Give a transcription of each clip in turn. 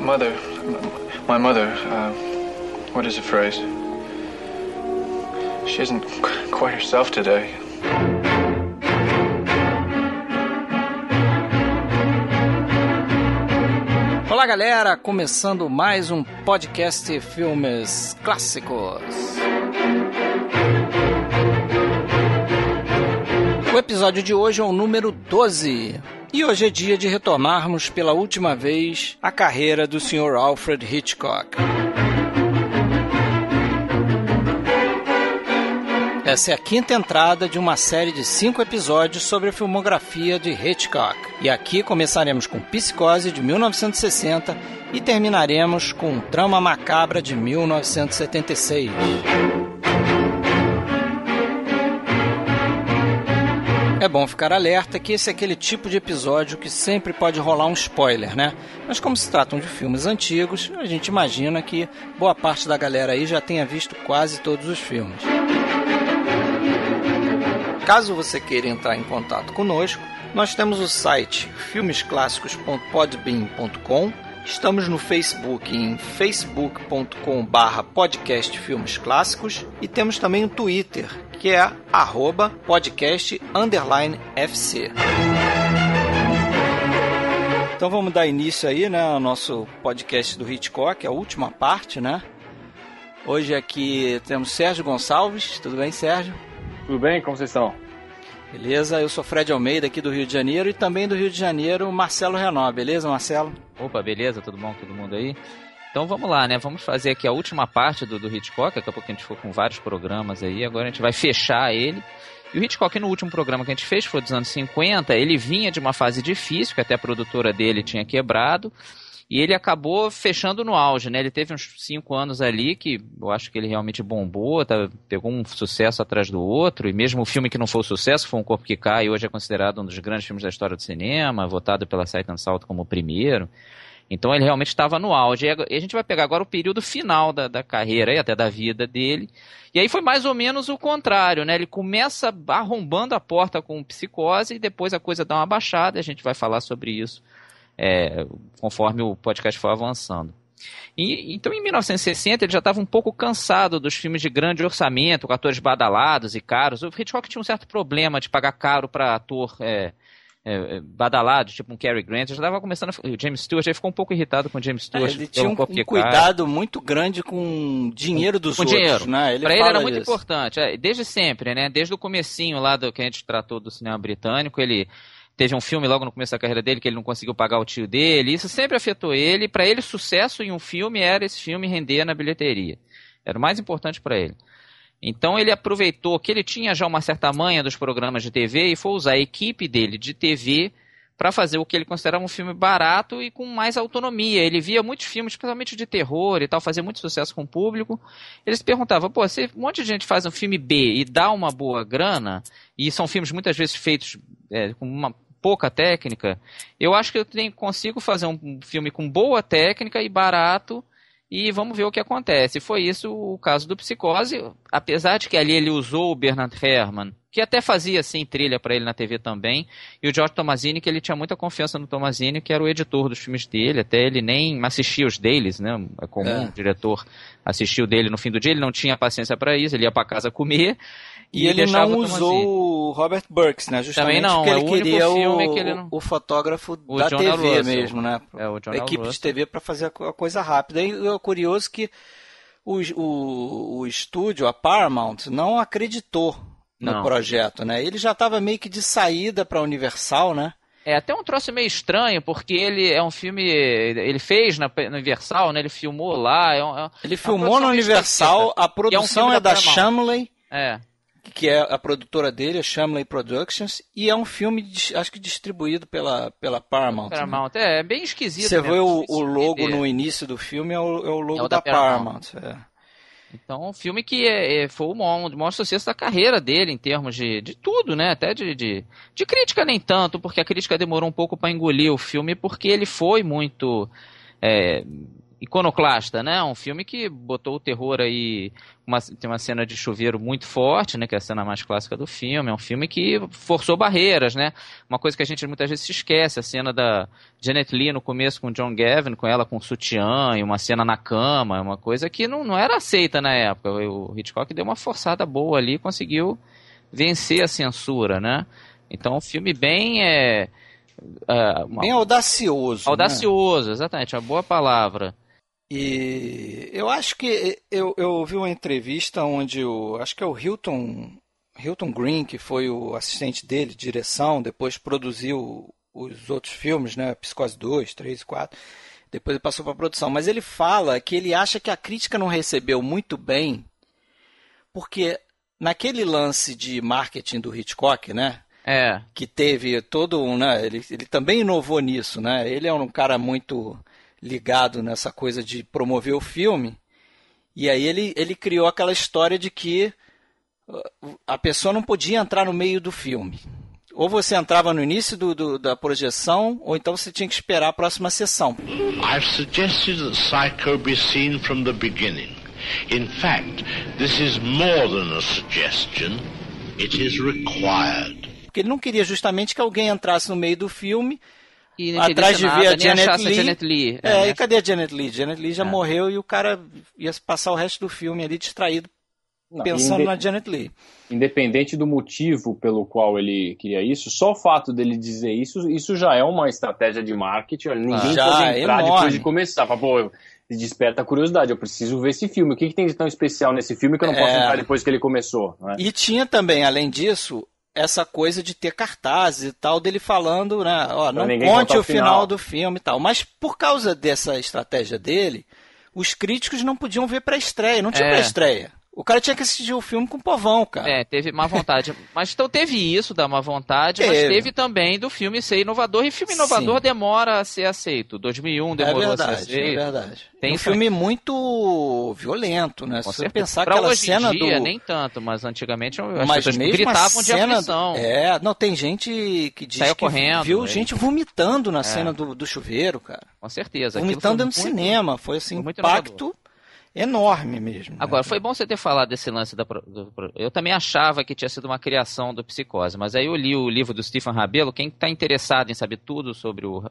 mother, my mother, uh, what is the phrase? She isn't quite herself today. Olá, galera! Começando mais um podcast Filmes Clássicos. O episódio de hoje é o número 12. E hoje é dia de retomarmos pela última vez a carreira do Sr. Alfred Hitchcock. Essa é a quinta entrada de uma série de cinco episódios sobre a filmografia de Hitchcock. E aqui começaremos com Psicose de 1960 e terminaremos com Trama Macabra de 1976. É bom ficar alerta que esse é aquele tipo de episódio que sempre pode rolar um spoiler, né? Mas como se tratam de filmes antigos, a gente imagina que boa parte da galera aí já tenha visto quase todos os filmes. Caso você queira entrar em contato conosco, nós temos o site filmesclássicos.podbean.com Estamos no Facebook em facebook.com/barra podcast filmes clássicos e temos também o Twitter que é arroba podcast underline FC. Então vamos dar início aí, né, ao nosso podcast do Hitchcock, a última parte, né? Hoje aqui temos Sérgio Gonçalves. Tudo bem, Sérgio? Tudo bem, como vocês estão? Beleza? Eu sou Fred Almeida, aqui do Rio de Janeiro, e também do Rio de Janeiro, Marcelo Renó. Beleza, Marcelo? Opa, beleza? Tudo bom? Todo mundo aí? Então vamos lá, né? Vamos fazer aqui a última parte do, do Hitchcock. Daqui a pouco a gente ficou com vários programas aí. Agora a gente vai fechar ele. E o Hitchcock, no último programa que a gente fez, foi dos anos 50, ele vinha de uma fase difícil, que até a produtora dele tinha quebrado. E ele acabou fechando no auge, né? Ele teve uns cinco anos ali que eu acho que ele realmente bombou, tá, pegou um sucesso atrás do outro. E mesmo o filme que não foi o sucesso, foi Um Corpo que Cai, e hoje é considerado um dos grandes filmes da história do cinema, votado pela Sight Salt como o primeiro. Então ele realmente estava no auge. E a gente vai pegar agora o período final da, da carreira e até da vida dele. E aí foi mais ou menos o contrário, né? Ele começa arrombando a porta com psicose e depois a coisa dá uma baixada. A gente vai falar sobre isso é, conforme o podcast foi avançando. E, então, em 1960, ele já estava um pouco cansado dos filmes de grande orçamento, com atores badalados e caros. O Hitchcock tinha um certo problema de pagar caro para ator é, é, é, badalado, tipo um Cary Grant. já estava começando. O James Stewart já ficou um pouco irritado com o James é, Stewart. É, ele tinha um, um cuidado muito grande com o dinheiro dos com outros. Dinheiro. Né? Ele para ele era muito importante. É, desde sempre, né? Desde o comecinho lá do que a gente tratou do cinema britânico, ele Teve um filme logo no começo da carreira dele que ele não conseguiu pagar o tio dele. Isso sempre afetou ele. Para ele, sucesso em um filme era esse filme render na bilheteria. Era o mais importante para ele. Então ele aproveitou que ele tinha já uma certa manha dos programas de TV e foi usar a equipe dele de TV para fazer o que ele considerava um filme barato e com mais autonomia. Ele via muitos filmes, principalmente de terror e tal, fazia muito sucesso com o público. Ele se perguntava, pô, se um monte de gente faz um filme B e dá uma boa grana, e são filmes muitas vezes feitos é, com uma pouca técnica, eu acho que eu tenho, consigo fazer um filme com boa técnica e barato e vamos ver o que acontece. Foi isso o caso do Psicose, apesar de que ali ele usou o Bernard Herrmann que até fazia assim trilha para ele na TV também, e o George Tomazini, que ele tinha muita confiança no Tomazini, que era o editor dos filmes dele, até ele nem assistia os deles, né? É comum é. o diretor assistir o dele no fim do dia, ele não tinha paciência para isso, ele ia para casa comer. E, e ele, ele não usou o Robert Burks, né? Justamente Também não, porque é ele é o queria o, que ele não... o fotógrafo o da John TV mesmo, né? É, o John a equipe de TV para fazer a coisa rápida. E é curioso que o, o, o estúdio, a Paramount, não acreditou no Não. projeto, né? Ele já estava meio que de saída para Universal, né? É até um troço meio estranho, porque ele é um filme. Ele fez na, Universal, né? Ele filmou lá. É um, ele filmou na Universal, a produção é, um é, é, é, da, da Shamley, é. que é a produtora dele, a Shamley Productions, e é um filme, acho que distribuído pela, pela Paramount. Né? Paramount, né? é, bem esquisito. Você vê o, o logo no início do filme, é o, o logo o da, da, Paramount. Paramount então, um filme que é, é, foi o maior, o maior sucesso da carreira dele, em termos de, de tudo, né? Até de, de, de crítica, nem tanto, porque a crítica demorou um pouco para engolir o filme, porque ele foi muito. É, Iconoclasta, né? Um filme que botou o terror aí. Uma, tem uma cena de chuveiro muito forte, né? Que é a cena mais clássica do filme. É um filme que forçou barreiras, né? Uma coisa que a gente muitas vezes se esquece, a cena da Janet Lee no começo com John Gavin, com ela com sutiã e uma cena na cama, é uma coisa que não, não era aceita na época. O Hitchcock deu uma forçada boa ali e conseguiu vencer a censura, né? Então, um filme bem. É, é uma... Bem audacioso. Né? Audacioso, né? exatamente, é uma boa palavra. E eu acho que eu, eu ouvi uma entrevista onde o. Acho que é o Hilton. Hilton Green, que foi o assistente dele, direção, depois produziu os outros filmes, né? Psicose 2, 3 e 4. Depois ele passou para produção. Mas ele fala que ele acha que a crítica não recebeu muito bem, porque naquele lance de marketing do Hitchcock, né? É. Que teve todo um. Né, ele, ele também inovou nisso, né? Ele é um cara muito ligado nessa coisa de promover o filme. E aí ele, ele criou aquela história de que uh, a pessoa não podia entrar no meio do filme. Ou você entrava no início do, do, da projeção, ou então você tinha que esperar a próxima sessão. I've suggested that Psycho be seen from the beginning. In fact, this is more than a suggestion. It is required. Porque ele não queria justamente que alguém entrasse no meio do filme e não Atrás de ver a Janet Lee. É, é e né? cadê a Janet Lee? Janet Lee já é. morreu e o cara ia passar o resto do filme ali distraído não, pensando na Janet Lee. Independente do motivo pelo qual ele queria isso, só o fato dele dizer isso, isso já é uma estratégia de marketing. ninguém já pode entrar depois de começar. Fala, pô, desperta a curiosidade. Eu preciso ver esse filme. O que, que tem de tão especial nesse filme que eu não é. posso é... entrar depois que ele começou? Né? E tinha também, além disso, essa coisa de ter cartazes e tal, dele falando, né? Ó, não conte o final. final do filme e tal. Mas por causa dessa estratégia dele, os críticos não podiam ver pré-estreia, não tinha é. pré-estreia. O cara tinha que assistir o filme com o povão, cara. É, teve má vontade. mas então teve isso da má vontade, teve. mas teve também do filme ser inovador. E filme inovador Sim. demora a ser aceito. 2001 é demorou é verdade, a ser é aceito. É verdade. Tem é um filme muito violento, né? Com Se você pensar pra aquela cena dia, do. nem tanto, mas antigamente eu acho mas que mesmo gritavam cena... de aflição. É, não, tem gente que diz Saiu que correndo, viu né? gente vomitando na é. cena do, do chuveiro, cara. Com certeza. Vomitando no muito... cinema. Foi assim, foi impacto. Inovador enorme mesmo. Né? Agora, né? foi bom você ter falado desse lance da. Do, eu também achava que tinha sido uma criação do Psicose, mas aí eu li o livro do Stephen Rabelo. Quem está interessado em saber tudo sobre o,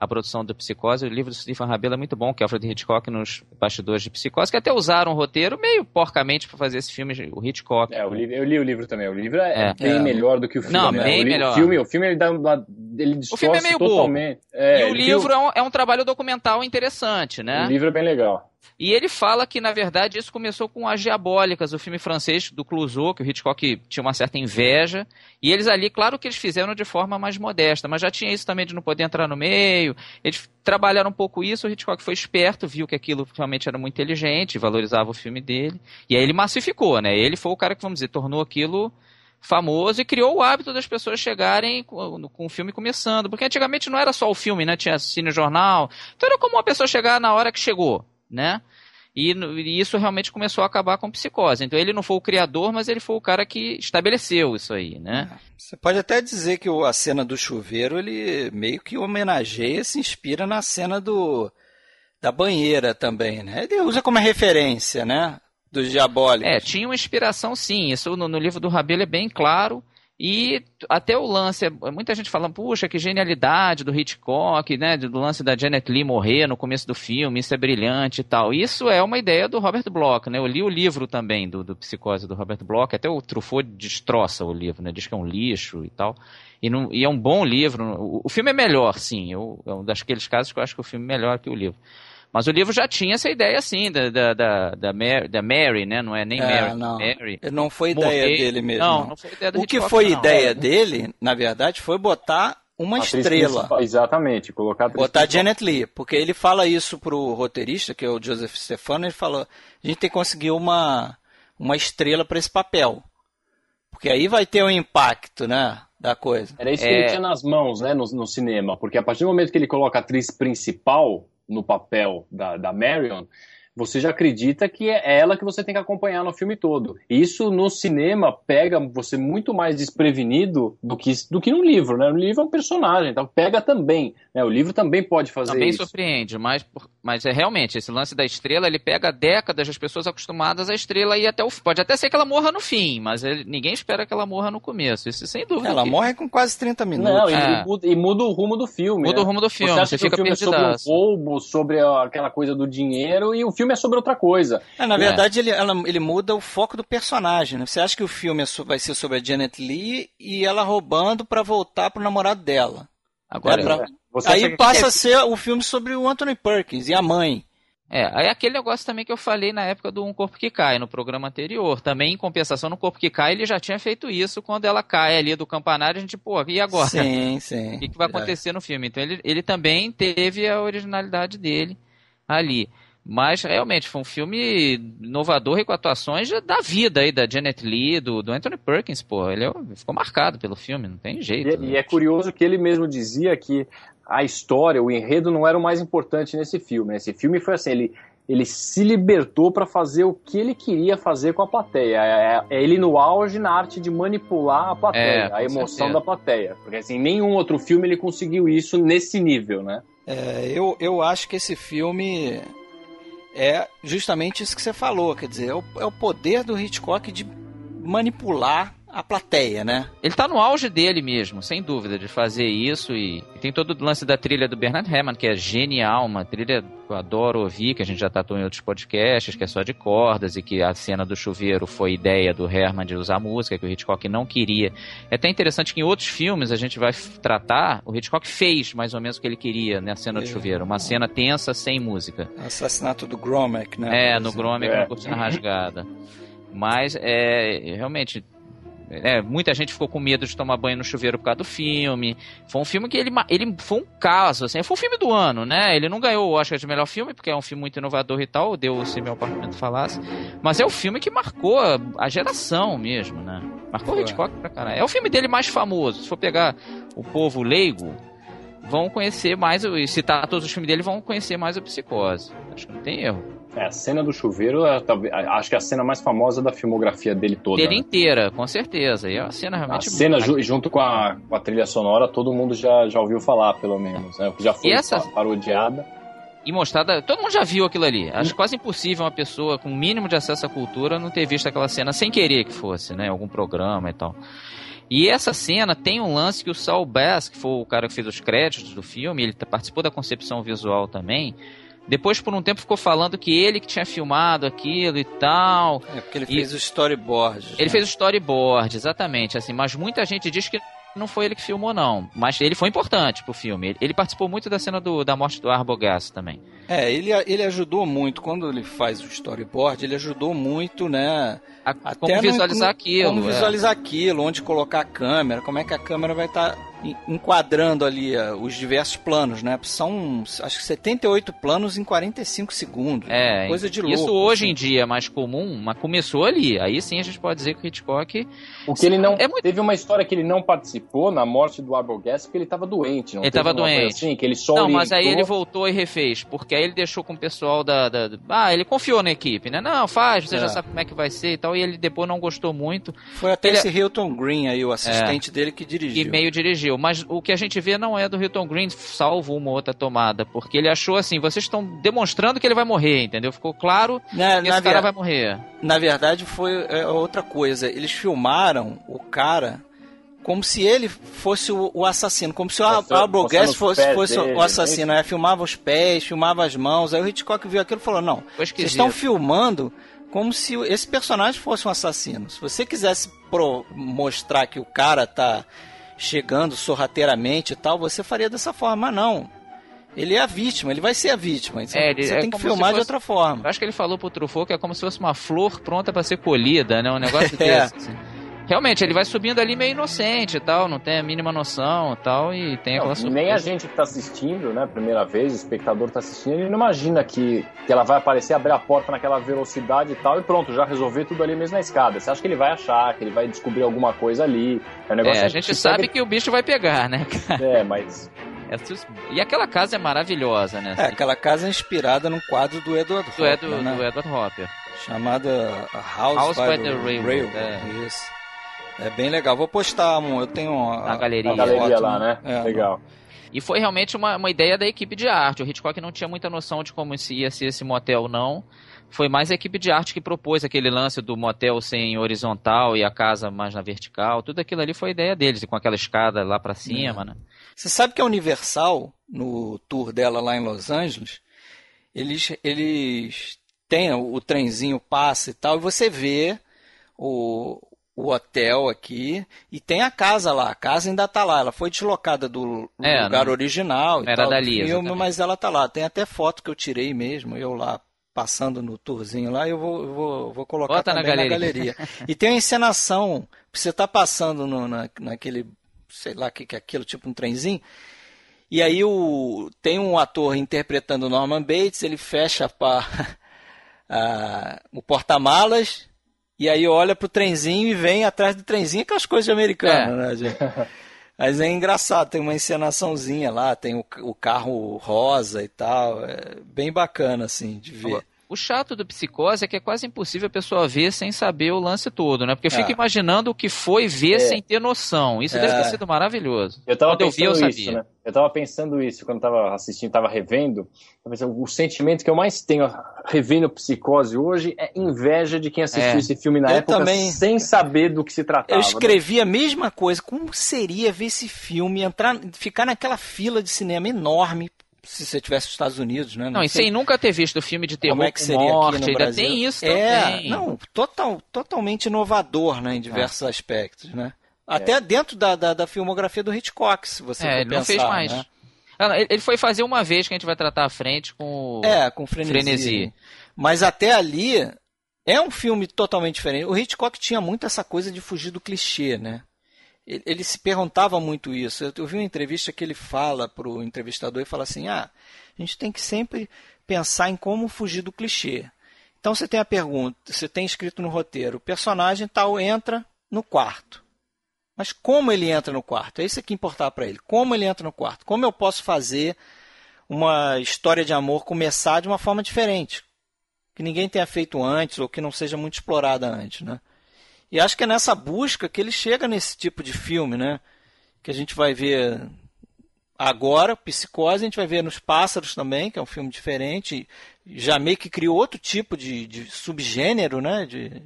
a produção do Psicose, o livro do Stephen Rabelo é muito bom, que é Alfred Hitchcock nos bastidores de Psicose, que até usaram um roteiro meio porcamente para fazer esse filme, o Hitchcock. É, o livro, eu li o livro também. O livro é, é. bem é. melhor do que o filme. Não, né? bem o melhor. Filme, o filme ele dá uma, ele O filme é meio totalmente. É, e o livro viu... é, um, é um trabalho documental interessante, né? O livro é bem legal. E ele fala que, na verdade, isso começou com As Diabólicas, o filme francês do Clouseau, que o Hitchcock tinha uma certa inveja. E eles ali, claro que eles fizeram de forma mais modesta, mas já tinha isso também de não poder entrar no meio. Eles trabalharam um pouco isso, o Hitchcock foi esperto, viu que aquilo realmente era muito inteligente, valorizava o filme dele. E aí ele massificou, né? Ele foi o cara que, vamos dizer, tornou aquilo famoso e criou o hábito das pessoas chegarem com, com, o filme começando. Porque antigamente não era só o filme, né? Tinha cinejornal. Então era como uma pessoa chegar na hora que chegou né? E, e, isso realmente começou a acabar com psicose. Então ele não foi o criador, mas ele foi o cara que estabeleceu isso aí, né? É. Você pode até dizer que a cena do chuveiro ele meio que homenageia, se inspira na cena do da banheira também, né? Ele usa como referência, né? Dos diabólicos. É, tinha uma inspiração sim. Isso no, no livro do Rabelo é bem claro. E até o lance, é, muita gente fala, puxa, que genialidade do Hitchcock, né? Do lance da Janet Lee morrer no começo do filme, isso é brilhante e tal. Isso é uma ideia do Robert Bloch, né? Eu li o livro também do, do Psicose do Robert Bloch, até o Truffaut destroça o livro, né? Diz que é um lixo e tal. E, não, e é um bom livro. O, o filme é melhor, sim. Eu, é um daqueles casos que eu acho que o filme é melhor que o livro. Mas o livro já tinha essa ideia, assim, da, da, da, da, Mary, da Mary, né? Não é nem é, Mary, não. Mary. Não foi ideia dele mesmo. Não, não, foi ideia do O Hitchcock, que foi não. ideia é. dele, na verdade, foi botar uma atriz estrela. Principal. Exatamente, colocar Botar principal. Janet Lee, porque ele fala isso pro roteirista, que é o Joseph Stefano, ele falou a gente tem que conseguir uma, uma estrela para esse papel. Porque aí vai ter um impacto, né? Da coisa. Era isso é... que ele é. tinha nas mãos, né? No, no cinema. Porque a partir do momento que ele coloca a atriz principal, no papel da, da Marion, você já acredita que é ela que você tem que acompanhar no filme todo. Isso no cinema pega você muito mais desprevenido do que, do que no livro, né? No livro é um personagem, então pega também. Né? O livro também pode fazer também isso. Também surpreende, mas, mas é realmente, esse lance da estrela, ele pega décadas das pessoas acostumadas à estrela e até o Pode até ser que ela morra no fim, mas ele, ninguém espera que ela morra no começo, isso sem dúvida. Ela que... morre com quase 30 minutos. Não, é. e, muda, e, muda, o rumo do filme. Muda o né? rumo do filme, você, você fica filme É sobre um roubo, sobre aquela coisa do dinheiro, e o filme filme é sobre outra coisa. É, na é. verdade, é. ele, ela, ele muda o foco do personagem. Né? Você acha que o filme é so, vai ser sobre a Janet Lee e ela roubando para voltar pro namorado dela. Agora, é pra... É. aí passa que... a ser o filme sobre o Anthony Perkins e a mãe. É, aí aquele negócio também que eu falei na época do Um Corpo que Cai, no programa anterior. Também, em compensação, no Corpo que Cai, ele já tinha feito isso quando ela cai ali do campanário. A gente, pô, e agora? Sim, sim. O que, que vai acontecer é. no filme? Então, ele, ele também teve a originalidade dele ali. Mas realmente foi um filme inovador e com atuações da vida aí da Janet Lee, do, do Anthony Perkins, pô. Ele é ficou marcado pelo filme, não tem jeito. E, né? e é curioso que ele mesmo dizia que a história, o enredo não era o mais importante nesse filme. Né? Esse filme foi assim, ele, ele se libertou para fazer o que ele queria fazer com a plateia. É, é, é, ele no auge na arte de manipular a plateia, é, a emoção certeza. da plateia. Porque assim, nenhum outro filme ele conseguiu isso nesse nível, né? É, eu, eu acho que esse filme é justamente isso que você falou, quer dizer, é o, é o poder do Hitchcock de manipular a plateia, né? Ele tá no auge dele mesmo, sem dúvida, de fazer isso e, e tem todo o lance da trilha do Bernard Herrmann, que é genial, uma trilha que eu adoro ouvir, que a gente já tratou tá em outros podcasts, que é só de cordas e que a cena do chuveiro foi ideia do Herrmann de usar música, que o Hitchcock não queria. É até interessante que em outros filmes a gente vai tratar, o Hitchcock fez mais ou menos o que ele queria na né, cena é. do chuveiro, uma cena tensa sem música. Assassinato do Gromek, né? É, no assim. Gromek, é. na cortina rasgada. Mas é, realmente né, muita gente ficou com medo de tomar banho no chuveiro por causa do filme. Foi um filme que ele, ele foi um caso, assim. Foi o um filme do ano, né? Ele não ganhou o Oscar de melhor filme, porque é um filme muito inovador e tal, deu se assim, meu apartamento falasse. Mas é o filme que marcou a, a geração mesmo, né? Marcou o Hitchcock pra caralho. É o filme dele mais famoso. Se for pegar o povo leigo, vão conhecer mais, e citar tá todos os filmes dele, vão conhecer mais o Psicose. Acho que não tem erro. É, a cena do chuveiro é, acho que é a cena mais famosa da filmografia dele toda. Dele né? inteira, com certeza. E é uma cena realmente. A cena ju junto com a, com a, trilha sonora, todo mundo já, já ouviu falar, pelo menos. Né? Já foi essa... parodiada. E mostrada. Todo mundo já viu aquilo ali. Acho hum. quase impossível uma pessoa com o mínimo de acesso à cultura não ter visto aquela cena sem querer que fosse, né? Em algum programa e tal. E essa cena tem um lance que o Saul Bass, que foi o cara que fez os créditos do filme, ele participou da concepção visual também depois, por um tempo, ficou falando que ele que tinha filmado aquilo e tal. É, porque ele e... fez o storyboard. Ele né? fez o storyboard, exatamente. assim Mas muita gente diz que não foi ele que filmou, não. Mas ele foi importante pro filme. Ele, participou muito da cena do, da morte do Arbogast também. É, ele, ele ajudou muito. Quando ele faz o storyboard, ele ajudou muito, né? A, Até como visualizar no, aquilo. Como é. visualizar aquilo, onde colocar a câmera, como é que a câmera vai estar tá enquadrando ali uh, os diversos planos, né? São, acho que 78 planos em 45 segundos. É, coisa de louco. Isso hoje assim. em dia é mais comum, mas começou ali. Aí sim a gente pode dizer que o Hitchcock... O que ele não... É muito... Teve uma história que ele não participou na morte do Guest porque ele estava doente. ele estava doente. Assim, que ele só não, mas aí ele voltou e refez, porque aí ele deixou com o pessoal da... da, da... Ah, ele confiou na equipe, né? Não, faz, você é. já sabe como é que vai ser e tal e ele depois não gostou muito. Foi até ele... esse Hilton Green aí, o é. assistente é, dele, que dirigiu. E meio dirigiu. Mas o que a gente vê não é do Hilton Green, salvo uma outra tomada, porque ele achou assim, vocês estão demonstrando que ele vai morrer, entendeu? Ficou claro na, que na esse cara vai morrer. Na verdade, foi é, outra coisa. Eles filmaram o cara como se ele fosse o, assassino, como se o Abel fosse, fosse dele, o assassino. Né? É, filmava os pés, filmava as mãos. Aí o Hitchcock viu aquilo e falou: Não, vocês estão filmando como se esse personagem fosse um assassino. Se você quisesse pro, mostrar que o cara tá chegando sorrateiramente e tal, você faria dessa forma, mas não. Ele é a vítima, ele vai ser a vítima. Então é, você é tem que filmar fosse, de outra forma. Eu acho que ele falou pro Truffaut que é como se fosse uma flor pronta para ser colhida, né? Um negócio é. desse. Assim. Realmente, ele vai subindo ali meio inocente e tal, não tem a mínima noção e tal, e tem aquela não, surpresa. Nem a gente que tá assistindo, né, primeira vez, o espectador tá assistindo, ele não imagina que, que ela vai aparecer, abrir a porta naquela velocidade e tal, e pronto, já resolver tudo ali mesmo na escada. Você acha que ele vai achar, que ele vai descobrir alguma coisa ali. É, um negócio é a gente que sabe pega... que o bicho vai pegar, né, cara? É, mas é, e aquela casa é maravilhosa, né? É, aquela casa é inspirada num quadro do Edward do Edu, né? Do Edward Hopper. Chamada House, House by, by, the, the Railroad. Railroad. É. Isso. É bem legal. Vou postar, um, eu tenho uma, galeria, galeria lá, né? né? É, legal. E foi realmente uma, uma ideia da equipe de arte. O Hitchcock não tinha muita noção de como ia ser esse motel, não. Foi mais a equipe de arte que propôs aquele lance do motel sem horizontal e a casa mais na vertical. Tudo aquilo ali foi ideia deles, e com aquela escada lá para cima, é. né? Você sabe que a Universal, no tour dela lá em Los Angeles, eles, eles têm o trenzinho passa e tal, e você vê o, o hotel aqui e tem a casa lá. A casa ainda está lá. Ela foi deslocada do é, lugar não, original. era tal, dali, filme, mas ela está lá. Tem até foto que eu tirei mesmo, eu lá passando no tourzinho lá, eu vou, vou, vou colocar Bota também na galeria. na galeria. E tem a encenação, você está passando no, na, naquele, sei lá o que, que é aquilo, tipo um trenzinho, e aí o, tem um ator interpretando Norman Bates, ele fecha a, a, o porta-malas, e aí olha pro trenzinho e vem atrás do trenzinho, as coisas de americano, é. né, gente? Mas é engraçado, tem uma encenaçãozinha lá, tem o, o carro rosa e tal, é bem bacana, assim, de ver. O chato do psicose é que é quase impossível a pessoa ver sem saber o lance todo, né? Porque fica ah. É. imaginando o que foi ver é. sem ter noção. Isso é. deve ter é. sido maravilhoso. Eu tava quando eu vi, eu sabia. Isso, né? Eu tava pensando isso quando tava assistindo, tava revendo. o sentimento que eu mais tenho revendo Psicose hoje é inveja de quem assistiu é. esse filme na eu época também... sem saber do que se tratava. Eu né? escrevi né? a mesma coisa. Como seria ver esse filme, entrar, ficar naquela fila de cinema enorme se você tivesse os Estados Unidos, né? Não, não e sem nunca ter visto o filme de terror como é que seria morte, aqui no ainda Brasil. tem isso é, Não, total, totalmente inovador, né, em diversos é. aspectos, né? É. Até é. dentro da, da, da, filmografia do Hitchcock, se você é, ele pensar, não fez mais. Né? Ah, ele foi fazer uma vez que a gente vai tratar à frente com é, com frenesi. frenesi. Mas até ali é um filme totalmente diferente. O Hitchcock tinha muito essa coisa de fugir do clichê, né? ele, se perguntava muito isso. Eu vi uma entrevista que ele fala para o entrevistador e fala assim: ah, a gente tem que sempre pensar em como fugir do clichê. Então você tem a pergunta, você tem escrito no roteiro, o personagem tal entra no quarto. Mas como ele entra no quarto? É isso que importava para ele. Como ele entra no quarto? Como eu posso fazer uma história de amor começar de uma forma diferente? Que ninguém tenha feito antes ou que não seja muito explorada antes, né? E acho que é nessa busca que ele chega nesse tipo de filme, né? Que a gente vai ver agora, Psicose, a gente vai ver nos Pássaros também, que é um filme diferente. Já meio que criou outro tipo de, de subgênero, né? De,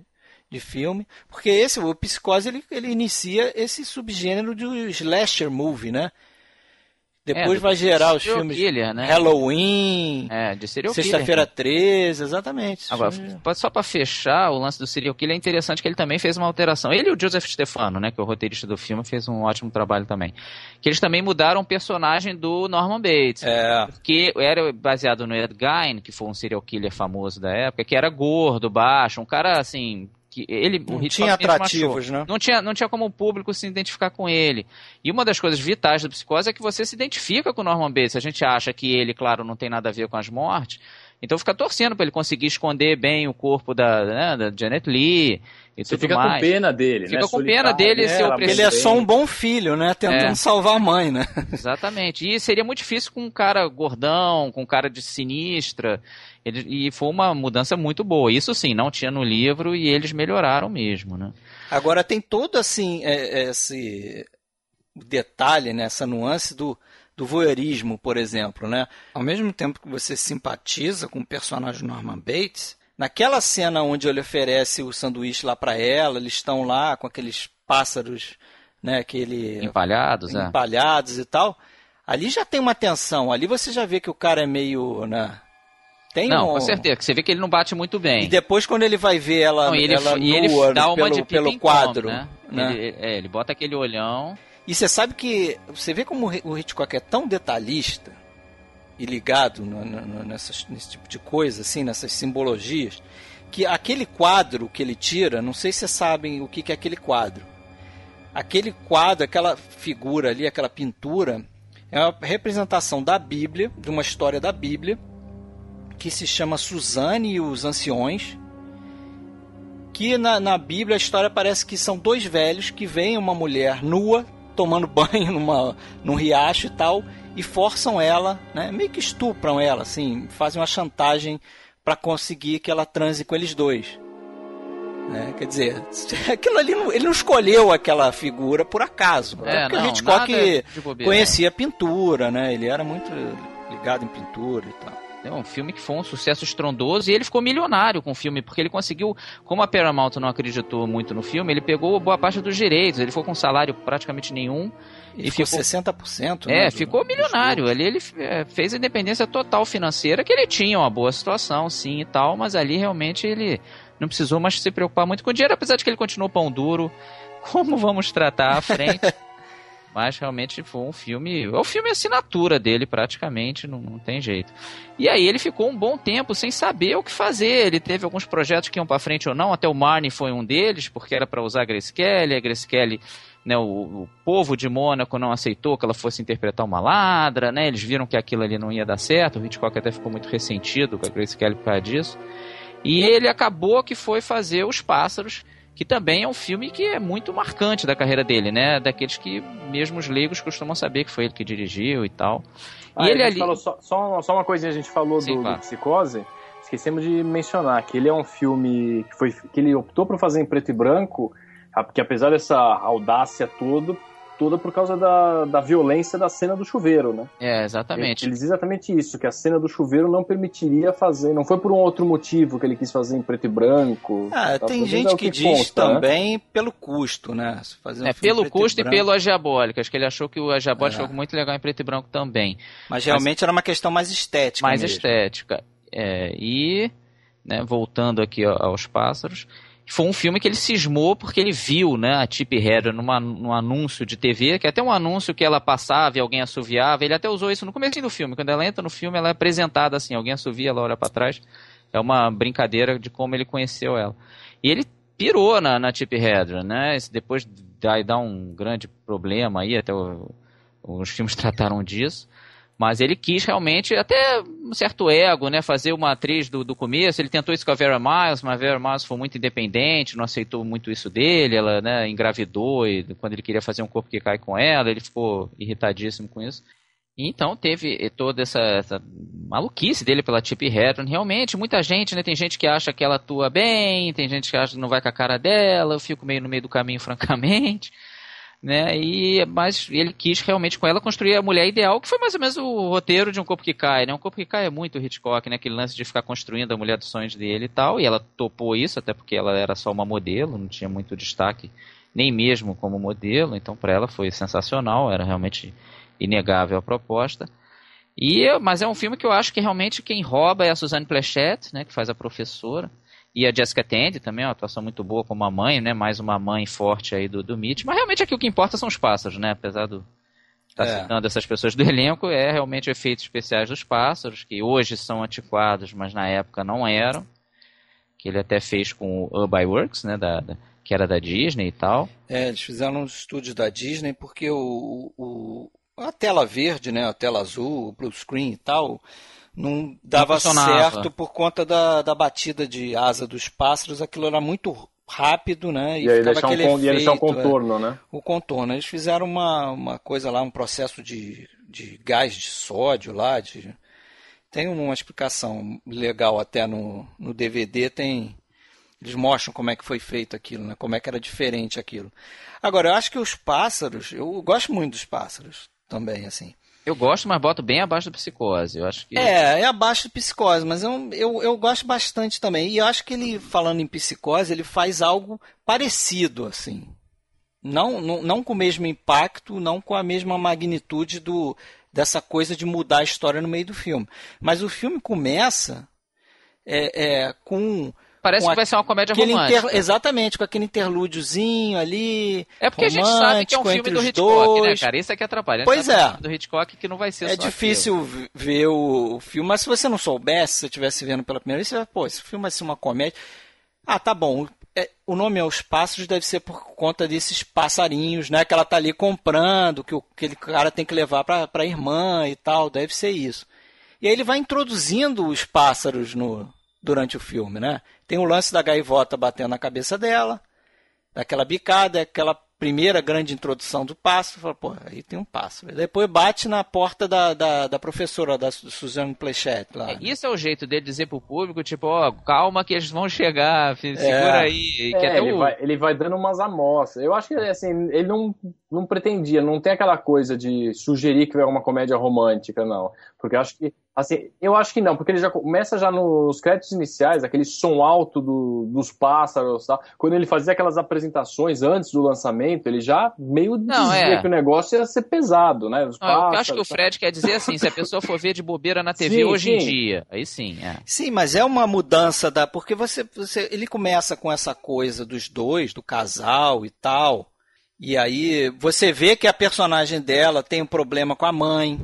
de filme. Porque esse, o Psicose, ele, ele inicia esse subgênero de slasher movie, né? É, Depois é, vai gerar os filmes killer, né? Halloween, é, de serial Sexta-feira 13, então. exatamente. Agora, só para fechar, o lance do serial killer é interessante que ele também fez uma alteração. Ele e o Joseph Stefano, né, que é o roteirista do filme, fez um ótimo trabalho também. Que eles também mudaram o personagem do Norman Bates, é. que era baseado no Ed Gein, que foi um serial killer famoso da época, que era gordo, baixo, um cara assim, que ele não tinha atrativos, né? Não tinha, não tinha como o público se identificar com ele. E uma das coisas vitais do Psicose é que você se identifica com o Norman Bates. A gente acha que ele, claro, não tem nada a ver com as mortes, então fica torcendo para ele conseguir esconder bem o corpo da, né, da Janet Lee e Você tudo fica mais. com pena dele, fica né? Fica com pena dele se eu Ele é só um bom filho, né? Tentando é. salvar a mãe, né? Exatamente. E seria muito difícil com um cara gordão, com um cara de sinistra. Ele, e foi uma mudança muito boa. Isso sim, não tinha no livro e eles melhoraram mesmo, né? Agora tem todo assim é, é, esse detalhe, né? Essa nuance do do voyeurismo, por exemplo, né? Ao mesmo tempo que você simpatiza com o personagem Norman Bates, naquela cena onde ele oferece o sanduíche lá para ela, eles estão lá com aqueles pássaros, né, aquele empalhados, empalhados é. e tal. Ali já tem uma tensão, ali você já vê que o cara é meio, né, tem não, um... com certeza. Que você vê que ele não bate muito bem. E depois, quando ele vai ver ela, não, ele, ela e nua, ele dá uma pelo, de pelo quadro. né? Né? Ele, é, ele bota aquele olhão. E você sabe que. Você vê como o Hitchcock é tão detalhista e ligado no, no, nessas, nesse tipo de coisa, assim, nessas simbologias, que aquele quadro que ele tira, não sei se vocês sabem o que, que é aquele quadro. Aquele quadro, aquela figura ali, aquela pintura, é uma representação da Bíblia, de uma história da Bíblia, que se chama Suzane e os Anciões. Que na, na Bíblia a história parece que são dois velhos que veem uma mulher nua tomando banho numa, num riacho e tal, e forçam ela, né, meio que estupram ela, assim, fazem uma chantagem para conseguir que ela transe com eles dois. Né? Quer dizer, aquilo ali ele não escolheu aquela figura por acaso. É, é porque não, o Hitchcock bobeira, conhecia pintura, né? Ele era muito ligado em pintura e tal. É um filme que foi um sucesso estrondoso e ele ficou milionário com o filme, porque ele conseguiu, como a Paramount não acreditou muito no filme, ele pegou boa parte dos direitos, ele foi com salário praticamente nenhum. E, ficou, ficou 60%? Né, é, ficou milionário. Ali ele é, fez a independência total financeira, que ele tinha uma boa situação, sim e tal, mas ali realmente ele não precisou mais se preocupar muito com dinheiro, apesar de que ele continuou pão duro. Como vamos tratar à frente? Mas realmente foi um filme. É o filme assinatura dele, praticamente, não, não, tem jeito. E aí ele ficou um bom tempo sem saber o que fazer. Ele teve alguns projetos que iam para frente ou não, até o Marnie foi um deles, porque era para usar a Grace Kelly. A Grace Kelly, né, o, o, povo de Mônaco não aceitou que ela fosse interpretar uma ladra, né? Eles viram que aquilo ali não ia dar certo. O Hitchcock até ficou muito ressentido com a Grace Kelly por causa disso. E ele acabou que foi fazer Os Pássaros, que também é um filme que é muito marcante da carreira dele, né? Daqueles que mesmo os leigos costumam saber que foi ele que dirigiu e tal. Ah, e ele ali... falou só, só, só, uma coisinha, a gente falou Sim, do, claro. do Psicose, esquecemos de mencionar que ele é um filme que, foi, que ele optou por fazer em preto e branco, porque apesar dessa audácia toda, toda por causa da, da violência da cena do chuveiro, né? É, exatamente. Ele, ele diz exatamente isso, que a cena do chuveiro não permitiria fazer, não foi por um outro motivo que ele quis fazer em preto e branco. Ah, tal, tá? tem gente é que, que, diz conta, né? também né? pelo custo, né? Um é, pelo custo e, e pelo Agiabólica, acho que ele achou que o Agiabólica é. ficou muito legal em preto e branco também. Mas realmente Mas, era uma questão mais estética Mais mesmo. estética. É, e, né, voltando aqui ó, aos pássaros... Foi um filme que ele cismou porque ele viu, né, a Tip Hedren numa, num anúncio de TV, que é até um anúncio que ela passava e alguém assoviava, ele até usou isso no começo do filme. Quando ela entra no filme, ela é apresentada assim, alguém assovia, ela olha para trás. É uma brincadeira de como ele conheceu ela. E ele pirou na, na Tip Hedren, né? Isso depois dá, dá um grande problema aí, até o, os filmes trataram disso. Mas ele quis realmente, até um certo ego, né? Fazer uma atriz do, do começo. Ele tentou isso com a Vera Miles, mas a Vera Miles foi muito independente, não aceitou muito isso dele. Ela né, engravidou e quando ele queria fazer um corpo que cai com ela, ele ficou irritadíssimo com isso. Então teve toda essa, essa, maluquice dele pela Tip Hedron. Realmente, muita gente, né? Tem gente que acha que ela atua bem, tem gente que acha que não vai com a cara dela. Eu fico meio no meio do caminho, francamente né? E mas ele quis realmente com ela construir a mulher ideal, que foi mais ou menos o roteiro de um corpo que cai, né? Um corpo que cai é muito Hitchcock, né? Aquele lance de ficar construindo a mulher dos sonhos dele e tal, e ela topou isso até porque ela era só uma modelo, não tinha muito destaque nem mesmo como modelo, então para ela foi sensacional, era realmente inegável a proposta. E mas é um filme que eu acho que realmente quem rouba é a Suzanne Plechette, né, que faz a professora. E a Jessica Tandy também, é uma atuação muito boa como a mãe, né? Mais uma mãe forte aí do, do Mitch. Mas realmente aqui o que importa são os pássaros, né? Apesar do tá é. citando essas pessoas do elenco, é realmente efeitos especiais dos pássaros, que hoje são antiquados, mas na época não eram. Que ele até fez com o Urby Works, né? Da, da, que era da Disney e tal. É, eles fizeram nos estúdios da Disney, porque o, o, a tela verde, né? A tela azul, o blue screen e tal não dava não certo por conta da, da batida de asa dos pássaros, aquilo era muito rápido, né? E, e aí ficava aquele um, efeito, e é, um contorno, né? O contorno. Eles fizeram uma, uma coisa lá, um processo de, de gás de sódio lá, de... Tem uma explicação legal até no, no DVD, tem... Eles mostram como é que foi feito aquilo, né? Como é que era diferente aquilo. Agora, eu acho que os pássaros, eu gosto muito dos pássaros também, assim. Eu gosto, mas boto bem abaixo do psicose. Eu acho que. É, é abaixo do psicose, mas eu, eu, eu gosto bastante também. E eu acho que ele, falando em psicose, ele faz algo parecido, assim. Não, não, não com o mesmo impacto, não com a mesma magnitude do, dessa coisa de mudar a história no meio do filme. Mas o filme começa é, é com parece que a... vai ser uma comédia romântica. Inter... Exatamente, com aquele interlúdiozinho ali. É porque a gente sabe que é um filme do Hitchcock, né, dois. né, cara? Isso é que é atrapalha. Pois é. Do Hitchcock que não vai ser É difícil aquilo. ver o filme, mas se você não soubesse, se você estivesse vendo pela primeira vez, você vai, pô, esse filme vai ser uma comédia. Ah, tá bom. É, o nome é Os passos deve ser por conta desses passarinhos, né? Que ela tá ali comprando, que aquele cara tem que levar pra, pra irmã e tal. Deve ser isso. E aí ele vai introduzindo os pássaros no, durante o filme, né? Tem o lance da gaivota batendo na cabeça dela, daquela bicada, aquela primeira grande introdução do pássaro. Fala, pô, aí tem um pássaro. Depois bate na porta da, da, da professora, da Suzanne Plechette lá. É, né? Isso é o jeito dele dizer pro público, tipo, ó, oh, calma que eles vão chegar, segura é. aí. É, é ele, o... vai, ele vai dando umas amostras. Eu acho que, é. assim, ele não não pretendia, não tem aquela coisa de sugerir que é uma comédia romântica, não. Porque eu acho que, assim, eu acho que não, porque ele já começa já nos créditos iniciais, aquele som alto do, dos pássaros tal. Tá? Quando ele fazia aquelas apresentações antes do lançamento, ele já meio não, dizia é. que o negócio ia ser pesado, né? Os não, pássaros, é eu acho que o tá? Fred quer dizer assim, se a pessoa for ver de bobeira na TV sim, hoje sim. em dia, aí sim. É. Sim, mas é uma mudança da. Porque você, você. Ele começa com essa coisa dos dois, do casal e tal e aí você vê que a personagem dela tem um problema com a mãe.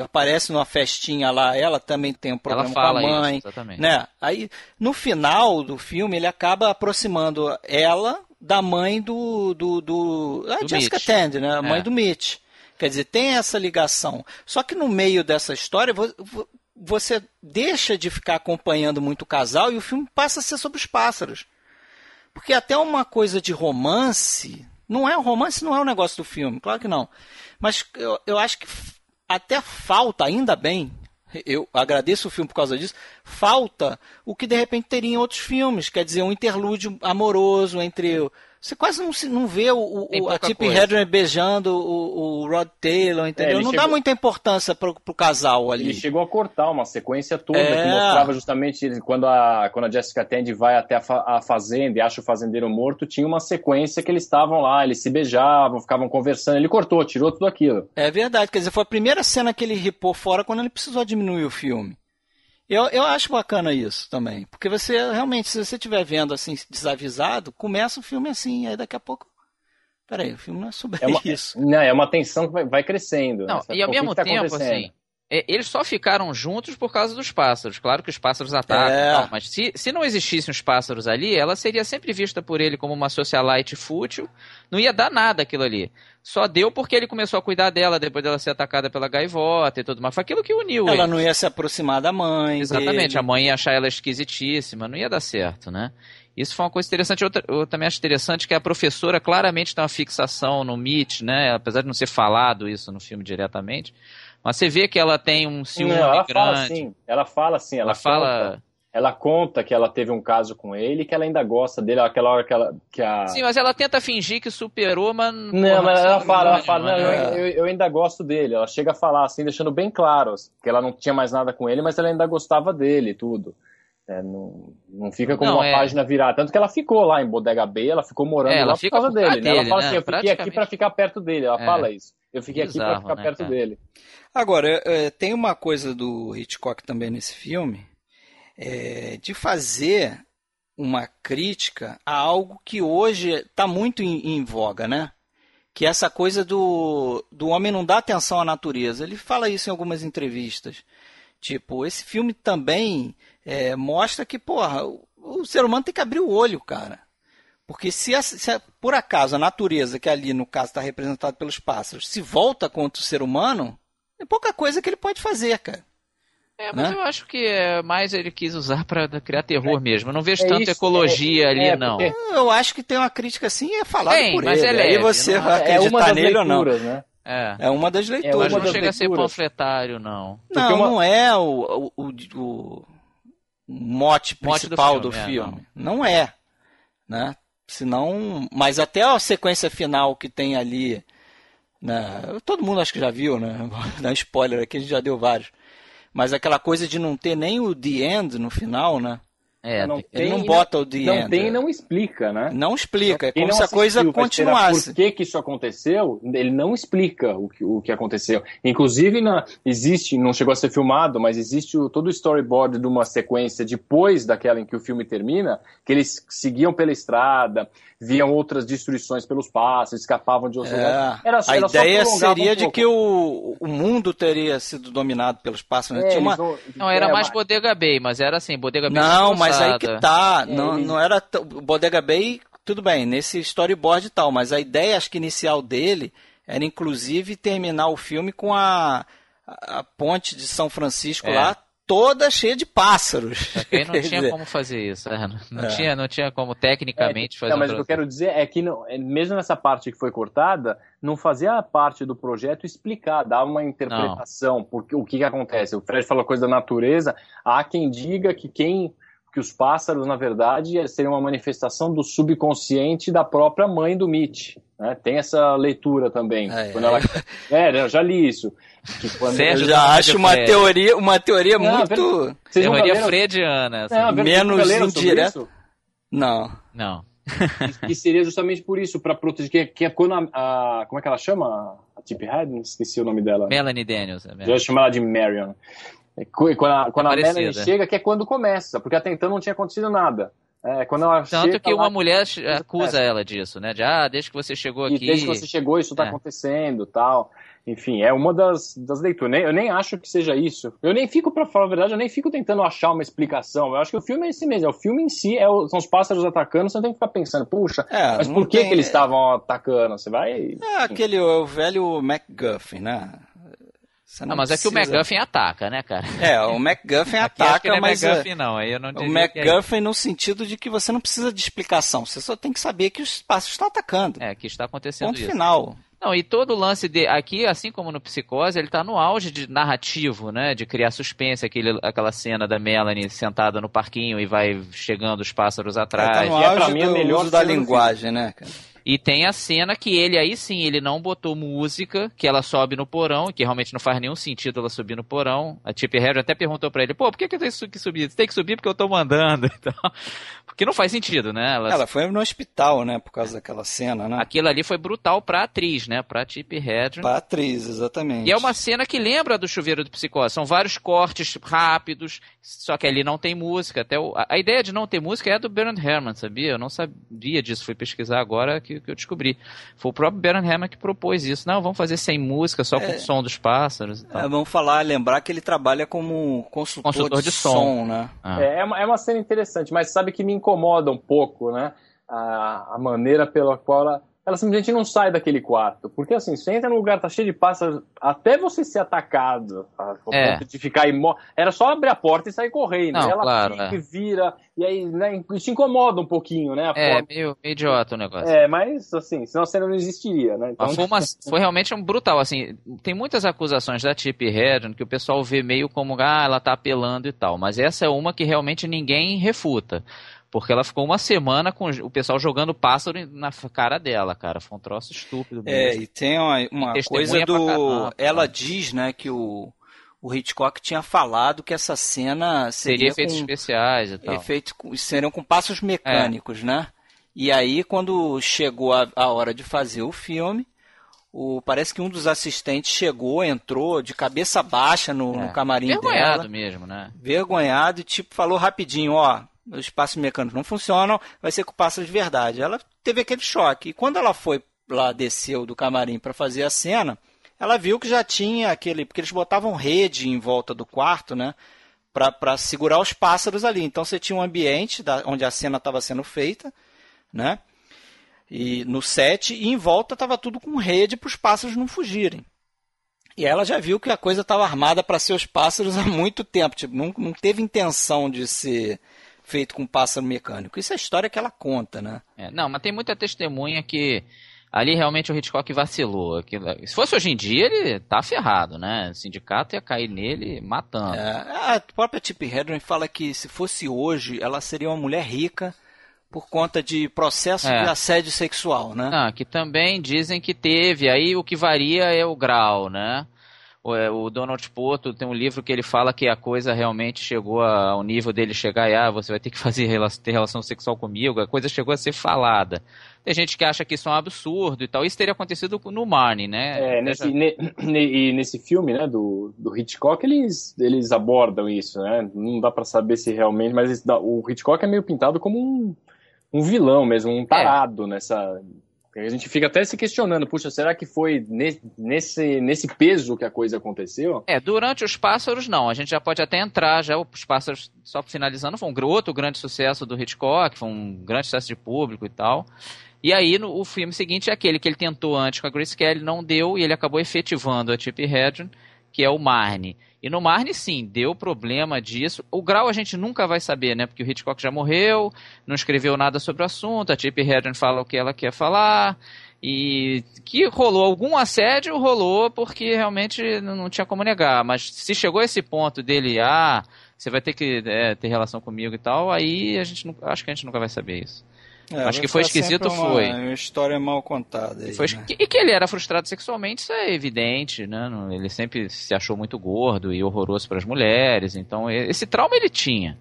Aparece numa festinha lá, ela também tem um problema com a mãe. Isso, exatamente. Né? Aí, no final do filme, ele acaba aproximando ela da mãe do. do, do, ah, do Jessica Mitch. Tandy, né? A mãe é. do Mitch. Quer dizer, tem essa ligação. Só que no meio dessa história, você deixa de ficar acompanhando muito o casal e o filme passa a ser sobre os pássaros. Porque até uma coisa de romance não é o romance, não é o negócio do filme, claro que não. Mas eu, eu acho que até falta, ainda bem, eu agradeço o filme por causa disso, falta o que de repente teria em outros filmes, quer dizer, um interlúdio amoroso entre você quase não, se, não vê o, o a Tip Hedren beijando o, o, Rod Taylor, entendeu? É, não chegou... dá muita importância pro, pro casal ali. Ele chegou a cortar uma sequência toda é... que mostrava justamente quando a, quando a Jessica Tandy vai até a, fa a, fazenda e acha o fazendeiro morto, tinha uma sequência que eles estavam lá, eles se beijavam, ficavam conversando. Ele cortou, tirou tudo aquilo. É verdade, quer dizer, foi a primeira cena que ele ripou fora quando ele precisou diminuir o filme. Eu, eu acho bacana isso também, porque você realmente, se você estiver vendo assim, desavisado, começa o filme assim, aí daqui a pouco. Peraí, o filme não é sobre é uma, isso. Não, é uma tensão que vai, vai crescendo. Não, né? e ao mesmo tá tempo, assim, é, eles só ficaram juntos por causa dos pássaros. Claro que os pássaros atacam, é. mas se, se não existissem os pássaros ali, ela seria sempre vista por ele como uma socialite fútil, não ia dar nada aquilo ali. Só deu porque ele começou a cuidar dela depois dela ser atacada pela gaivota e tudo mais. Foi aquilo que uniu. Ela eles. não ia se aproximar da mãe. Exatamente, dele. a mãe ia achar ela esquisitíssima, não ia dar certo, né? Isso foi uma coisa interessante. Outra, eu também acho interessante que a professora claramente tem uma fixação no Mitch, né? Apesar de não ser falado isso no filme diretamente, mas você vê que ela tem um ciúme Não, ela grande. Fala assim, ela fala assim, ela, ela fala... ela conta que ela teve um caso com ele que ela ainda gosta dele, aquela hora que ela. Que a... Sim, mas ela tenta fingir que superou, mas. Não, porra, mas ela fala, ela fala, não, eu, eu, ainda gosto dele. Ela chega a falar, assim, deixando bem claro assim, que ela não tinha mais nada com ele, mas ela ainda gostava dele tudo. É, não, não fica como não, uma é... página virada. Tanto que ela ficou lá em Bodega B, ela ficou morando é, ela lá fica por causa dele, dele né? Ela fala né? assim, eu fiquei aqui para ficar perto dele. Ela é. fala isso. Eu fiquei Bizarro, aqui para ficar né, perto cara? dele. Agora, é, é, tem uma coisa do Hitchcock também nesse filme, é, de fazer uma crítica a algo que hoje está muito em, em, voga, né? Que é essa coisa do, do homem não dar atenção à natureza. Ele fala isso em algumas entrevistas. Tipo, esse filme também é, mostra que, porra, o, o, ser humano tem que abrir o olho, cara. Porque se, a, se a, por acaso a natureza, que ali no caso está representada pelos pássaros, se volta contra o ser humano, é pouca coisa que ele pode fazer, cara. É, mas né? eu acho que é mais ele quis usar para criar terror é, mesmo. Eu não vejo é tanto isso, ecologia é, ali, é, não. Eu acho que tem uma crítica assim, é falada Bem, por mas ele. É leve, e você vai acreditar nele leituras, ou não. Né? É. uma das leituras. mas não chega leituras. a ser panfletário, não. Não, uma... não é o, o, o, o mote principal mote do filme. Do filme. não. não é. Né? Senão, mas até a sequência final que tem ali né? Todo mundo acho que já viu, né? Dá spoiler aqui, a gente já deu vários. Mas aquela coisa de não ter nem o The End no final, né? É, não ele tem, não bota o The não End. Não tem não explica, né? Não explica, é como se a coisa continuasse. Por que, que isso aconteceu, ele não explica o que, o que aconteceu. Inclusive, na, existe, não chegou a ser filmado, mas existe o, todo o storyboard de uma sequência depois daquela em que o filme termina, que eles seguiam pela estrada, viam outras destruições pelos passos, escapavam de outros é, lugares. Era, a era ideia seria um de que o, o mundo teria sido dominado pelos pássaros. Né? É, uma... não, não, era é, mais Bodega Bay, mas era assim, Bodega Bay Não, mas aí que tá, é, não, não era... T... Bodega Bay, tudo bem, nesse storyboard e tal, mas a ideia, acho que inicial dele, era inclusive terminar o filme com a a ponte de São Francisco é. lá toda cheia de pássaros. Também não tinha dizer. como fazer isso, né? não, é. tinha, não tinha como tecnicamente é, fazer. Não, mas o que eu quero dizer é que não, é, mesmo nessa parte que foi cortada, não fazia parte do projeto explicar, dar uma interpretação, porque o que, que acontece. O Fred falou coisa da natureza, há quem diga que quem que os pássaros, na verdade, é, seriam uma manifestação do subconsciente da própria mãe do Mitch. Né? Tem essa leitura também. Ah, é, ela... é, eu já li isso. Sérgio eu já acho uma teoria, uma teoria não, muito. Teoria freudiana. menos indireta. Não. Não. que seria justamente por isso, para proteger. Que, é, que é quando a, a, Como é que ela chama? A Tip Head? Esqueci o nome dela. Melanie Daniels. É Melanie. Já ela de Marion. É, quando a, é quando é a Melanie chega, que é quando começa, porque até então não tinha acontecido nada. É, quando ela Tanto chega, que uma mulher acusa ela disso, né? De, ah, desde que você chegou aqui. Desde que você chegou, isso tá é. acontecendo tal. Enfim, é uma das, das leituras. Eu nem acho que seja isso. Eu nem fico, para falar a verdade, eu nem fico tentando achar uma explicação. Eu acho que o filme é esse mesmo. É o filme em si é o, são os pássaros atacando. Você não tem que ficar pensando, puxa, é, mas por que, tem... que eles estavam atacando? Você vai. É aquele, o velho MacGuffin, né? Não ah, não, mas precisa. é que o McGuffin ataca, né, cara? É, o McGuffin ataca, não é mas. É, McGuffin, não, eu não O McGuffin é. no sentido de que você não precisa de explicação, você só tem que saber que o espaço está atacando. É, que está acontecendo Ponto isso. final. Não, e todo o lance de. Aqui, assim como no Psicose, ele está no auge de narrativo, né? De criar suspense, aquele, aquela cena da Melanie sentada no parquinho e vai chegando os pássaros atrás. É tá no auge e é pra mim do, melhor da linguagem, né, cara? E tem a cena que ele aí sim, ele não botou música, que ela sobe no porão, que realmente não faz nenhum sentido ela subir no porão. A Chip Harry até perguntou para ele, pô, por que, que eu tenho que subir? Você tem que subir porque eu tô mandando então, Porque não faz sentido, né? Ela... ela... foi no hospital, né, por causa daquela cena, né? Aquilo ali foi brutal pra atriz, né? Pra Chip Hedren. Pra atriz, exatamente. E é uma cena que lembra do chuveiro do psicólogo São vários cortes rápidos, só que ali não tem música. Até o... A ideia de não ter música é do Bernard Herrmann, sabia? Eu não sabia disso, fui pesquisar agora que que, eu descobri. Foi o próprio Baron Hammer que propôs isso. Não, vamos fazer sem música, só com é. o som dos pássaros e tal. É, vamos falar, lembrar que ele trabalha como consultor, consultor de, de som, som, né? Ah. É, é uma, é uma cena interessante, mas sabe que me incomoda um pouco, né? A, a maneira pela qual ela ela simplesmente não sai daquele quarto. Porque assim, você entra num lugar, tá cheio de pássaros, até você ser atacado, tá? É. de ficar imóvel. Era só abrir a porta e sair correndo. Não, ela claro, fica, é. vira, e aí né, te incomoda um pouquinho, né? é, meio, meio idiota o negócio. É, mas assim, senão cena não existiria, né? Então... Foi, uma, foi, realmente um brutal, assim. Tem muitas acusações da Tip Hedren que o pessoal vê meio como, ah, ela tá apelando e tal. Mas essa é uma que realmente ninguém refuta. Porque ela ficou uma semana com o pessoal jogando pássaro na cara dela, cara. Foi um troço estúpido. Mesmo. É, e tem uma, uma tem coisa do. Caramba, ela cara. diz, né, que o, o Hitchcock tinha falado que essa cena seria. Seria efeitos com, especiais e tal. Efeitos, seriam com passos mecânicos, é. né? E aí, quando chegou a, a hora de fazer o filme, o, parece que um dos assistentes chegou, entrou de cabeça baixa no, é. no camarim Vergonhado dela. Vergonhado mesmo, né? Vergonhado e tipo falou rapidinho, ó, os espaços mecânicos não funcionam, vai ser com pássaro de verdade. Ela teve aquele choque. E quando ela foi lá, desceu do camarim para fazer a cena, ela viu que já tinha aquele. Porque eles botavam rede em volta do quarto, né? Para segurar os pássaros ali. Então você tinha um ambiente da, onde a cena estava sendo feita, né? E no set, e em volta estava tudo com rede para os pássaros não fugirem. E ela já viu que a coisa estava armada para ser os pássaros há muito tempo. Tipo, não, não teve intenção de ser feito com pássaro mecânico. Isso é a história que ela conta, né? É, não, mas tem muita testemunha que ali realmente o Hitchcock vacilou. se fosse hoje em dia, ele tá ferrado, né? O sindicato ia cair nele matando. É, a própria Tip Hedren fala que se fosse hoje, ela seria uma mulher rica por conta de processo é. de assédio sexual, né? Não, ah, que também dizem que teve. Aí o que varia é o grau, né? É, o Donald Porto tem um livro que ele fala que a coisa realmente chegou ao nível dele chegar e ah, você vai ter que fazer ter relação sexual comigo, a coisa chegou a ser falada. Tem gente que acha que isso é um absurdo e tal. Isso teria acontecido no Marnie, né? É, nesse, ne, ne, nesse filme, né, do, do Hitchcock, eles, eles abordam isso, né? Não dá para saber se realmente, mas o Hitchcock é meio pintado como um, um vilão mesmo, um é. tarado é. nessa a gente fica até se questionando, puxa, será que foi nesse, nesse peso que a coisa aconteceu? É, durante os pássaros, não. A gente já pode até entrar, já os pássaros, só finalizando, foi um outro grande sucesso do Hitchcock, foi um grande sucesso de público e tal. E aí, no, o filme seguinte é aquele que ele tentou antes com a Grace Kelly, não deu, e ele acabou efetivando a Chip region que é o Marne. E no Marne, sim, deu problema disso. O grau a gente nunca vai saber, né? Porque o Hitchcock já morreu, não escreveu nada sobre o assunto, a Tippi Hedren fala o que ela quer falar. E que rolou algum assédio, rolou, porque realmente não tinha como negar. Mas se chegou a esse ponto dele, ah, você vai ter que é, ter relação comigo e tal, aí a gente acho que a gente nunca vai saber isso. É, Acho que foi tá esquisito uma, foi. Uma história mal contada. Aí, foi, né? E que ele era frustrado sexualmente, isso é evidente, né? Ele sempre se achou muito gordo e horroroso para as mulheres, então esse trauma ele tinha.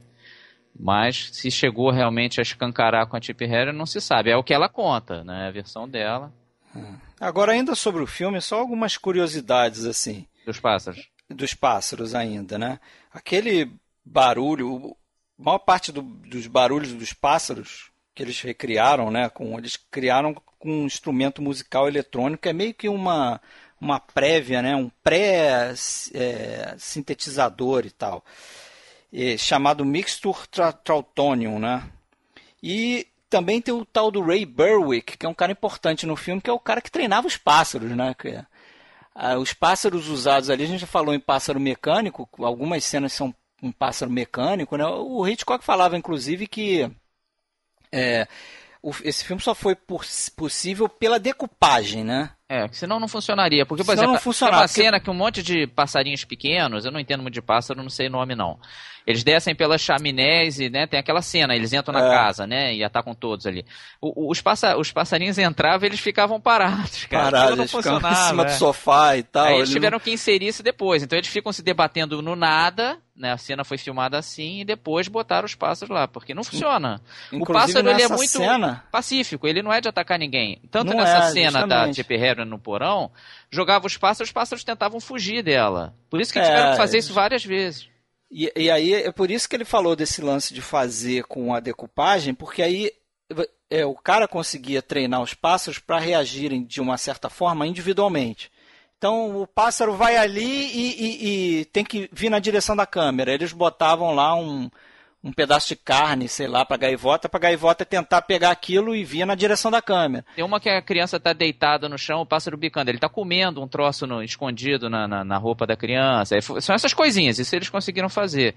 Mas se chegou realmente a escancarar com a Tip Harry, não se sabe. É o que ela conta, né? A versão dela. É. Agora, ainda sobre o filme, só algumas curiosidades, assim. Dos pássaros. Dos pássaros ainda, né? Aquele barulho, a maior parte do, dos barulhos dos pássaros que eles recriaram, né? Com, eles criaram com um instrumento musical eletrônico, é meio que uma, uma prévia, né? Um pré-sintetizador é, e tal, é, chamado Mixture Tra Trautonium, né? E também tem o tal do Ray Berwick, que é um cara importante no filme, que é o cara que treinava os pássaros, né? Que, é, ah, os pássaros usados ali, a gente já falou em pássaro mecânico, algumas cenas são um pássaro mecânico, né? O Hitchcock falava, inclusive, que é, o, esse filme só foi possível pela decupagem, né? É, senão não funcionaria. Porque, por senão exemplo, tem uma cena que um monte de passarinhos pequenos, eu não entendo muito de pássaro, não sei nome não. Eles descem pelas chaminés e, né, tem aquela cena, eles entram na é. casa, né, e atacam todos ali. O, o, os, passa, os passarinhos entravam e eles ficavam parados, cara. Parados, não funcionava. em cima é. do sofá e tal. Aí é, eles, tiveram que inserir isso depois. Então eles ficam se debatendo no nada, né? A cena foi filmada assim e depois botaram os pássaros lá, porque não funciona. Inclusive, o pássaro ele é muito cena... pacífico, ele não é de atacar ninguém. Tanto não nessa é, cena justamente. da Tipper Heron no porão, jogava os pássaros, os pássaros tentavam fugir dela. Por isso que é, tiveram que fazer isso várias vezes. E, e aí é por isso que ele falou desse lance de fazer com a decupagem, porque aí é, o cara conseguia treinar os pássaros para reagirem de uma certa forma individualmente. Então o pássaro vai ali e, e, e, tem que vir na direção da câmera. Eles botavam lá um, um pedaço de carne, sei lá, para gaivota, para gaivota tentar pegar aquilo e vir na direção da câmera. Tem uma que a criança está deitada no chão, o pássaro bicando. Ele está comendo um troço no, escondido na, na, na, roupa da criança. É, são essas coisinhas, isso eles conseguiram fazer.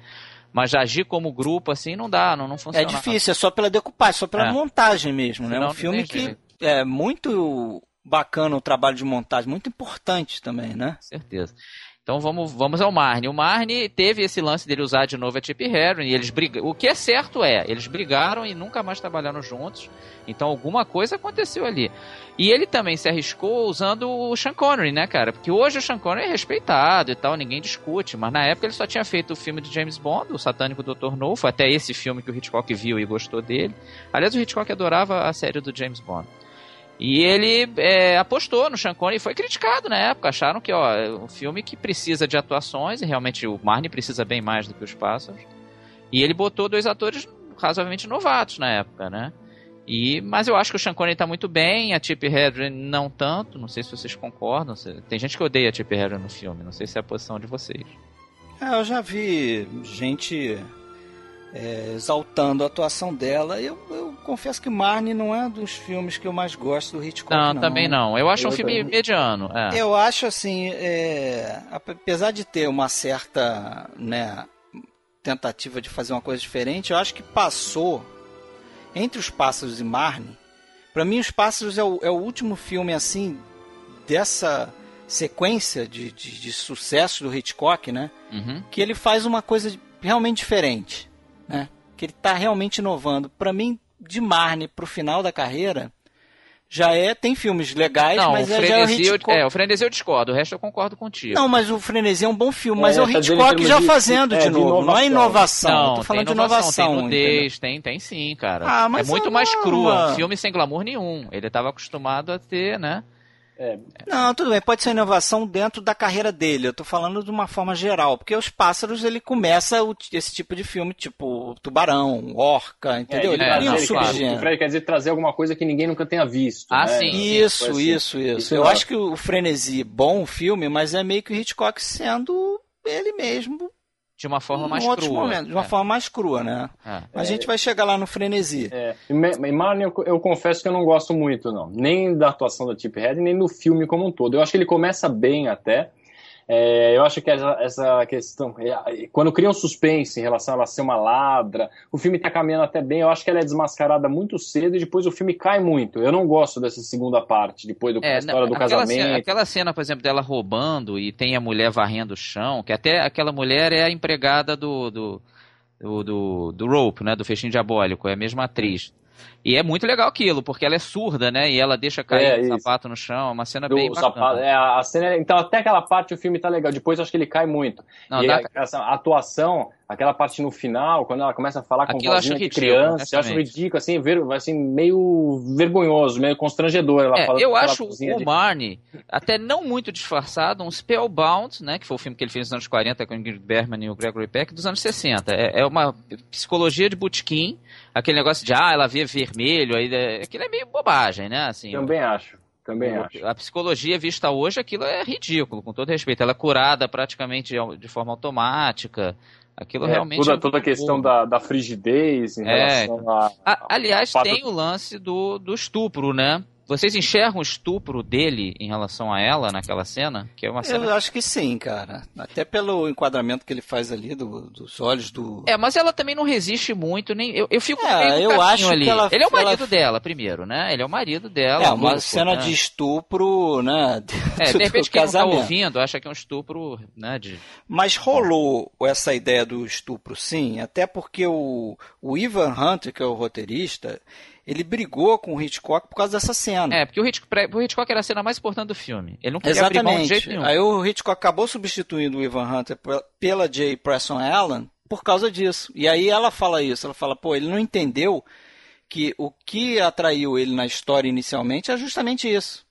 Mas agir como grupo assim não dá, não, não funciona. É difícil, é só pela decupagem, só pela é. montagem mesmo, né? um filme que é muito bacana o trabalho de montagem, muito importante também, né? Com certeza. Então vamos, vamos ao Marne. O Marne teve esse lance dele usar de novo a Chip Heron e eles brigam. O que é certo é, eles brigaram e nunca mais trabalharam juntos. Então alguma coisa aconteceu ali. E ele também se arriscou usando o Sean Connery, né, cara? Porque hoje o Sean Connery é respeitado e tal, ninguém discute, mas na época ele só tinha feito o filme de James Bond, o Satânico Dr. No, foi até esse filme que o Hitchcock viu e gostou dele. Aliás, o Hitchcock adorava a série do James Bond. E ele é, apostou no Sean Connery e foi criticado na época. Acharam que ó, é um filme que precisa de atuações, e realmente o Marne precisa bem mais do que os pássaros. E ele botou dois atores razoavelmente novatos na época, né? E, mas eu acho que o Sean Connery tá muito bem, a Chip Hedren não tanto, não sei se vocês concordam. Tem gente que odeia a Chip Hedren no filme, não sei se é a posição de vocês. É, eu já vi gente é, exaltando a atuação dela. Eu, eu confesso que Marnie não é um dos filmes que eu mais gosto do Hitchcock. Não, não. também não. Eu acho eu um filme também... mediano. É. Eu acho assim, é, apesar de ter uma certa né, tentativa de fazer uma coisa diferente, eu acho que passou entre os pássaros e Marnie. Para mim, os pássaros é o, é o último filme assim dessa sequência de, de, de sucesso do Hitchcock, né? Uhum. Que ele faz uma coisa realmente diferente né? Que ele está realmente inovando. Para mim, de Marne para o final da carreira, já é, tem filmes legais, não, mas o é, já é o Hitchcock. Eu, é, o Frenesi eu discordo, o resto eu concordo contigo. Não, mas o Frenesi é um bom filme, mas é, é o Hitchcock já fazendo é, de novo, inovação. não é inovação, não, tô falando inovação, de inovação. Tem nudez, tem, tem sim, cara. Ah, mas é muito é mais crua. cru, filme sem glamour nenhum. Ele estava acostumado a ter, né? É. Não, tudo bem, pode ser inovação dentro da carreira dele. Eu tô falando de uma forma geral, porque os pássaros ele começa o, esse tipo de filme, tipo tubarão, orca, é, entendeu? É, ele cria é, um subgênero. O quer dizer trazer alguma coisa que ninguém nunca tenha visto. Ah, né? sim. Isso, assim, isso, assim. isso. Eu é. acho que o Frenesi, bom filme, mas é meio que o Hitchcock sendo ele mesmo de uma forma um mais outro crua. Momento, de uma é. forma mais crua, né? É. A gente vai chegar lá no frenesi. É. E eu, eu, confesso que eu não gosto muito, não. Nem da atuação da Tip Head, nem do filme como um todo. Eu acho que ele começa bem até, é, eu acho que essa, essa questão, é, quando cria um suspense em relação a ela ser uma ladra, o filme está caminhando até bem, eu acho que ela é desmascarada muito cedo e depois o filme cai muito. Eu não gosto dessa segunda parte, depois é, da é, história do aquela casamento. Cena, aquela cena, por exemplo, dela roubando e tem a mulher varrendo o chão, que até aquela mulher é a empregada do, do, do, do, do Rope, né, do Fechinho Diabólico, é a mesma atriz. E é muito legal aquilo, porque ela é surda, né? E ela deixa cair é, o isso. sapato no chão. É uma cena Do bem bacana. Sapato, é, a cena, é, então, até aquela parte o filme tá legal. Depois acho que ele cai muito. Não, e a, atuação, aquela parte no final, quando ela começa a falar com aquilo vozinha de criança, eu acho ridículo, assim, ver, assim, meio vergonhoso, meio constrangedor. Ela é, fala, eu acho o Marnie, até não muito disfarçado, um Spellbound, né? Que foi o filme que ele fez nos anos 40 com o Ingrid Bergman e o Gregory Peck, dos anos 60. É, é uma psicologia de butiquim, aquele negócio de, ah, ela vê ver vermelho, aí, é, aquilo é meio bobagem, né? Assim, Também acho. Também acho. A psicologia vista hoje, aquilo é ridículo, com todo respeito. Ela é curada praticamente de forma automática. Aquilo é, realmente. Toda, é toda a questão da, da, frigidez em é. relação então. a, a Aliás, tem o lance do, do estupro, né? Vocês enxergam o estupro dele em relação a ela naquela cena? Que é uma cena... Eu acho que sim, cara. Até pelo enquadramento que ele faz ali do, dos olhos do. É, mas ela também não resiste muito, nem. Eu, eu fico. É, eu acho ali. que ela. Ele é o marido ela... dela, primeiro, né? Ele é o marido dela. É, uma músico, cena né? de estupro, né? Do, é, de repente quem casamento. não tá ouvindo acha que é um estupro, né? De... Mas rolou essa ideia do estupro, sim, até porque o, o Ivan Hunter, que é o roteirista, ele brigou com o Hitchcock por causa dessa cena. É, porque o Hitchcock, o Hitchcock era a cena mais importante do filme. Ele não queria Exatamente. abrir mão de jeito nenhum. Aí o Hitchcock acabou substituindo o Ivan Hunter pela Jay Preston Allen por causa disso. E aí ela fala isso, ela fala, pô, ele não entendeu que o que atraiu ele na história inicialmente é justamente isso.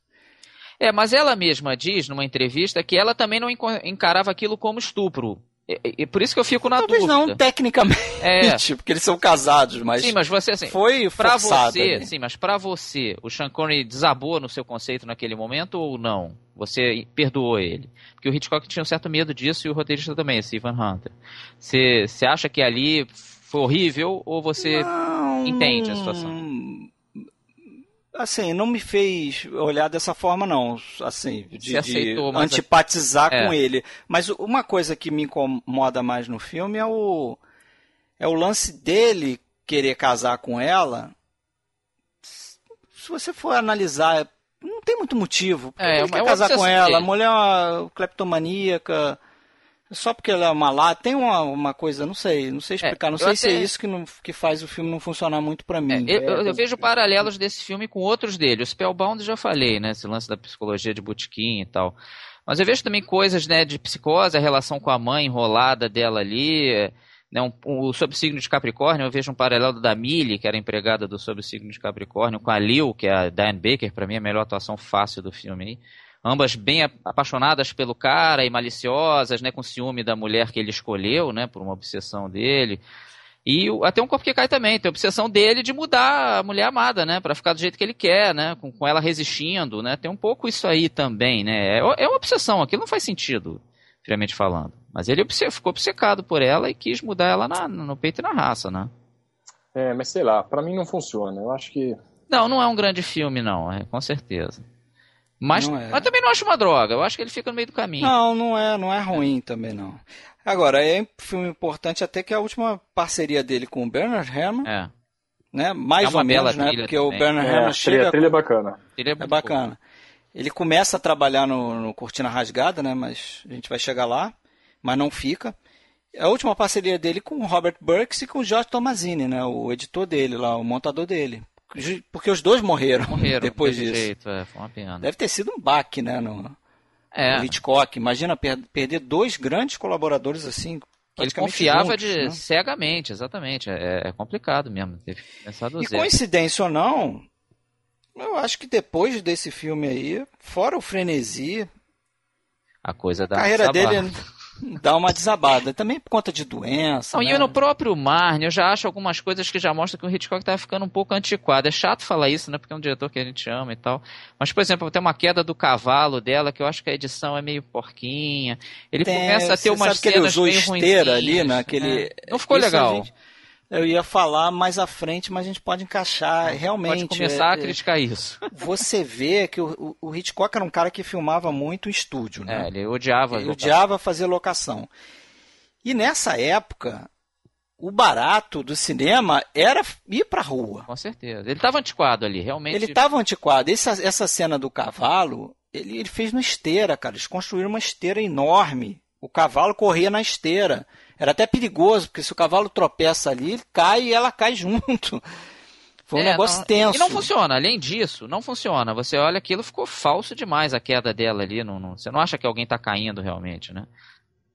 É, mas ela mesma diz numa entrevista que ela também não encarava aquilo como estupro. E, e, por isso que eu fico na Talvez dúvida. Talvez não tecnicamente, é. porque eles são casados, mas. Sim, mas você assim. Foi para você, sim, mas para você, o Sean Connery desabou no seu conceito naquele momento ou não? Você perdoou ele? Porque o Hitchcock tinha um certo medo disso e o roteirista também, esse Ivan Hunter. Você acha que ali foi horrível ou você não, entende a situação? assim, não me fez olhar dessa forma, não. Assim, de, aceitou, de antipatizar é. com ele. Mas uma coisa que me incomoda mais no filme é o, é o lance dele querer casar com ela. Se você for analisar, é, não tem muito motivo. é, ele é quer casar com ela. Dele. A mulher é uma cleptomaníaca só porque ela é uma lá, tem uma, uma coisa, não sei, não sei é, explicar, é, não sei se é isso que, não, que faz o filme não funcionar muito para mim. É, eu, eu, eu, é, vejo é. paralelos desse filme com outros dele. O Spellbound já falei, né? Esse lance da psicologia de butiquim e tal. Mas eu vejo também coisas, né, de psicose, a relação com a mãe enrolada dela ali. Né, um, o sob signo de Capricórnio, eu vejo um paralelo da Millie, que era empregada do sob signo de Capricórnio, com a Lil, que é a Diane Baker, para mim é a melhor atuação fácil do filme aí ambas bem apaixonadas pelo cara e maliciosas, né, com ciúme da mulher que ele escolheu, né, por uma obsessão dele. E até um corpo que cai também, tem a obsessão dele de mudar a mulher amada, né, para ficar do jeito que ele quer, né, com, com ela resistindo, né, tem um pouco isso aí também, né, é, é uma obsessão, aquilo não faz sentido, friamente falando. Mas ele obce ficou obcecado por ela e quis mudar ela na, no peito e na raça, né. É, mas sei lá, para mim não funciona, eu acho que... Não, não é um grande filme, não, é, com certeza. Mas, é. mas também não acho uma droga, eu acho que ele fica no meio do caminho. Não, não é, não é ruim é. também não. Agora, é um filme importante até que a última parceria dele com o Bernard Herrmann. É. Né? Mais é uma ou bela menos, né? Porque também. o Bernard é, Herrmann chega... A trilha é bacana. Trilha é, é bacana. Ele começa a trabalhar no, no Cortina Rasgada, né? Mas a gente vai chegar lá, mas não fica a última parceria dele com o Robert Burks e com o George Tomazini, né? O editor dele lá, o montador dele. Porque os dois morreram, morreram depois disso. Jeito, é, foi uma pena. Deve ter sido um baque, né? No, é. no Hitchcock. Imagina per perder dois grandes colaboradores assim. Ele confiava juntos, de, né? cegamente, exatamente. É, é complicado mesmo. Teve e zero. coincidência ou não, eu acho que depois desse filme aí, fora o frenesi, a coisa da carreira dele. É dá uma desabada. Também por conta de doença. Não, né? E no próprio Marne, eu já acho algumas coisas que já mostram que o Hitchcock tá ficando um pouco antiquado. É chato falar isso, né? Porque é um diretor que a gente ama e tal. Mas, por exemplo, tem uma queda do cavalo dela, que eu acho que a edição é meio porquinha. Ele tem, começa a ter umas sabe cenas que ele usou meio esteira ali Né? Não ficou isso legal. Gente... Eu ia falar mais à frente, mas a gente pode encaixar realmente. Pode começar é, a é, criticar isso. Você vê que o, o, Hitchcock era um cara que filmava muito em estúdio, né? É, ele odiava. Ele odiava fazer locação. E nessa época, o barato do cinema era ir pra rua. Com certeza. Ele estava antiquado ali, realmente. Ele estava antiquado. Essa, essa cena do cavalo, ele, ele fez na esteira, cara. Eles construíram uma esteira enorme. O cavalo corria na esteira. Era até perigoso, porque se o cavalo tropeça ali, ele cai e ela cai junto. Foi um é, negócio não, tenso. E não funciona, além disso, não funciona. Você olha aquilo, ficou falso demais a queda dela ali. Não, não, você não acha que alguém está caindo realmente, né?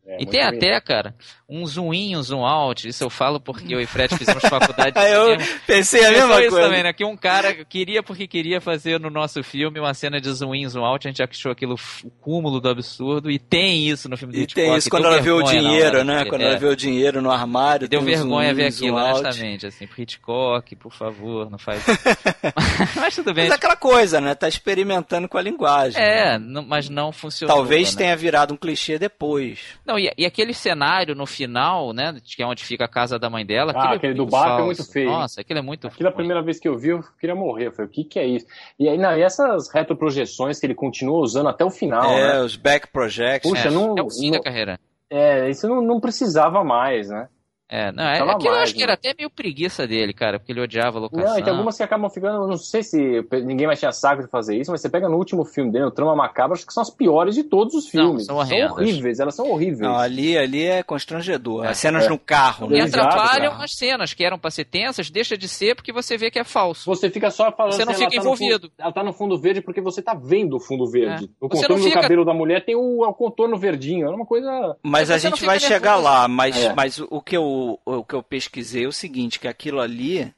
É, e tem até, cara, um zoom in, um zoom out. Isso eu falo porque eu e Fred fizemos faculdade de ah, eu cinema. pensei a mesma coisa. Isso também, né? Que um cara queria porque queria fazer no nosso filme uma cena de zoom in, zoom out. A gente achou aquilo o cúmulo do absurdo. E tem isso no filme do Hitchcock. E tem isso quando ela vê o dinheiro, né? Quando é. ela vê o dinheiro no armário. E deu vergonha zoom, ver aquilo, honestamente. Assim, pro Hitchcock, por favor, não faz Mas tudo bem. Mas é aquela coisa, né? Tá experimentando com a linguagem. É, né? mas não funcionou. Talvez né? tenha virado um clichê depois. Não, e, e, aquele cenário no final, né? Que é onde fica a casa da mãe dela. Ah, é aquele é do barco falso. é muito feio. Nossa, aquele é muito Aquela feio. primeira vez que eu vi, eu queria morrer. Eu falei, o que, que é isso? E aí, não, e essas retroprojeções que ele continua usando até o final. É, né? os back projects. Puxa, é, não. É o fim da carreira. É, isso não, não precisava mais, né? É, não, é, aquilo é mais, eu acho que né? era até meio preguiça dele, cara, porque ele odiava a locação. Não, e tem algumas que acabam ficando, não sei se ninguém mais tinha saco de fazer isso, mas você pega no último filme dele, o Trama Macabra, acho que são as piores de todos os filmes. Não, são, são, horríveis, elas são horríveis. Não, ali, ali é constrangedor. É, as cenas é. no carro. Né? E atrapalham as cenas que eram pra ser tensas, deixa de ser porque você vê que é falso. Você fica só falando... Você não assim, fica tá envolvido. Tá fundo, ela tá no fundo verde porque você tá vendo o fundo verde. É. O contorno fica... do cabelo da mulher tem o, é o contorno verdinho, é uma coisa... Mas, mas a gente vai chegar lá, mas, mas o que eu o que eu pesquisei é o seguinte, que aquilo ali,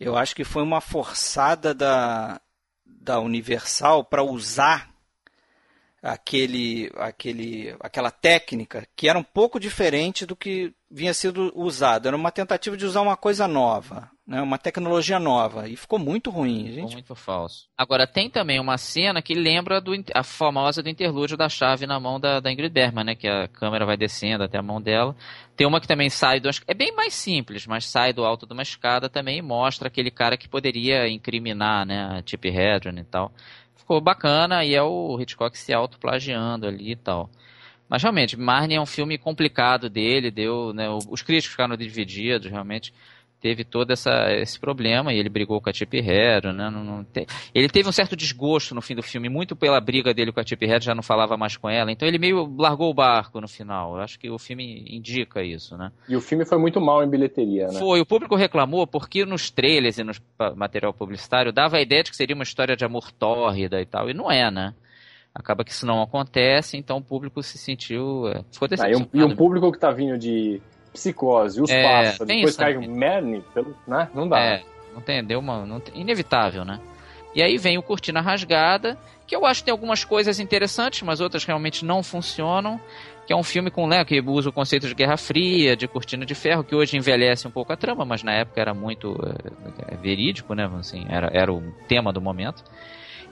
eu acho que foi uma forçada da, da Universal para usar aquele, aquele, aquela técnica que era um pouco diferente do que vinha sido usado. Era uma tentativa de usar uma coisa nova, né, uma tecnologia nova. E ficou muito ruim, gente. Ficou muito falso. Agora, tem também uma cena que lembra do, a famosa do interlúdio da chave na mão da, da Ingrid Bergman, né? Que a câmera vai descendo até a mão dela. Tem uma que também sai do. É bem mais simples, mas sai do alto de uma escada também e mostra aquele cara que poderia incriminar, né? A Tip Hedron e tal. Ficou bacana e é o Hitchcock se autoplagiando ali e tal. Mas realmente, Marnie é um filme complicado dele, deu, né, os críticos ficaram divididos, realmente teve todo essa, esse problema e ele brigou com a Chip Hero, né? Não, não Ele teve um certo desgosto no fim do filme, muito pela briga dele com a Chip Hero, já não falava mais com ela, então ele meio largou o barco no final. Eu acho que o filme indica isso, né? E o filme foi muito mal em bilheteria, né? Foi, o público reclamou porque nos trailers e no material publicitário dava a ideia de que seria uma história de amor tórrida e tal, e não é, né? acaba que isso não acontece, então o público se sentiu. Ficou Ah, e, um, e, um, público que está vindo de psicose, os é, pássaros, depois cai o Merlin, né? não dá. É, não tem, deu uma. Não tem, inevitável, né? E aí vem o Cortina Rasgada, que eu acho que tem algumas coisas interessantes, mas outras realmente não funcionam. Que é um filme com né, que usa o conceito de Guerra Fria, de Cortina de Ferro, que hoje envelhece um pouco a trama, mas na época era muito é, verídico, né? Assim, era, era o tema do momento.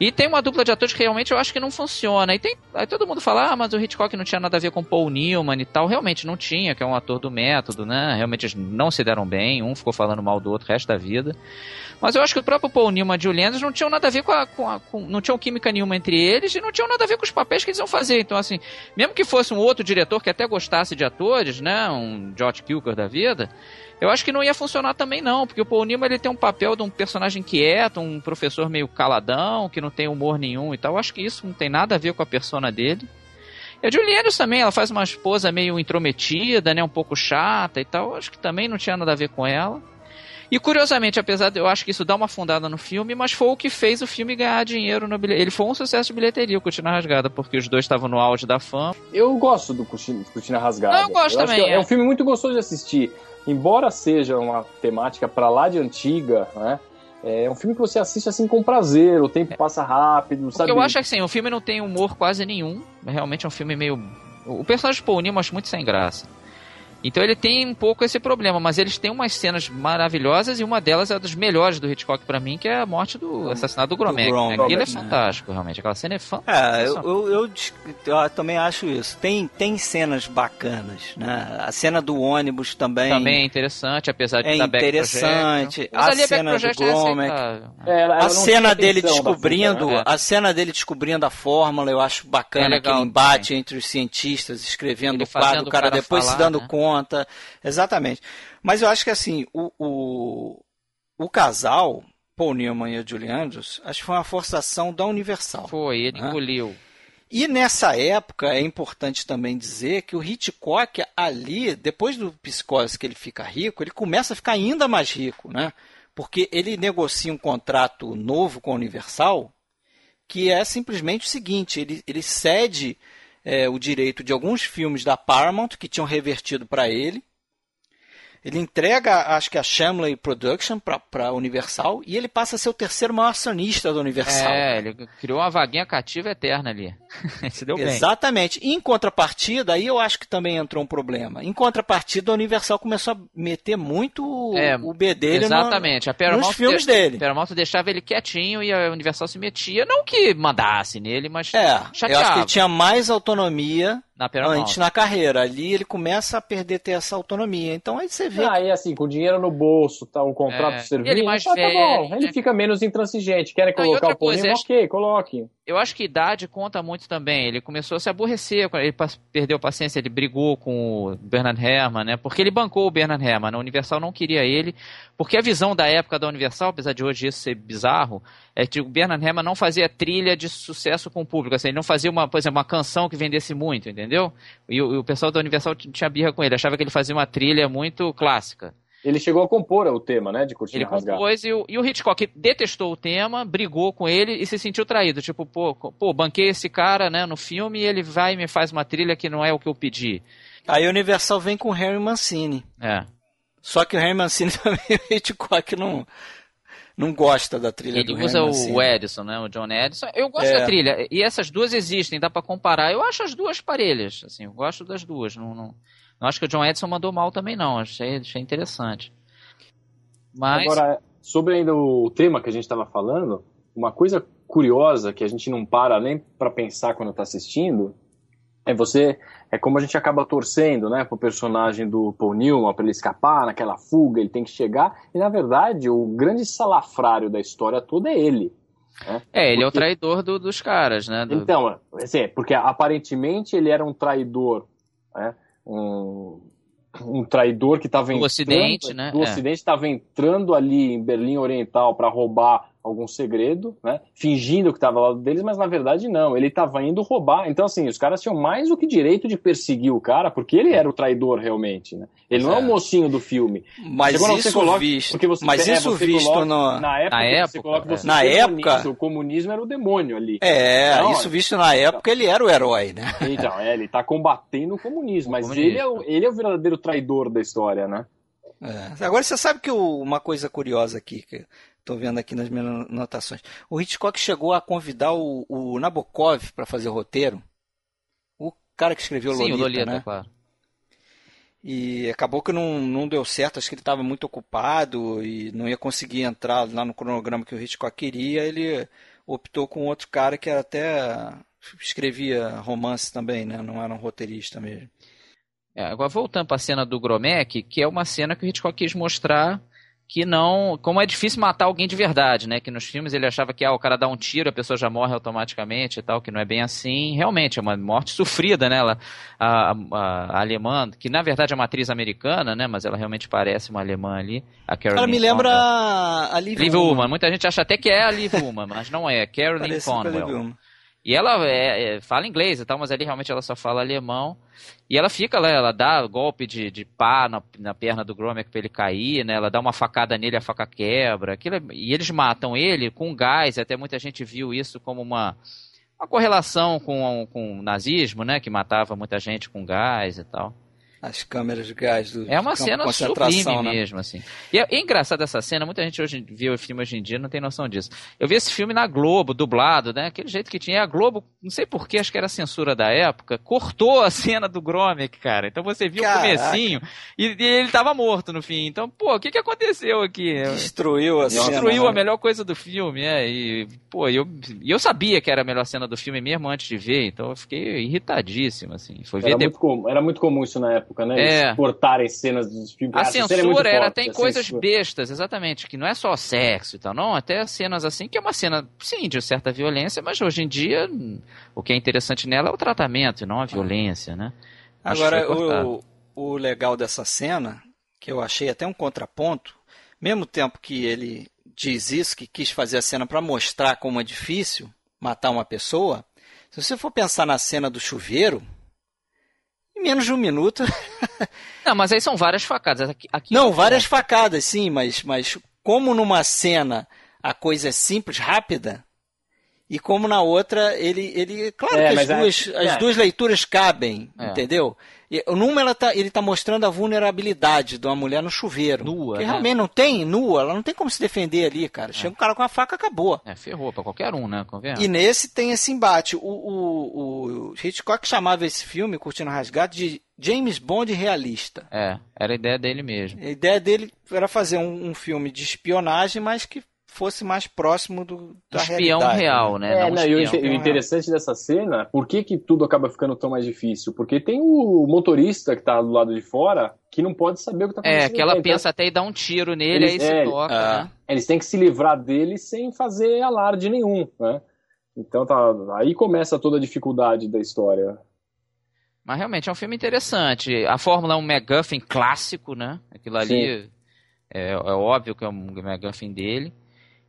E tem uma dupla de atores que realmente eu acho que não funciona. E tem. Aí todo mundo fala, ah, mas o Hitchcock não tinha nada a ver com Paul Newman e tal. Realmente não tinha, que é um ator do método, né? Realmente eles não se deram bem, um ficou falando mal do outro o resto da vida. Mas eu acho que o próprio Paul Newman e o Andrews não tinham nada a ver com a. Com a com, não tinham química nenhuma entre eles e não tinham nada a ver com os papéis que eles iam fazer. Então, assim, mesmo que fosse um outro diretor que até gostasse de atores, né? Um George Kilker da vida eu acho que não ia funcionar também não, porque o Paul Newman ele tem um papel de um personagem quieto, um professor meio caladão, que não tem humor nenhum e tal. Eu acho que isso não tem nada a ver com a persona dele. E a Juliana também, ela faz uma esposa meio intrometida, né, um pouco chata e tal. Eu acho que também não tinha nada a ver com ela. E curiosamente, apesar de eu acho que isso dá uma fundada no filme, mas foi o que fez o filme ganhar dinheiro no bilhete. Ele foi um sucesso de bilheteria, o Cortina Rasgada, porque os dois estavam no auge da fama. Eu gosto do Cortina Rasgada. Não, eu gosto eu também. É. é. um filme muito gostoso de assistir embora seja uma temática para lá de antiga, né? É um filme que você assiste assim com prazer, o tempo é. passa rápido, sabe? eu acho é que assim, o filme não tem humor quase nenhum. Realmente é um filme meio. O personagem de Paul eu acho muito sem graça. Então ele tem um pouco esse problema, mas eles têm umas cenas maravilhosas e uma delas é das melhores do Hitchcock para mim, que é a morte do assassinato do Gromek. ele Aquilo é né? fantástico, né? realmente. Aquela cena é fantástica. É, eu, eu, eu, eu, também acho isso. Tem, tem cenas bacanas, né? A cena do ônibus também. Também é interessante, apesar de é estar interessante. A, a cena do é Gromek. É, a cena dele descobrindo, né? a cena dele descobrindo a fórmula, eu acho bacana é legal, aquele embate também. entre os cientistas, escrevendo o quadro, o cara, cara, depois falar, se dando né? conta conta. Exatamente. Mas eu acho que assim, o, o, o casal, Paul Newman e a Julie Andrews, acho que foi uma forçação da Universal. Foi, ele né? engoliu. E nessa época é importante também dizer que o Hitchcock ali, depois do psicose que ele fica rico, ele começa a ficar ainda mais rico, né? Porque ele negocia um contrato novo com a Universal, que é simplesmente o seguinte: ele, ele cede é, o direito de alguns filmes da Paramount que tinham revertido para ele. Ele entrega, acho que a Shamley Production para Universal e ele passa a ser o terceiro maior acionista da Universal. É, ele criou uma vaguinha cativa eterna ali. Se deu bem. Exatamente. E em contrapartida, aí eu acho que também entrou um problema. Em contrapartida, a Universal começou a meter muito é, o B dele exatamente. No, a Paramount nos filmes de, dele. A Paramount deixava ele quietinho e a Universal se metia. Não que mandasse nele, mas é, chateava. Eu acho que ele tinha mais autonomia na Paramount. Antes na carreira. Ali ele começa a perder ter essa autonomia. Então aí você vê. Ah, e assim, com dinheiro no bolso, tá, o contrato é... servindo, ele mais tá, velho, tá bom. Ele né? fica menos intransigente. Querem ah, colocar ah, o polêmico? Acho... Ok, coloque. Eu acho que idade conta muito também. Ele começou a se aborrecer, ele perdeu paciência, ele brigou com o Bernard Herrmann, né? Porque ele bancou o Bernard Herrmann. A Universal não queria ele, porque a visão da época da Universal, apesar de hoje isso ser bizarro, é que o Bernard Herrmann não fazia trilha de sucesso com o público. Assim, ele não fazia, uma, por exemplo, uma canção que vendesse muito, entendeu? entendeu? E o, e o pessoal da Universal tinha birra com ele, achava que ele fazia uma trilha muito clássica. Ele chegou a compor o tema, né, de Cortina ele Rasgada. Compôs, e, o, e o Hitchcock detestou o tema, brigou com ele e se sentiu traído. Tipo, pô, pô banquei esse cara né, no filme e ele vai e me faz uma trilha que não é o que eu pedi. Aí a Universal vem com o Harry Mancini. É. Só que o Harry Mancini também, o Hitchcock não não gosta da trilha ele do Ele usa o assim. Edison, né? O John Edison. Eu gosto é. da trilha. E essas duas existem, dá para comparar. Eu acho as duas parelhas, assim, eu gosto das duas. Não, não, não acho que o John Edison mandou mal também, não. Achei, achei interessante. Mas... Agora, sobre ainda o tema que a gente estava falando, uma coisa curiosa que a gente não para nem para pensar quando está assistindo é você, é como a gente acaba torcendo, né, pro personagem do Paul Newman para ele escapar naquela fuga, ele tem que chegar. E na verdade, o grande salafrário da história toda é ele. Né? É, ele porque... é o traidor do, dos caras, né? Do... Então, assim, porque aparentemente ele era um traidor, né? Um, um traidor que estava entrando. Do Ocidente, né? é. Ocidente estava entrando ali em Berlim Oriental para roubar algum segredo, né? Fingindo que estava ao lado deles, mas na verdade não. Ele estava indo roubar. Então, assim, os caras tinham mais do que direito de perseguir o cara, porque ele era o traidor realmente, né? Ele não é o é. mocinho do filme. Mas isso coloca, visto. Porque você, mas é, isso você visto coloca, no... na época. Na época, coloca, é. na época o comunismo era o demônio ali. É, então, isso visto na então. época, ele era o herói, né? Então, é, ele está combatendo o comunismo, o mas comunismo. Ele, é o, ele é o verdadeiro traidor da história, né? É. Agora você sabe que o, uma coisa curiosa aqui, que Estou vendo aqui nas minhas anotações. O Hitchcock chegou a convidar o, o Nabokov para fazer o roteiro. O cara que escreveu Sim, Lolita, o Lolita, né? claro. E acabou que não, não deu certo, acho que ele estava muito ocupado e não ia conseguir entrar lá no cronograma que o Hitchcock queria. Ele optou com outro cara que era até escrevia romance também, né? Não era um roteirista mesmo. É, agora voltando para a cena do Gromek, que é uma cena que o Hitchcock quis mostrar que não. Como é difícil matar alguém de verdade, né? Que nos filmes ele achava que ah, o cara dá um tiro, a pessoa já morre automaticamente e tal, que não é bem assim. Realmente, é uma morte sofrida, né? Ela, a, a, a alemã, que na verdade é uma atriz americana, né? Mas ela realmente parece uma alemã ali. A Caroline cara, me lembra a Liv Ullman. Muita gente acha até que é a Liv Ullman, mas não é. Caroline Parece e ela é, é, fala inglês e tal, mas ali realmente ela só fala alemão. E ela fica lá, ela dá golpe de, de pá na, na perna do Gromek pra ele cair, né? Ela dá uma facada nele, a faca quebra. Aquilo é, e eles matam ele com gás, até muita gente viu isso como uma, uma correlação com, com o nazismo, né? Que matava muita gente com gás e tal as câmeras de gás do É uma cena concentração, né? mesmo, assim. E é, é, engraçado essa cena, muita gente hoje vê o filme hoje em dia não tem noção disso. Eu vi esse filme na Globo, dublado, né? Aquele jeito que tinha. A Globo, não sei porquê, acho que era censura da época, cortou a cena do Gromek, cara. Então você viu Caraca. o comecinho e, e, ele tava morto no fim. Então, pô, o que que aconteceu aqui? Destruiu a cena. Destruiu né? a melhor coisa do filme, é. E, pô, eu, eu sabia que era a melhor cena do filme mesmo antes de ver, então eu fiquei irritadíssimo, assim. Foi era, ver muito depois... comum, era muito comum isso na época época, né? É. Exportarem cenas dos filmes. A, a é censura, era, tem coisas censura. bestas, exatamente, que não é só sexo e tal, não, até cenas assim, que é uma cena, sim, de certa violência, mas hoje em dia o que é interessante nela é o tratamento e não a violência, né? Acho Agora, é o, o legal dessa cena, que eu achei até um contraponto, mesmo tempo que ele diz isso, que quis fazer a cena para mostrar como é difícil matar uma pessoa, se você for pensar na cena do chuveiro, menos de um minuto. Não, mas aí são várias facadas. Aqui, aqui não, é várias facadas, sim, mas, mas como numa cena a coisa é simples, rápida, e como na outra ele. ele claro é, que as, duas, é, as duas leituras cabem, é. entendeu? Numa, ela tá, ele está mostrando a vulnerabilidade de uma mulher no chuveiro. Nua. Que né? realmente não tem, nua, ela não tem como se defender ali, cara. É. Chega é. um cara com a faca, acabou. É, ferrou pra qualquer um, né? Convenha. E nesse tem esse embate. O, o, o Hitchcock chamava esse filme, Curtindo Rasgado, de James Bond realista. É, era a ideia dele mesmo. A ideia dele era fazer um, um filme de espionagem, mas que fosse mais próximo do da espião realidade. Né? real, né? É, não, não, espião, o, o, interessante real. dessa cena, por que, que tudo acaba ficando tão mais difícil? Porque tem o motorista que tá do lado de fora que não pode saber o que tá é, acontecendo. É, que ela né? pensa então, até em dar um tiro nele, eles, aí é, se toca, é, né? Eles têm que se livrar dele sem fazer alarde nenhum, né? Então tá, aí começa toda a dificuldade da história. Mas realmente é um filme interessante. A Fórmula é um MacGuffin clássico, né? Aquilo ali é, é, óbvio que é um MacGuffin dele.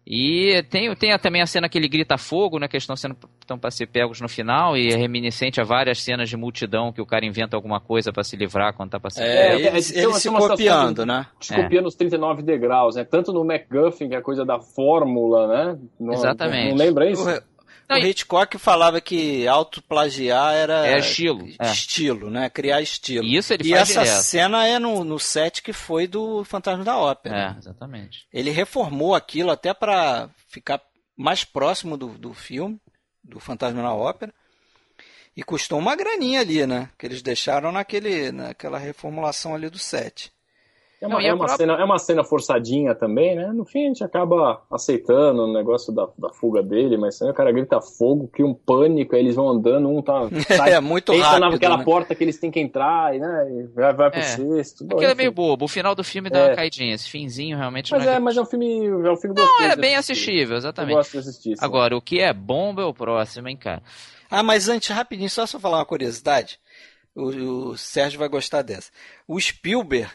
E tem, tem também a cena que ele grita fogo, né? Que estão sendo estão para ser pegos no final e é reminiscente a várias cenas de multidão que o cara inventa alguma coisa para se livrar quando tá passando. É, ele, é, ele é, se assim, copiando, de, né? Se copiando é. os 39 degraus, né? Tanto no MacGuffin, que é a coisa da fórmula, né? Não, Exatamente. Não lembra isso? O, não, o Hitchcock falava que autoplagiar era. É estilo. É. Estilo, é. né? Criar estilo. Isso ele e faz essa direto. cena é no, no set que foi do Fantasma da Ópera. É, exatamente. Ele reformou aquilo até para ficar mais próximo do, do filme, do Fantasma da Ópera. E custou uma graninha ali, né? Que eles deixaram naquele, naquela reformulação ali do set. É uma, não, é, uma própria... cena, é uma cena forçadinha também, né? No fim a gente acaba aceitando o negócio da, da fuga dele, mas o cara grita fogo, que um pânico, aí eles vão andando, um tá. Sai, é muito entra rápido. Entra naquela né? porta que eles têm que entrar, e, né? E vai, vai pro é. sexto. Aquilo é enfim. é meio bobo. O final do filme dá é. uma caidinha. Esse finzinho realmente mas não é. é mas é um filme. É um filme não, é bem assistível, exatamente. Eu gosto de assistir. isso. Agora, o que é bomba é o próximo, hein, cara? Ah, mas antes, rapidinho, só só falar uma curiosidade. O, o Sérgio vai gostar dessa. O Spielberg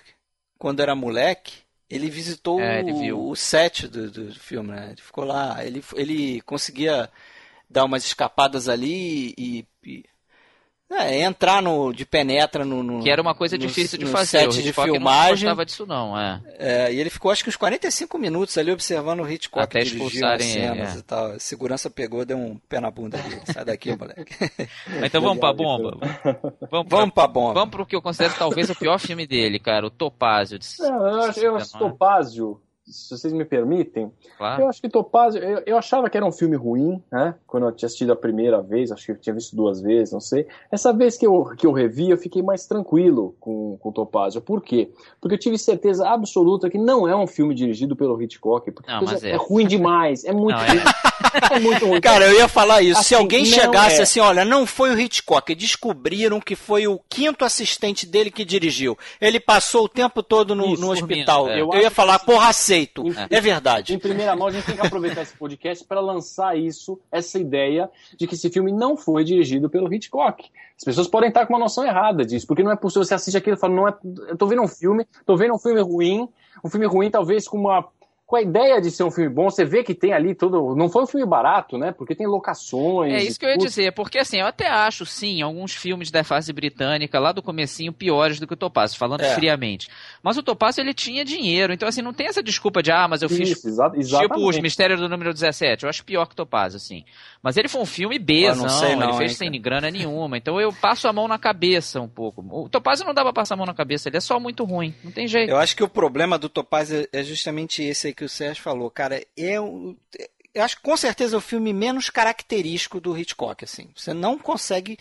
quando era moleque, ele visitou é, ele o set do, do filme, né? Ele ficou lá, ele, ele conseguia dar umas escapadas ali e, e é, entrar no, de penetra no, no, Que era uma coisa difícil no, de fazer. Set o de filmagem. não gostava disso, não, é. é. E ele ficou, acho que, uns 45 minutos ali observando o Hitchcock Até expulsarem cenas é. e tal. A segurança pegou, deu um pé na bunda dele. Sai daqui, moleque. então vamos pra bomba. Vamos pra, vamos para bomba. Vamos pro que eu considero talvez o pior filme dele, cara, o Topázio. De... Não, eu acho, que é acho é? Topázio se vocês me permitem, claro. eu acho que Topaz, eu, eu, achava que era um filme ruim, né? Quando eu tinha assistido a primeira vez, acho que eu tinha visto duas vezes, não sei. Essa vez que eu, que eu revi, eu fiquei mais tranquilo com, com Topazio. Por quê? Porque eu tive certeza absoluta que não é um filme dirigido pelo Hitchcock, porque não, é. é. ruim demais, é muito, não, é... é muito ruim. Cara, eu ia falar isso. Assim, Se alguém chegasse é. assim, olha, não foi o Hitchcock, descobriram que foi o quinto assistente dele que dirigiu. Ele passou o tempo todo no, isso, no hospital. É. Eu, eu ia falar, assim, porra, sei feito. é verdade. Em primeira mão, a gente tem que aproveitar esse podcast para lançar isso, essa ideia de que esse filme não foi dirigido pelo Hitchcock. As pessoas podem estar com uma noção errada disso, porque não é possível. Você assiste aquilo e fala, não é. Eu tô vendo um filme, tô vendo um filme ruim, um filme ruim talvez com uma com a ideia de ser um filme bom, você vê que tem ali todo. Não foi um filme barato, né? Porque tem locações. É isso que eu ia dizer, porque assim, eu até acho, sim, alguns filmes da fase britânica, lá do comecinho, piores do que o Topaz, falando é. friamente. Mas o Topaz, ele tinha dinheiro, então assim, não tem essa desculpa de, ah, mas eu isso, fiz. Exa tipo os Mistério do Número 17, eu acho pior que o Topaz, assim. Mas ele foi um filme B, não, não, ele fez sem grana nenhuma, então eu passo a mão na cabeça um pouco. O Topaz não dá pra passar a mão na cabeça, ele é só muito ruim, não tem jeito. Eu acho que o problema do Topaz é, é justamente esse aí que o Sérgio falou, cara, é um, eu acho que com certeza é o filme menos característico do Hitchcock, assim. Você não consegue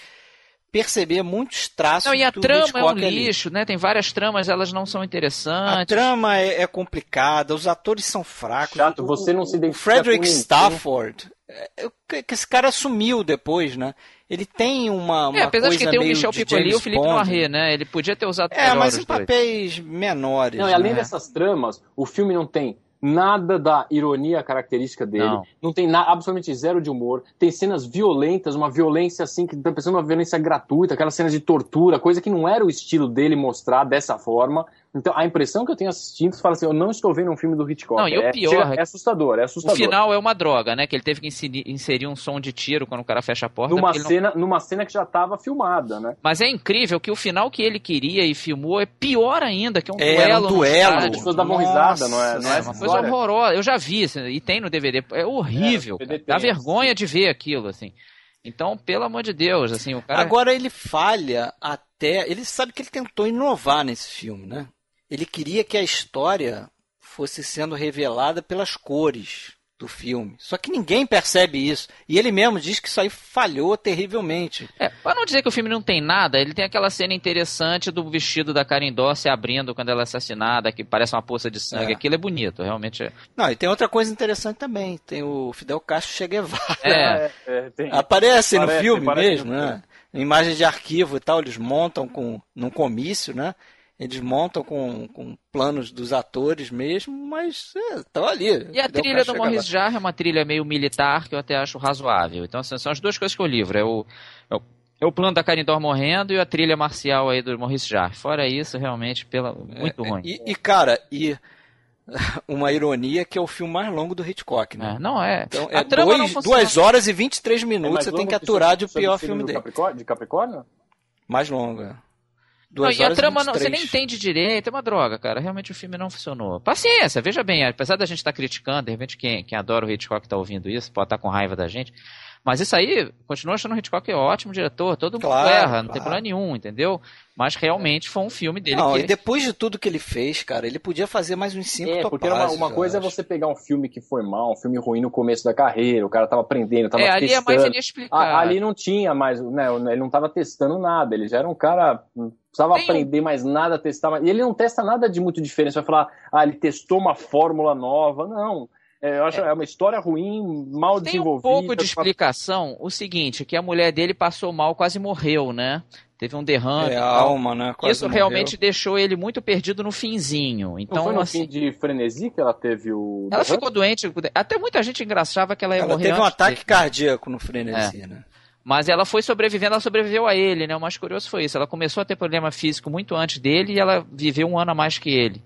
perceber muitos traços não, e a trama Hitchcock é um ali. lixo, né? Tem várias tramas, elas não são interessantes. A trama é, é complicada, os atores são fracos. Chato, você não se identifica Frederick Stafford, é, que esse cara sumiu depois, né? Ele tem uma, é, uma é, apesar coisa de que tem o Michel Piccoli e o Felipe Bond. né? Ele podia ter usado É, mas em papéis menores. Não, e além né? dessas tramas, o filme não tem nada da ironia característica dele, não, não tem na, absolutamente zero de humor, tem cenas violentas, uma violência assim, que tá pensando uma violência gratuita, aquelas cenas de tortura, coisa que não era o estilo dele mostrar dessa forma. Então, a impressão que eu tenho assistindo, você fala assim, eu não estou vendo um filme do Hitchcock. Não, e o é, pior... É, chega, é assustador, é assustador. O final é uma droga, né? Que ele teve que inserir um som de tiro quando o cara fecha a porta. Numa, cena, não... numa cena que já estava filmada, né? Mas é incrível que o final que ele queria e filmou é pior ainda, que é um é, duelo. É um duelo. As pessoas davam risada, não é? Não é, é uma coisa horrorosa. Eu já vi, assim, e tem no DVD. É horrível. É, DVD Dá vergonha de ver aquilo, assim. Então, pelo amor de Deus, assim, o cara... Agora ele falha até... Ele sabe que ele tentou inovar nesse filme, né? ele queria que a história fosse sendo revelada pelas cores do filme. Só que ninguém percebe isso. E ele mesmo diz que isso aí falhou terrivelmente. É, não dizer que o filme não tem nada, ele tem aquela cena interessante do vestido da Karen Dó se abrindo quando ela é assassinada, que parece uma poça de sangue. É. Aquilo é bonito, realmente é. Não, e tem outra coisa interessante também. Tem o Fidel Castro Che Guevara. É. é, é tem... aparece, no filme mesmo, né? Imagens de arquivo e tal, eles montam com num comício, né? Eles montam com, com planos dos atores mesmo, mas estão é, ali. E a trilha do Morris Jarre é uma trilha meio militar que eu até acho razoável. Então, assim, são as duas coisas que eu livro. É o, é o, é o plano da Carindor morrendo e a trilha marcial aí do Morris Jarre. Fora isso, realmente, pela, muito é, é, ruim. E, e cara, e uma ironia que é o filme mais longo do Hitchcock, né? É, não é. Então, é dois, duas horas e 23 é minutos, é você tem que aturar de o pior filme, dele. De Capricórnio? Mais longo, é. Duas não, e a trama não, você nem entende direito, é uma droga, cara. Realmente o filme não funcionou. Paciência, veja bem, apesar da gente estar tá criticando, de repente quem, quem adora o Hitchcock está ouvindo isso, pode estar tá com raiva da gente. Mas isso aí, continua achando o Hitchcock ótimo diretor, todo claro, mundo erra, claro. não tem problema nenhum, entendeu? Mas realmente foi um filme dele. Não, que... e depois de tudo que ele fez, cara, ele podia fazer mais uns cinco é, Porque uma, uma coisa é acho. é você pegar um filme que foi mal, um filme ruim no começo da carreira, o cara tava aprendendo, tava é, ali testando. Ali é mais inexplicável. ali não tinha mais, né, ele não tava testando nada, ele já era um cara precisava Tem... aprender mais nada, testar mais. E ele não testa nada de muito diferente. Você vai falar, ah, ele testou uma fórmula nova. Não. É, eu acho é. é uma história ruim, mal Tem desenvolvida. Tem um pouco de tá explicação, o seguinte, que a mulher dele passou mal, quase morreu, né? Teve um derrame. É, a alma, né? Quase isso morreu. realmente deixou ele muito perdido no finzinho. Então, Não foi no assim, fim de frenesi que ela teve o. Ela ficou doente. Até muita gente engraçava que ela ia ela morrer. Ela teve um ataque dele. cardíaco no frenesi, é. né? Mas ela foi sobrevivendo, ela sobreviveu a ele, né? O mais curioso foi isso. Ela começou a ter problema físico muito antes dele e ela viveu um ano a mais que ele.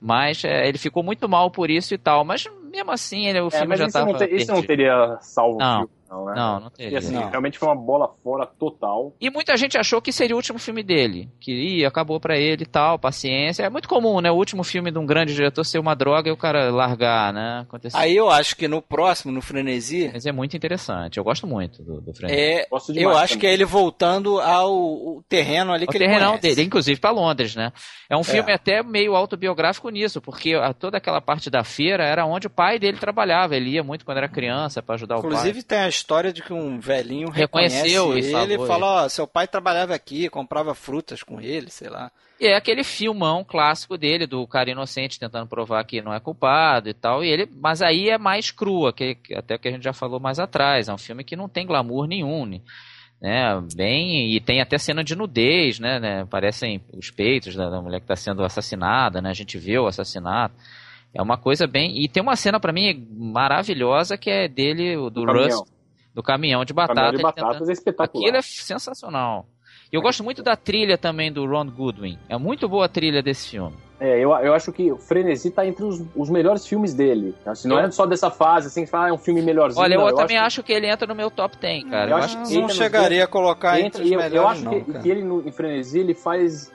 Mas é, ele ficou muito mal por isso e tal. Mas mesmo assim, ele, o é, filme já tava. Não te, isso não teria salvo não, não, né? não, não teria. E assim, não. realmente foi uma bola fora total. E muita gente achou que seria o último filme dele. Que ia, acabou para ele e tal, paciência. É muito comum, né? O último filme de um grande diretor ser uma droga e o cara largar, né? Aconteceu. Aí eu acho que no próximo, no Frenesi. Mas é muito interessante. Eu gosto muito do, do Frenesi. É, eu também. acho que é ele voltando ao terreno ali o que ele dele, inclusive para Londres, né? É um é. filme é. até meio autobiográfico nisso, porque a, toda aquela parte da feira era onde o pai dele trabalhava. Ele ia muito quando era criança para ajudar inclusive, o pai. Inclusive tem a história de que um velhinho reconheceu reconhece ele e falou: ó, seu pai trabalhava aqui, comprava frutas com ele, sei lá. E é aquele filmão clássico dele, do cara inocente tentando provar que não é culpado e tal. E ele, mas aí é mais crua, que, até que a gente já falou mais atrás. É um filme que não tem glamour nenhum. Né, é, bem, e tem até cena de nudez, né, né parecem os peitos da, da mulher que está sendo assassinada, né, a gente vê o assassinato, é uma coisa bem. E tem uma cena para mim maravilhosa que é dele, do Russ do caminhão de batata. Caminhão de batatas tenta... é espetacular. Aquilo é sensacional. E eu gosto muito da trilha também do Ron Goodwin. É muito boa a trilha desse filme. É, eu, eu acho que o Frenesi tá entre os, os melhores filmes dele. Assim, não é só dessa fase, assim, que fala, ah, é um filme melhorzinho. Olha, eu, não, eu também acho que... que... ele entra no meu top 10, hum, cara. Eu, eu acho que não chegaria a colocar entre, os melhores, Eu acho não, que, que, ele, no, em Frenesi, ele faz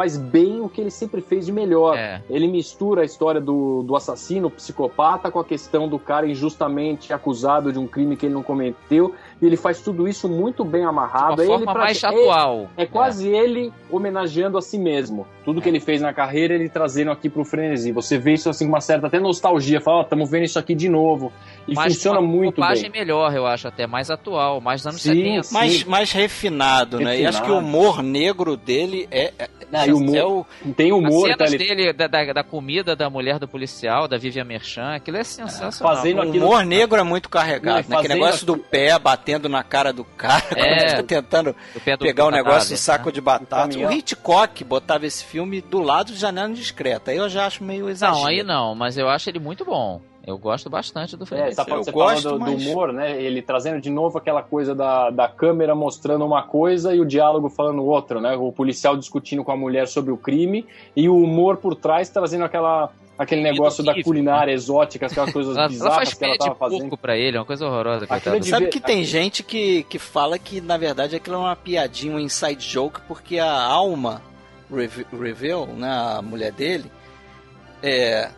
faz bem o que ele sempre fez de melhor. É. Ele mistura a história do, do assassino, psicopata, com a questão do cara injustamente acusado de um crime que ele não cometeu. E ele faz tudo isso muito bem amarrado. De uma forma ele mais atual. É, é quase é. ele homenageando a si mesmo. Tudo que é. ele fez na carreira, ele trazendo aqui pro frenesi. Você vê isso assim com uma certa até nostalgia. Fala, ó, oh, estamos vendo isso aqui de novo. E mas funciona muito bem. Uma melhor, eu acho, até mais atual, mais anos sim, 70. Mais, mais refinado, refinado, né? E acho que o humor negro dele é, é não, e humor, é o, tem humor, as tá cenas tá, dele, da, da, da, comida da mulher do policial, da Vivian Merchan, aquilo é sensacional. Fazendo o humor negro é muito carregado, né? Aquele negócio aquilo... do pé batendo na cara do cara, é, tá tentando pegar o negócio do né? saco né? de batata. O Hitchcock botava esse filme do lado de Janela Discreta, aí eu já acho meio exagero. Não, aí não, mas eu acho ele muito bom. Eu gosto bastante do Fred. É, tá, eu você gosto, mas... do humor, né? Ele trazendo de novo aquela coisa da, da câmera mostrando uma coisa e o diálogo falando outra, né? O policial discutindo com a mulher sobre o crime e o humor por trás trazendo aquela aquele negócio da né? culinária exótica, aquelas coisas ela, bizarras ela faz que ela tava fazendo. para ele, é uma coisa horrorosa. Aquilo Sabe que tem gente que, que fala que, na verdade, aquilo é uma piadinha, um inside joke, porque a Alma Reveal, né, a mulher dele, é,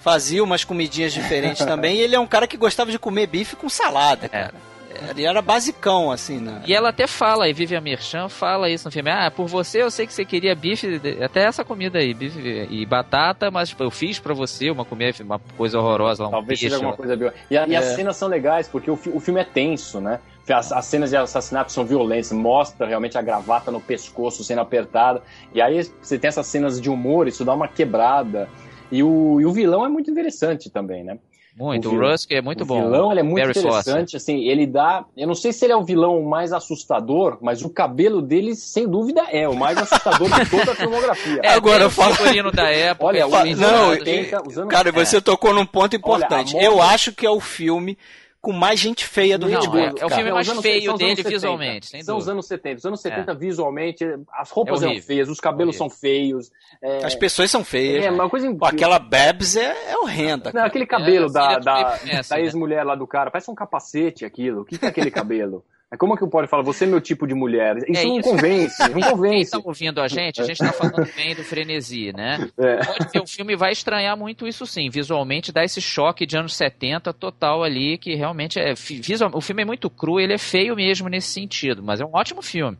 fazia umas comidinhas diferentes também. E ele é um cara que gostava de comer bife com salada, é. cara. É. Ele era basicão, assim, né? E ela até fala, e Vivian Merchan fala isso no filme. Ah, por você eu sei que você queria bife, até essa comida aí, bife e batata, mas tipo, eu fiz para você uma comida, uma coisa horrorosa lá, um Talvez seja alguma né? coisa boa. E, a, é. as cenas são legais, porque o, fi, o filme é tenso, né? As, as, cenas de assassinato são violentas, mostra realmente a gravata no pescoço sendo apertada. E aí você tem essas cenas de humor, isso dá uma quebrada. E o, e o vilão é muito interessante também, né? Muito, o, o Rusk é muito o bom. O vilão ele é muito Barry interessante, Foster. assim, ele dá. Eu não sei se ele é o vilão mais assustador, mas o cabelo dele, sem dúvida, é o mais assustador de toda a filmografia. É, agora eu falo da época. Olha, o não, 80, cara, é. você tocou num ponto importante. Olha, eu acho que é o filme com mais gente feia do Não, Hitchcock. É, é, o filme mais anos, feio dele visualmente. Sem são os anos 70. Os anos 70, é. visualmente, as roupas é são feias, os cabelos são feios. É, as pessoas são feias. É, uma coisa Pô, aquela Babs é, horrenda. Não, aquele cabelo da, da, da né? ex-mulher lá do cara, parece um capacete aquilo. O que é aquele cabelo? É como é que o Poli fala, você é meu tipo de mulher? Isso é não convence, não convence. Quem está ouvindo a gente, a gente está falando bem do frenesi, né? É. Pode ser, o filme vai estranhar muito isso sim, visualmente dá esse choque de anos 70 total ali, que realmente é... Visual, o filme é muito cru, ele é feio mesmo nesse sentido, mas é um ótimo filme.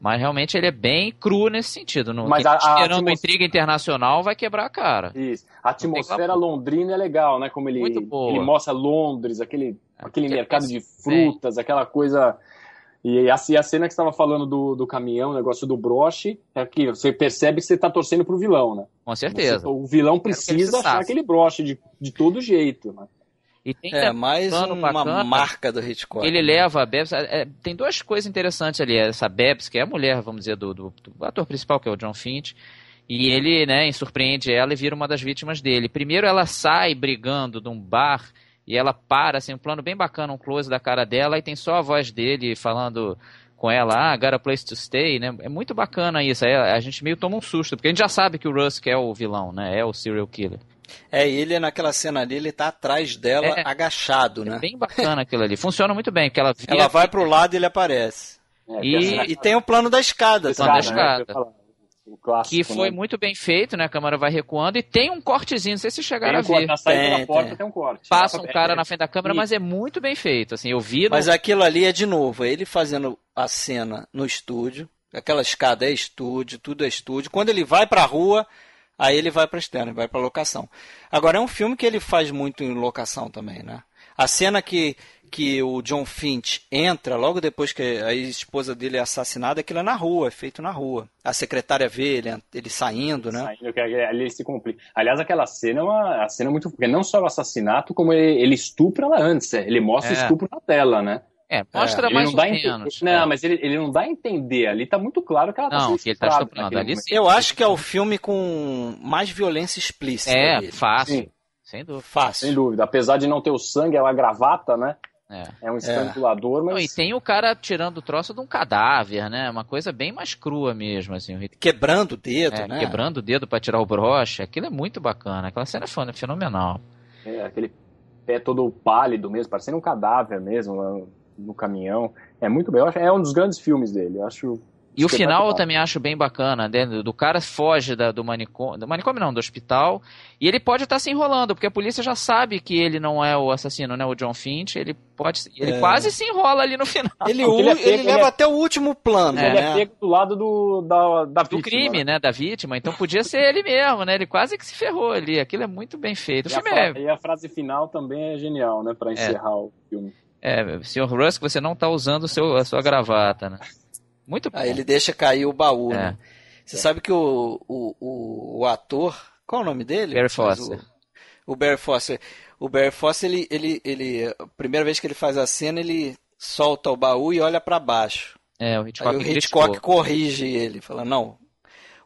Mas realmente ele é bem cru nesse sentido. Mas a, a esperando atmosfera... intriga internacional vai quebrar a cara. Isso. A atmosfera londrina é legal, né? Como ele, ele mostra Londres, aquele é, aquele mercado de frutas, aquela coisa. E a, e a cena que estava falando do, do caminhão, o negócio do broche, é que você percebe que você está torcendo para o vilão, né? Com certeza. Você, tá, o vilão é precisa achar aquele broche de, de todo jeito, né? E tem é, mais um, uma bacana, marca do Hitchcock. Ele né? leva a Babs. É, é, tem duas coisas interessantes ali. Essa Babs, que é a mulher, vamos dizer, do, do, do ator principal, que é o John Finch. E ele, né, surpreende ela e vira uma das vítimas dele. Primeiro, ela sai brigando de um bar e ela para, assim, um plano bem bacana, um close da cara dela, e tem só a voz dele falando com ela, ah, got a place to stay, né? É muito bacana isso. Aí a gente meio toma um susto, porque a gente já sabe que o Rusk é o vilão, né? É o serial killer. É, ele naquela cena ali, ele tá atrás dela, é, agachado, é né? É bem bacana aquilo ali. Funciona muito bem, porque ela... Ela vai assim, pro lado e ele aparece. É, e... É. e tem o plano da escada, o plano da né? escada. Né? Clássico, que foi né? muito bem feito, né? A câmera vai recuando e tem um cortezinho, não sei se chegaram um a ver. Na tem, da porta tem, tem um corte. Passa um cara na frente da câmera, mas é muito bem feito, assim, eu vi... No... Mas aquilo ali é, de novo, ele fazendo a cena no estúdio, aquela escada é estúdio, tudo é estúdio. Quando ele vai para a rua, aí ele vai para externa, vai para locação. Agora, é um filme que ele faz muito em locação também, né? A cena que, que o John Finch entra logo depois que a esposa dele é assassinada, aquilo é na rua, é feito na rua. A secretária vê ele, ele saindo, né? Saindo, que ali ele se complica. Aliás, aquela cena é uma cena é muito. Porque não só o assassinato, como ele, ele estupra ela antes. É, ele mostra é. o estupro na tela, né? É, mostra é, mais ou menos. Não, é. mas ele, ele não dá a entender. Ali tá muito claro que ela tá não, tá que ele tá estuprando. Ali, Eu acho que é o filme com mais violência explícita. É, dele. fácil. Sim. Sem dúvida. Fácil. Sem dúvida. Apesar de não ter o sangue, ela é gravata, né? É, é um é. estrangulador, é. mas. Não, e tem o cara tirando o troço de um cadáver, né? Uma coisa bem mais crua mesmo, assim. Quebrando o dedo, é, né? Quebrando o dedo para tirar o broche. Aquilo é muito bacana. Aquela cena é fenomenal. É, aquele pé todo pálido mesmo, parecendo um cadáver mesmo, no caminhão. É muito bem. Eu acho, é um dos grandes filmes dele. Eu acho e o final eu também acho bem bacana, né? do cara foge da, do manicômio, do manicômio não, do hospital, e ele pode estar tá se enrolando, porque a polícia já sabe que ele não é o assassino, né, o John Finch, ele pode, ele é. quase se enrola ali no final. Ele, ele, é pego, ele leva é... até o último plano, ele né? Ele é né? pego do lado do, da, da do vítima. Do crime, né, da vítima, então podia ser ele mesmo, né, ele quase que se ferrou ali, aquilo é muito bem feito. E, a, é e a, frase final também é genial, né, pra é. encerrar o filme. É, senhor Rusk, você não está usando seu, a sua gravata, né? Muito ah, bom. Aí ele deixa cair o baú, é. né? Você é. sabe que o, o, o, o, ator. Qual o nome dele? Barry Foster. O, o Barry Foster. O Barry Foster, ele, ele, ele. A primeira vez que ele faz a cena, ele solta o baú e olha para baixo. É, o Hitchcock, Aí o Hitchcock corrige ele, fala: não,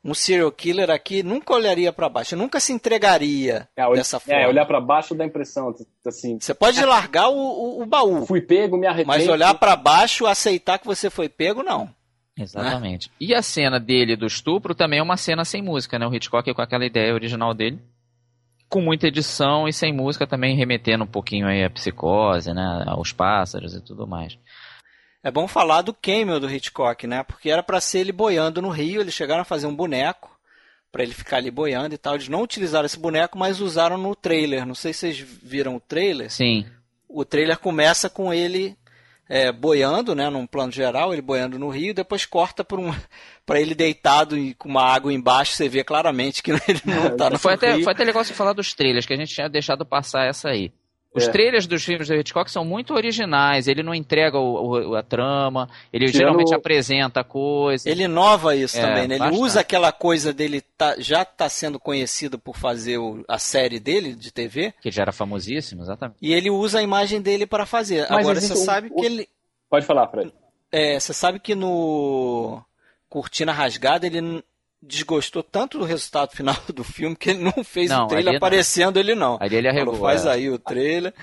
um serial killer aqui nunca olharia para baixo, nunca se entregaria é, dessa é, forma. É, olhar para baixo dá a impressão, assim. Você pode largar o, o, o baú. Fui pego, me arrependo. Mas olhar para baixo, aceitar que você foi pego, não. Né? Exatamente. Né? E a cena dele do estupro também é uma cena sem música, né? O Hitchcock é com aquela ideia original dele, com muita edição e sem música também remetendo um pouquinho aí a psicose, né? Aos pássaros e tudo mais. É bom falar do Camel do Hitchcock, né? Porque era para ser ele boiando no rio, eles chegaram a fazer um boneco para ele ficar ali boiando e tal. Eles não utilizaram esse boneco, mas usaram no trailer. Não sei se vocês viram o trailer. Sim. O trailer começa com ele é, boiando, né, num plano geral, ele boiando no rio, depois corta para um, ele deitado e com uma água embaixo, você vê claramente que ele não está é, tá no foi rio. até, Foi até legal você falar dos trailers, que a gente tinha deixado passar essa aí. Os é. trailers dos filmes do Hitchcock são muito originais. Ele não entrega o, o, a trama, ele Tirando geralmente apresenta coisas. Ele inova isso é, também, né? Ele bastante. usa aquela coisa dele tá, já tá sendo conhecido por fazer o, a série dele de TV. Que já era famosíssimo, exatamente. E ele usa a imagem dele para fazer. Mas Agora você sabe que ele. Pode falar, Fred. É, você sabe que no Cortina Rasgada ele desgostou tanto do resultado final do filme que ele não fez não, o trailer aparecendo não. ele não. Ali ele arregou. Falou, faz é. aí o trailer.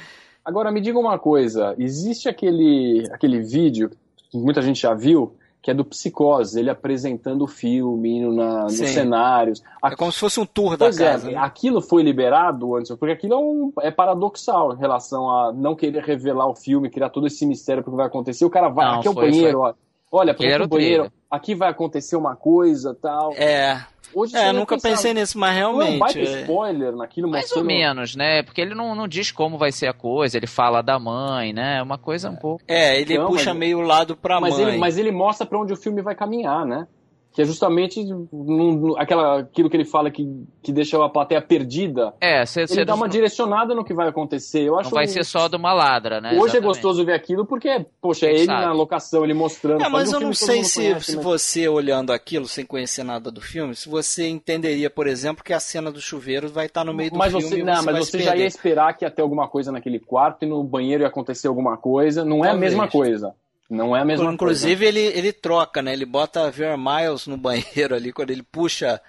Agora me diga uma coisa, existe aquele aquele vídeo que muita gente já viu que é do Psicose, ele apresentando o filme, indo na, nos cenários. é como se fosse um tour da é, casa. É, né? Aquilo foi liberado, antes porque aquilo é, um, é, paradoxal em relação a não querer revelar o filme, criar todo esse mistério para o que vai acontecer. O cara vai, não, aqui é o banheiro, foi. ó Olha, porque o banheiro, aqui vai acontecer uma coisa tal. É. Hoje é, nunca pensar, pensei nisso, mas realmente. É um spoiler naquilo Mais mostrando... ou menos, né? Porque ele não, não diz como vai ser a coisa, ele fala da mãe, né? É uma coisa um é. pouco. É, ele então, puxa mas... meio lado pra mas mãe. Ele, mas ele mostra para onde o filme vai caminhar, né? que é justamente num, aquela, aquilo que ele fala que, que deixa a plateia perdida. É, cê, ele cê dá não... uma direcionada no que vai acontecer. Eu acho não vai ser só de uma ladra, né? Hoje é Exatamente. é gostoso ver aquilo porque, poxa, é ele na locação, ele mostrando. É, mas um eu não sei se, conhece, se né? você olhando aquilo sem conhecer nada do filme, se você entenderia, por exemplo, que a cena do chuveiro vai estar tá no meio do mas filme. Você, não, você mas você já ia esperar que ia ter alguma coisa naquele quarto e no banheiro ia acontecer alguma coisa. Não é a mesma coisa. Não é a mesma Inclusive, coisa. Né? Inclusive, ele, ele troca, né? Ele bota Vera Miles no banheiro ali, quando ele puxa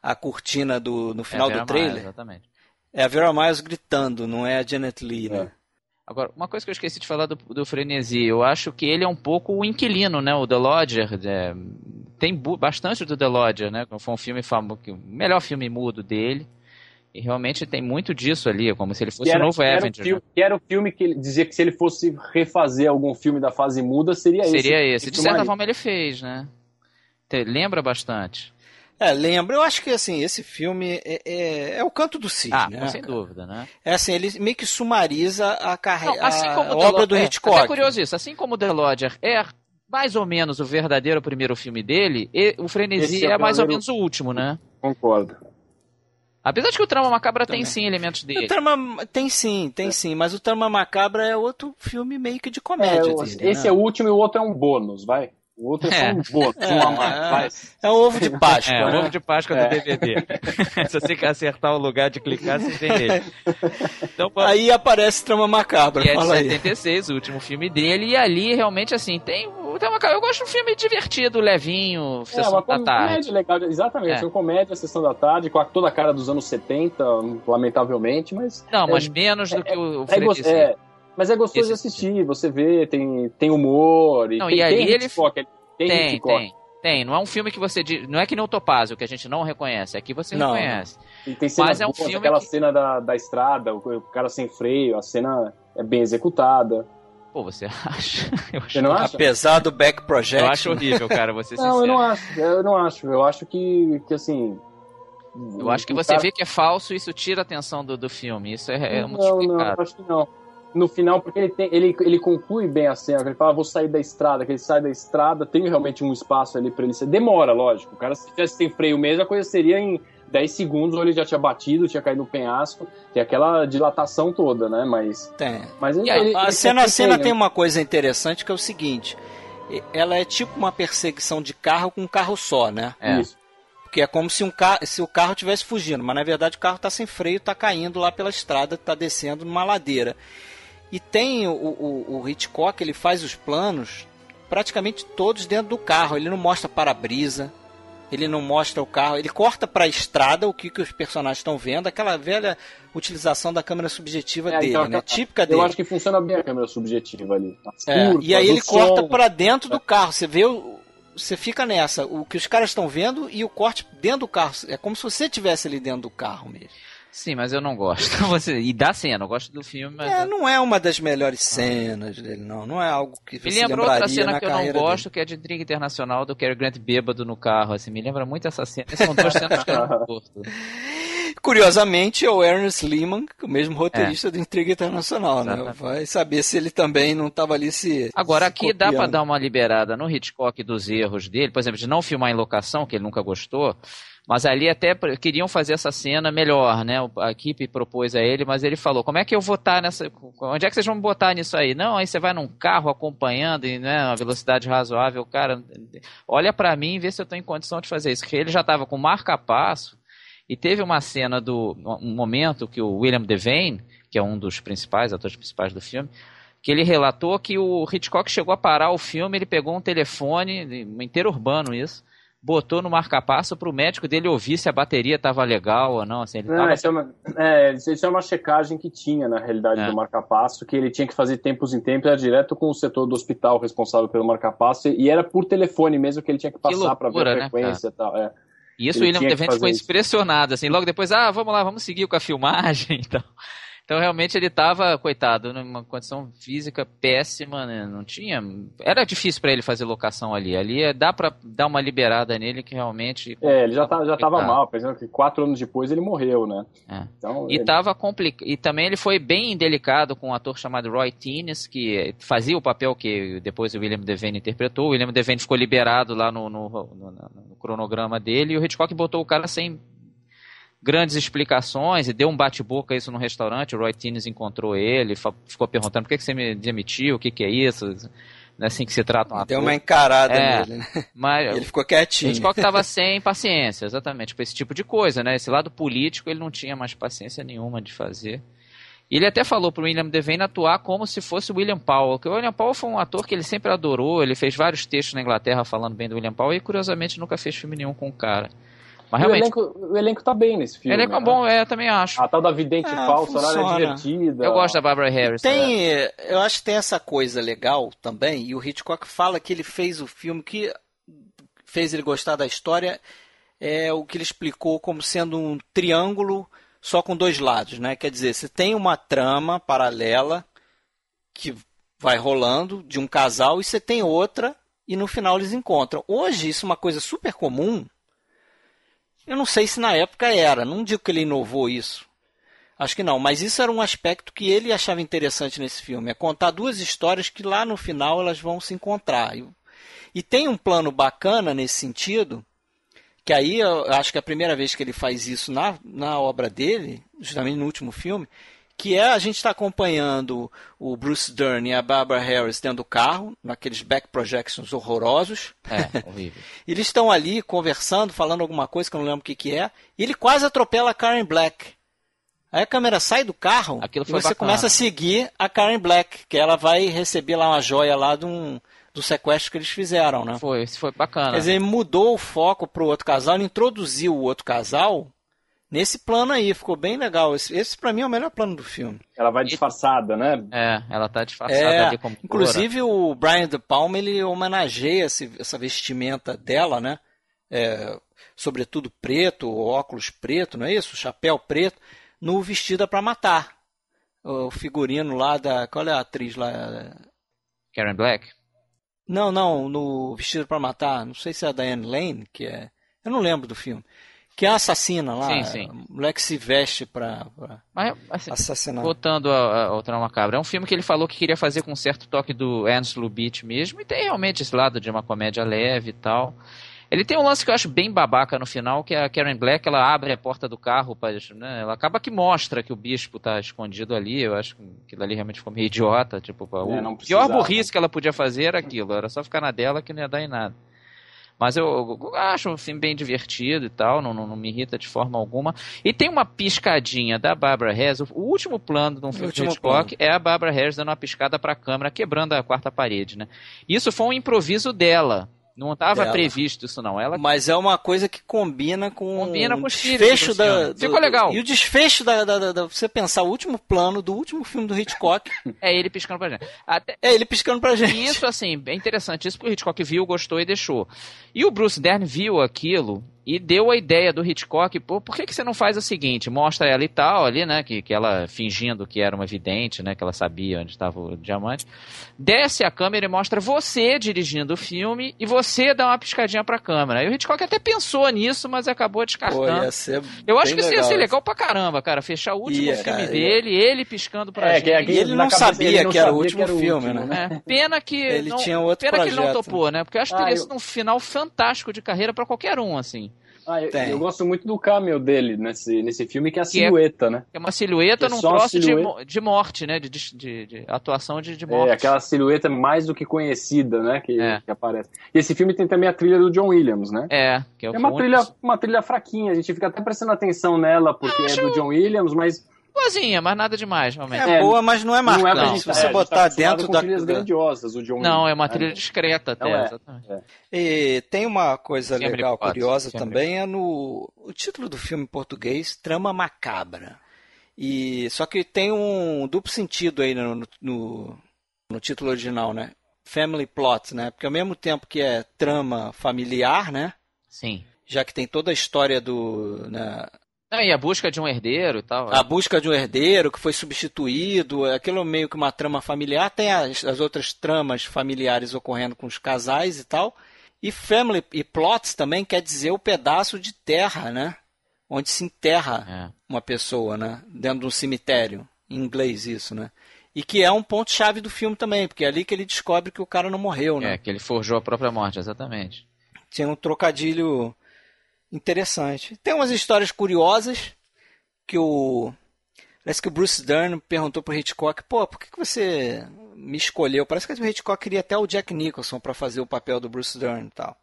a cortina do, no final é do trailer. Miles, exatamente. É a Vera Miles gritando, não é a Janet Lee, né? É. Agora, uma coisa que eu esqueci de falar do, do Frenesi, eu acho que ele é um pouco o inquilino, né? O The Lodger. É, tem bastante do The Lodger, né? Foi um filme famoso, o melhor filme mudo dele. E realmente tem muito disso ali, é como se ele fosse o um novo Avenger. Era filme, né? Que era o filme que ele dizia que se ele fosse refazer algum filme da fase muda, seria, esse. Seria esse. De certa forma ele fez, né? Lembra bastante. É, lembra. Eu acho que assim, esse filme é, é, é o canto do cisne. Ah, né? sem dúvida, né? É assim, ele meio que sumariza a carreira, assim a obra Lodger, do é, Hitchcock. É, é curioso isso. Assim como The Lodger é mais ou menos o verdadeiro primeiro filme dele, e, o Frenesi é, é mais primeiro... ou menos o último, né? Concordo. Apesar de que o Trama Macabra Também. tem sim elementos dele. O trama, tem sim, tem é. sim, mas o Trama Macabra é outro filme meio que de comédia. É, dele, esse né? é o último e o outro é um bônus, vai. O outro é, é só um é. bônus, é, um é. é o ovo de é, Páscoa. É, né? o ovo de Páscoa do DVD. Se você quer acertar o lugar de clicar, você tem ele. Então, Aí aparece Trama Macabra. E é de 76, aí. o último filme dele, e ali realmente assim, tem então, eu gosto de um filme divertido, levinho, é, sessão uma da tarde. Comédia legal, exatamente. É. Uma comédia, sessão da tarde, com toda a cara dos anos 70, lamentavelmente, mas. Não, é, mas menos do é, que o é, é Fred é, Mas é gostoso de assistir, você vê, tem, tem humor. E Não, tem, e aí tem ele. Hitchcock, tem, tem, Hitchcock. tem. Tem, não é um filme que você Não é que nem o Topazio, que a gente não reconhece. Aqui você não, reconhece. tem cenas Mas é um boas, filme. Aquela que... cena da, da estrada, o cara sem freio, a cena é bem executada. Pô, você acha? Eu acho... Você não acha? Apesar do Back Project. Eu acho horrível, cara, você Não, eu não acho. Eu não acho. Eu acho que, que assim. Eu acho que você cara... vê que é falso e isso tira a atenção do, do filme. Isso é, é muito Não, não, eu acho que não. No final, porque ele, tem, ele, ele conclui bem a cena, ele fala, vou sair da estrada, que ele sai da estrada, tem realmente um espaço ali pra ele. Demora, lógico. O cara, se tivesse sem freio mesmo, a coisa seria em 10 segundos ou ele já tinha batido, tinha caído no penhasco, tem aquela dilatação toda, né? Mas. Tem. Mas ele, ele, a, ele cena, a cena tem né? uma coisa interessante que é o seguinte: ela é tipo uma perseguição de carro com um carro só, né? É. Isso. Porque é como se, um ca... se o carro estivesse fugindo, mas na verdade o carro está sem freio, está caindo lá pela estrada, está descendo numa ladeira. E tem o, o, o Hitchcock, ele faz os planos praticamente todos dentro do carro. Ele não mostra para-brisa, ele não mostra o carro, ele corta para a estrada o que, que os personagens estão vendo, aquela velha utilização da câmera subjetiva é, então, dele, então, né? Típica eu dele. Eu acho que funciona bem a câmera subjetiva ali. Tá é, curtas, e aí ele corta para dentro do é. carro, você vê o, você fica nessa, o que os caras estão vendo e o corte dentro do carro. É como se você estivesse ali dentro do carro mesmo. Sim, mas eu não gosto. Você, e da cena, eu gosto do filme, mas. É, não é uma das melhores cenas dele, não. Não é algo que você Me lembrou outra cena que eu não gosto, dele. que é de Intriga Internacional do Cary Grant bêbado no carro, assim. Me lembra muito essa cena. são duas cenas que eu não gosto. Curiosamente, é o Ernest Lehman, o mesmo roteirista é. do Intriga Internacional, né? Exatamente. né? Vai saber se ele também não estava ali se. Agora, se aqui copiando. dá para dar uma liberada no Hitchcock dos erros dele, por exemplo, de não filmar em locação, que ele nunca gostou. Mas ali até queriam fazer essa cena melhor, né? A equipe propôs a ele, mas ele falou: como é que eu vou estar tá nessa. Onde é que vocês vão botar nisso aí? Não, aí você vai num carro acompanhando e, né, uma velocidade razoável, cara. Olha para mim e vê se eu estou em condição de fazer isso. Porque ele já estava com marca-passo e teve uma cena do. um momento que o William Devane, que é um dos principais, atores principais do filme, que ele relatou que o Hitchcock chegou a parar o filme, ele pegou um telefone, um inteiro urbano isso botou no marca-passo para o médico dele ouvir se a bateria estava legal ou não. Assim, ele não, é, tava... isso, é uma, é, isso é uma checagem que tinha, na realidade, é. do marca-passo, que ele tinha que fazer tempos em tempos, era direto com o setor do hospital responsável pelo marca-passo, e era por telefone mesmo que ele tinha que passar para ver a né, frequência né, e tal. É. E isso ele o William Devente ficou impressionado, assim, logo depois, ah, vamos lá, vamos seguir com a filmagem e então. tal. Então realmente ele estava, coitado, numa condição física péssima, né? Não tinha. Era difícil para ele fazer locação ali. Ali eh, dá para dar uma liberada nele que realmente. É, ele já, tá, já estava mal, pensando que quatro anos depois ele morreu, né? É. Então, e, ele... tava e também ele foi bem delicado com um ator chamado Roy Tines, que eh, fazia o papel que depois o William Devane interpretou. O William Devane ficou liberado lá no, no, no, no cronograma dele e o Hitchcock botou o cara sem grandes explicações e deu um bate-boca isso no restaurante. O Roy Tinnes encontrou ele, ficou perguntando por que, você me demitiu, o que, é isso não é assim que se trata um ator. Deu uma encarada é, nele, né? Mas, ele ficou quietinho. O Hitchcock estava sem paciência, exatamente, para esse tipo de coisa, né? Esse lado político ele não tinha mais paciência nenhuma de fazer. E ele até falou para o William Devane atuar como se fosse o William Powell, que o William Powell foi um ator que ele sempre adorou, ele fez vários textos na Inglaterra falando bem do William Powell e curiosamente nunca fez filme nenhum com o cara. Mas realmente. O elenco, o elenco tá bem nesse filme. O elenco é bom, é, eu também acho. A ah, tal da vidente é, falsa, funciona. ela é divertida. Eu gosto da Barbara Harris. Tem, né? eu acho que tem essa coisa legal também, e o Hitchcock fala que ele fez o filme que fez ele gostar da história, é o que ele explicou como sendo um triângulo só com dois lados, né? Quer dizer, você tem uma trama paralela que vai rolando de um casal e você tem outra e no final eles encontram. Hoje isso é uma coisa super comum eu não sei se na época era, não digo que ele inovou isso. Acho que não, mas isso era um aspecto que ele achava interessante nesse filme, é contar duas histórias que lá no final elas vão se encontrar. E, tem um plano bacana nesse sentido, que aí eu acho que é a primeira vez que ele faz isso na, na obra dele, justamente no último filme, que é a gente está acompanhando o Bruce Dern e a Barbara Harris dentro do carro, naqueles back projections horrorosos. É, horrível. Eles estão ali conversando, falando alguma coisa que eu não lembro o que, que é, e ele quase atropela a Karen Black. Aí a câmera sai do carro e você bacana. começa a seguir a Karen Black, que ela vai receber lá uma joia lá de um, do sequestro que eles fizeram, né? Foi, isso foi bacana. Quer dizer, mudou o foco para o outro casal, ele introduziu o outro casal nesse plano aí. Ficou bem legal. Esse, esse para mim é o melhor plano do filme. Ela vai disfarçada, né? É, ela tá disfarçada é, ali como Inclusive o Brian De Palma, ele homenageia esse, essa vestimenta dela, né? É, sobretudo preto, óculos preto, não é isso? Chapéu preto, no Vestida para Matar. O figurino lá da... Qual é a atriz lá? Karen Black? Não, não, no Vestido para Matar. Não sei se é a Diane Lane, que é... Eu não lembro do filme. Que é a assassina lá. Sim, sim. O moleque se veste pra, pra Mas, assim, assassinar. Voltando ao, Trauma Cabra, é um filme que ele falou que queria fazer com um certo toque do Ernst Lubitsch mesmo, e tem realmente esse lado de uma comédia leve e tal. Ele tem um lance que eu acho bem babaca no final, que é a Karen Black, ela abre a porta do carro, pra, né, ela acaba que mostra que o bispo tá escondido ali, eu acho que aquilo ali realmente ficou meio idiota, tipo, é, o pior burrice que ela podia fazer era aquilo, era só ficar na dela que não ia dar em nada. Mas eu, eu acho o um filme bem divertido e tal, não, não, não, me irrita de forma alguma. E tem uma piscadinha da Barbara Harris, o último plano de um filme de Hitchcock plano. é a Barbara Harris dando uma piscada para a câmera, quebrando a quarta parede, né? Isso foi um improviso dela não estava previsto isso, não. Ela... Mas é uma coisa que combina com, combina com o desfecho da. Do, Ficou legal. Do, e o desfecho da, da, da, da, Você pensar o último plano do último filme do Hitchcock. é ele piscando pra gente. Até... É ele piscando pra gente. Isso, assim, é interessante. Isso porque o Hitchcock viu, gostou e deixou. E o Bruce Dern viu aquilo e deu a ideia do Hitchcock, pô, por que, que você não faz o seguinte? Mostra ela e tal ali, né? Que, que ela fingindo que era uma vidente, né? Que ela sabia onde estava o diamante. Desce a câmera e mostra você dirigindo o filme e você dá uma piscadinha pra câmera. E o Hitchcock até pensou nisso, mas acabou descartando. Pô, ia ser Eu acho que isso ia ser legal pra caramba, cara. Fechar o último ia, filme cara, dele, ia... ele piscando pra é, gente. Que, ele, não sabia que era o último filme, né? né? É, pena que. ele não, tinha outro pena projeto, que ele não topou, né? Porque eu acho que ah, teria eu... sido né? é um final ah, fantástico de carreira para qualquer um, assim. Ah, eu, eu, gosto muito do cameo dele nesse, nesse filme, que é a que é- silhueta, é, né? É uma silhueta é num troço silhueta. De, de morte, né? De, de, de atuação de, de, é, morte. É, aquela silhueta mais do que conhecida, né? Que, é. que, aparece. E esse filme tem também a trilha do John Williams, né? É, que é, é uma, trilha, uma trilha fraquinha, a gente fica até prestando atenção nela, porque ah, é do John Williams, mas Boazinha, mas nada demais, realmente. É, é boa, mas não é marcante. Não é, é Se você é, botar tá dentro da. trilhas grandiosas, o John Não, é uma é. trilha discreta até, é. exatamente. E tem uma coisa legal, curiosa também, é no. O título do filme em português, Trama Macabra. E só que tem um duplo sentido aí no, no, no, título original, né? Family plot, né? Porque ao mesmo tempo que é trama familiar, né? Sim. Já que tem toda a história do né, e a busca de um herdeiro e tal. É. A busca de um herdeiro que foi substituído, é aquilo meio que uma trama familiar. Tem as, as outras tramas familiares ocorrendo com os casais e tal. E family e plots também quer dizer o pedaço de terra, né? Onde se enterra é. uma pessoa, né? Dentro de um cemitério. Em inglês isso, né? E que é um ponto-chave do filme também, porque é ali que ele descobre que o cara não morreu, né? É, que ele forjou a própria morte, exatamente. Tinha um trocadilho Interessante. Tem umas histórias curiosas que o. Parece que o Bruce Dern perguntou pro Hitchcock, pô, por que, que você me escolheu? Parece que o Hitchcock queria até o Jack Nicholson para fazer o papel do Bruce Dern e tal.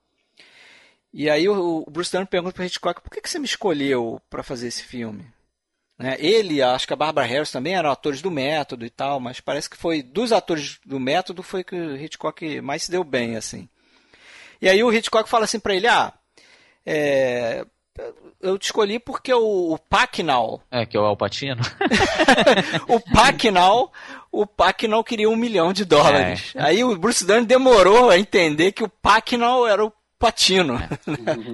E aí o, Bruce Dern pergunta pro Hitchcock, por que, que você me escolheu para fazer esse filme? Né? Ele, acho que a Barbara Harris também eram atores do método e tal, mas parece que foi dos atores do método foi que o Hitchcock mais se deu bem, assim. E aí o Hitchcock fala assim para ele, ah, é, eu te escolhi porque o, o Pacnal. É, que é o Alpatino. o Pacnal. O Pacnal queria um milhão de dólares. É. Aí o Bruce Dunn demorou a entender que o Pacnal era o Patino. É.